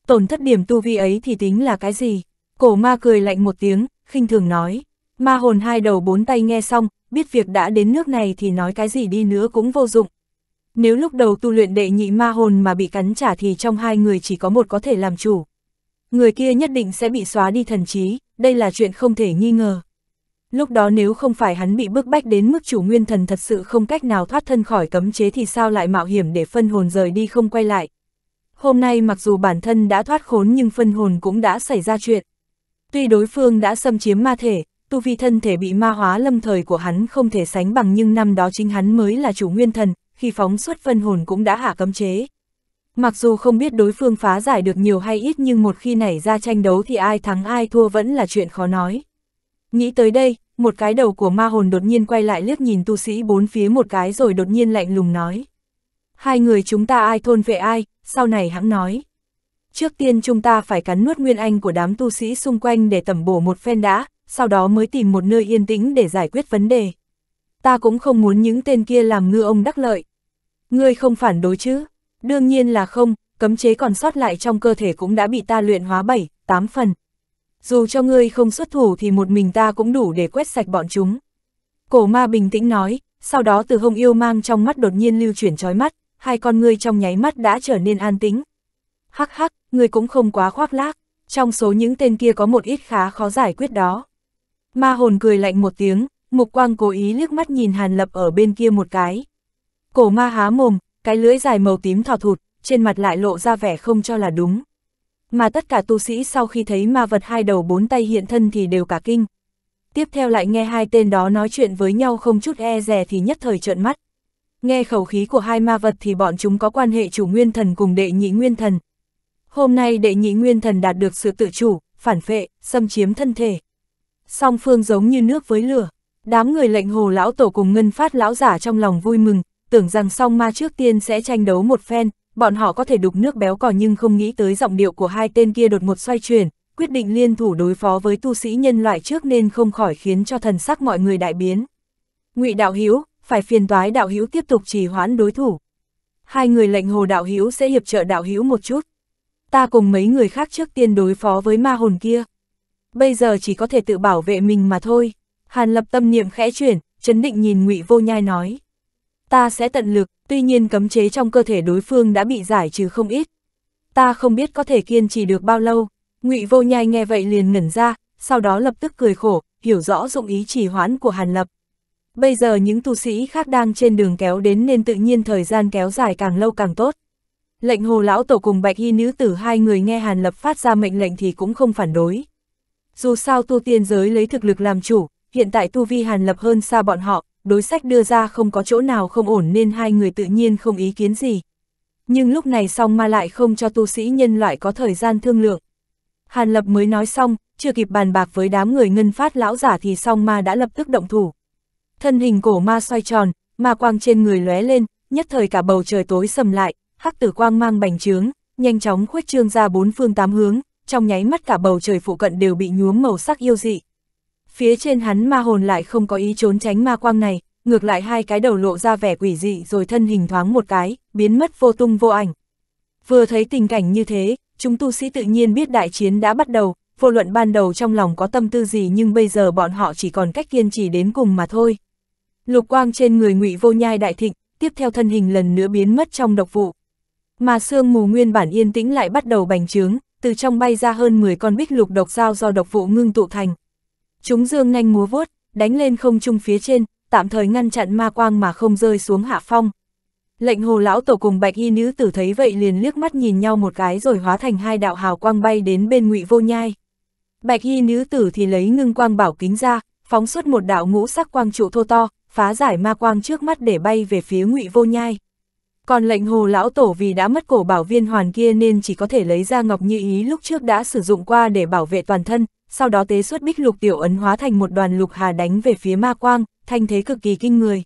Tổn thất điểm tu vi ấy thì tính là cái gì? Cổ ma cười lạnh một tiếng, khinh thường nói. Ma hồn hai đầu bốn tay nghe xong, biết việc đã đến nước này thì nói cái gì đi nữa cũng vô dụng. Nếu lúc đầu tu luyện đệ nhị ma hồn mà bị cắn trả thì trong hai người chỉ có một có thể làm chủ. Người kia nhất định sẽ bị xóa đi thần trí, đây là chuyện không thể nghi ngờ. Lúc đó nếu không phải hắn bị bức bách đến mức chủ nguyên thần thật sự không cách nào thoát thân khỏi cấm chế thì sao lại mạo hiểm để phân hồn rời đi không quay lại. Hôm nay mặc dù bản thân đã thoát khốn nhưng phân hồn cũng đã xảy ra chuyện. Tuy đối phương đã xâm chiếm ma thể, tu vi thân thể bị ma hóa lâm thời của hắn không thể sánh bằng nhưng năm đó chính hắn mới là chủ nguyên thần, khi phóng xuất phân hồn cũng đã hạ cấm chế. Mặc dù không biết đối phương phá giải được nhiều hay ít nhưng một khi nảy ra tranh đấu thì ai thắng ai thua vẫn là chuyện khó nói. Nghĩ tới đây, một cái đầu của ma hồn đột nhiên quay lại liếc nhìn tu sĩ bốn phía một cái rồi đột nhiên lạnh lùng nói. Hai người chúng ta ai thôn vệ ai, sau này hãng nói. Trước tiên chúng ta phải cắn nuốt nguyên anh của đám tu sĩ xung quanh để tẩm bổ một phen đã, sau đó mới tìm một nơi yên tĩnh để giải quyết vấn đề. Ta cũng không muốn những tên kia làm ngư ông đắc lợi. Ngươi không phản đối chứ? Đương nhiên là không, cấm chế còn sót lại trong cơ thể cũng đã bị ta luyện hóa bảy, tám phần dù cho ngươi không xuất thủ thì một mình ta cũng đủ để quét sạch bọn chúng. Cổ ma bình tĩnh nói, sau đó từ hông yêu mang trong mắt đột nhiên lưu chuyển trói mắt, hai con ngươi trong nháy mắt đã trở nên an tĩnh. Hắc hắc, ngươi cũng không quá khoác lác, trong số những tên kia có một ít khá khó giải quyết đó. Ma hồn cười lạnh một tiếng, mục quang cố ý liếc mắt nhìn Hàn Lập ở bên kia một cái. Cổ ma há mồm, cái lưỡi dài màu tím thò thụt, trên mặt lại lộ ra vẻ không cho là đúng mà tất cả tu sĩ sau khi thấy ma vật hai đầu bốn tay hiện thân thì đều cả kinh. Tiếp theo lại nghe hai tên đó nói chuyện với nhau không chút e rè thì nhất thời trợn mắt. Nghe khẩu khí của hai ma vật thì bọn chúng có quan hệ chủ nguyên thần cùng đệ nhị nguyên thần. Hôm nay đệ nhị nguyên thần đạt được sự tự chủ, phản phệ, xâm chiếm thân thể. Song phương giống như nước với lửa, đám người lệnh hồ lão tổ cùng ngân phát lão giả trong lòng vui mừng, tưởng rằng song ma trước tiên sẽ tranh đấu một phen, bọn họ có thể đục nước béo cò nhưng không nghĩ tới giọng điệu của hai tên kia đột ngột xoay chuyển, quyết định liên thủ đối phó với tu sĩ nhân loại trước nên không khỏi khiến cho thần sắc mọi người đại biến. Ngụy Đạo Hiếu, phải phiền toái Đạo Hiếu tiếp tục trì hoãn đối thủ. Hai người lệnh Hồ Đạo Hiếu sẽ hiệp trợ Đạo Hiếu một chút. Ta cùng mấy người khác trước tiên đối phó với ma hồn kia. Bây giờ chỉ có thể tự bảo vệ mình mà thôi. Hàn Lập tâm niệm khẽ chuyển, chấn định nhìn Ngụy Vô Nhai nói. Ta sẽ tận lực, tuy nhiên cấm chế trong cơ thể đối phương đã bị giải trừ không ít. Ta không biết có thể kiên trì được bao lâu. ngụy vô nhai nghe vậy liền ngẩn ra, sau đó lập tức cười khổ, hiểu rõ dụng ý trì hoãn của Hàn Lập. Bây giờ những tu sĩ khác đang trên đường kéo đến nên tự nhiên thời gian kéo dài càng lâu càng tốt. Lệnh hồ lão tổ cùng bạch y nữ tử hai người nghe Hàn Lập phát ra mệnh lệnh thì cũng không phản đối. Dù sao tu tiên giới lấy thực lực làm chủ, hiện tại tu vi Hàn Lập hơn xa bọn họ, đối sách đưa ra không có chỗ nào không ổn nên hai người tự nhiên không ý kiến gì. Nhưng lúc này song ma lại không cho tu sĩ nhân loại có thời gian thương lượng. Hàn Lập mới nói xong, chưa kịp bàn bạc với đám người ngân phát lão giả thì song ma đã lập tức động thủ. Thân hình cổ ma xoay tròn, ma quang trên người lóe lên, nhất thời cả bầu trời tối sầm lại, hắc tử quang mang bành trướng, nhanh chóng khuếch trương ra bốn phương tám hướng, trong nháy mắt cả bầu trời phụ cận đều bị nhuốm màu sắc yêu dị phía trên hắn ma hồn lại không có ý trốn tránh ma quang này, ngược lại hai cái đầu lộ ra vẻ quỷ dị rồi thân hình thoáng một cái, biến mất vô tung vô ảnh. Vừa thấy tình cảnh như thế, chúng tu sĩ tự nhiên biết đại chiến đã bắt đầu, vô luận ban đầu trong lòng có tâm tư gì nhưng bây giờ bọn họ chỉ còn cách kiên trì đến cùng mà thôi. Lục quang trên người ngụy vô nhai đại thịnh, tiếp theo thân hình lần nữa biến mất trong độc vụ. Mà sương mù nguyên bản yên tĩnh lại bắt đầu bành trướng, từ trong bay ra hơn 10 con bích lục độc dao do độc vụ ngưng tụ thành. Chúng dương nhanh múa vuốt, đánh lên không trung phía trên, tạm thời ngăn chặn ma quang mà không rơi xuống hạ phong. Lệnh hồ lão tổ cùng bạch y nữ tử thấy vậy liền liếc mắt nhìn nhau một cái rồi hóa thành hai đạo hào quang bay đến bên ngụy vô nhai. Bạch y nữ tử thì lấy ngưng quang bảo kính ra, phóng xuất một đạo ngũ sắc quang trụ thô to, phá giải ma quang trước mắt để bay về phía ngụy vô nhai. Còn lệnh hồ lão tổ vì đã mất cổ bảo viên hoàn kia nên chỉ có thể lấy ra ngọc như ý lúc trước đã sử dụng qua để bảo vệ toàn thân, sau đó tế xuất bích lục tiểu ấn hóa thành một đoàn lục hà đánh về phía ma quang, thanh thế cực kỳ kinh người.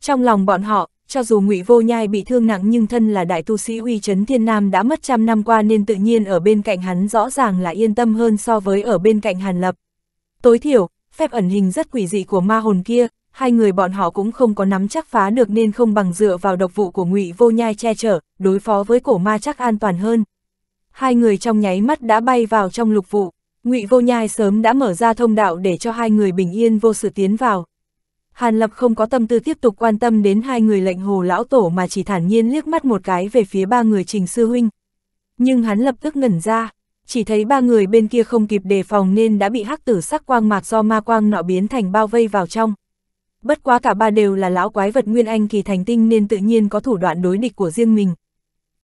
Trong lòng bọn họ, cho dù ngụy vô nhai bị thương nặng nhưng thân là đại tu sĩ uy chấn thiên nam đã mất trăm năm qua nên tự nhiên ở bên cạnh hắn rõ ràng là yên tâm hơn so với ở bên cạnh hàn lập. Tối thiểu, phép ẩn hình rất quỷ dị của ma hồn kia, hai người bọn họ cũng không có nắm chắc phá được nên không bằng dựa vào độc vụ của ngụy vô nhai che chở, đối phó với cổ ma chắc an toàn hơn. Hai người trong nháy mắt đã bay vào trong lục vụ ngụy Vô Nhai sớm đã mở ra thông đạo để cho hai người bình yên vô sự tiến vào. Hàn Lập không có tâm tư tiếp tục quan tâm đến hai người lệnh hồ lão tổ mà chỉ thản nhiên liếc mắt một cái về phía ba người trình sư huynh. Nhưng hắn lập tức ngẩn ra, chỉ thấy ba người bên kia không kịp đề phòng nên đã bị hắc tử sắc quang mạc do ma quang nọ biến thành bao vây vào trong. Bất quá cả ba đều là lão quái vật nguyên anh kỳ thành tinh nên tự nhiên có thủ đoạn đối địch của riêng mình.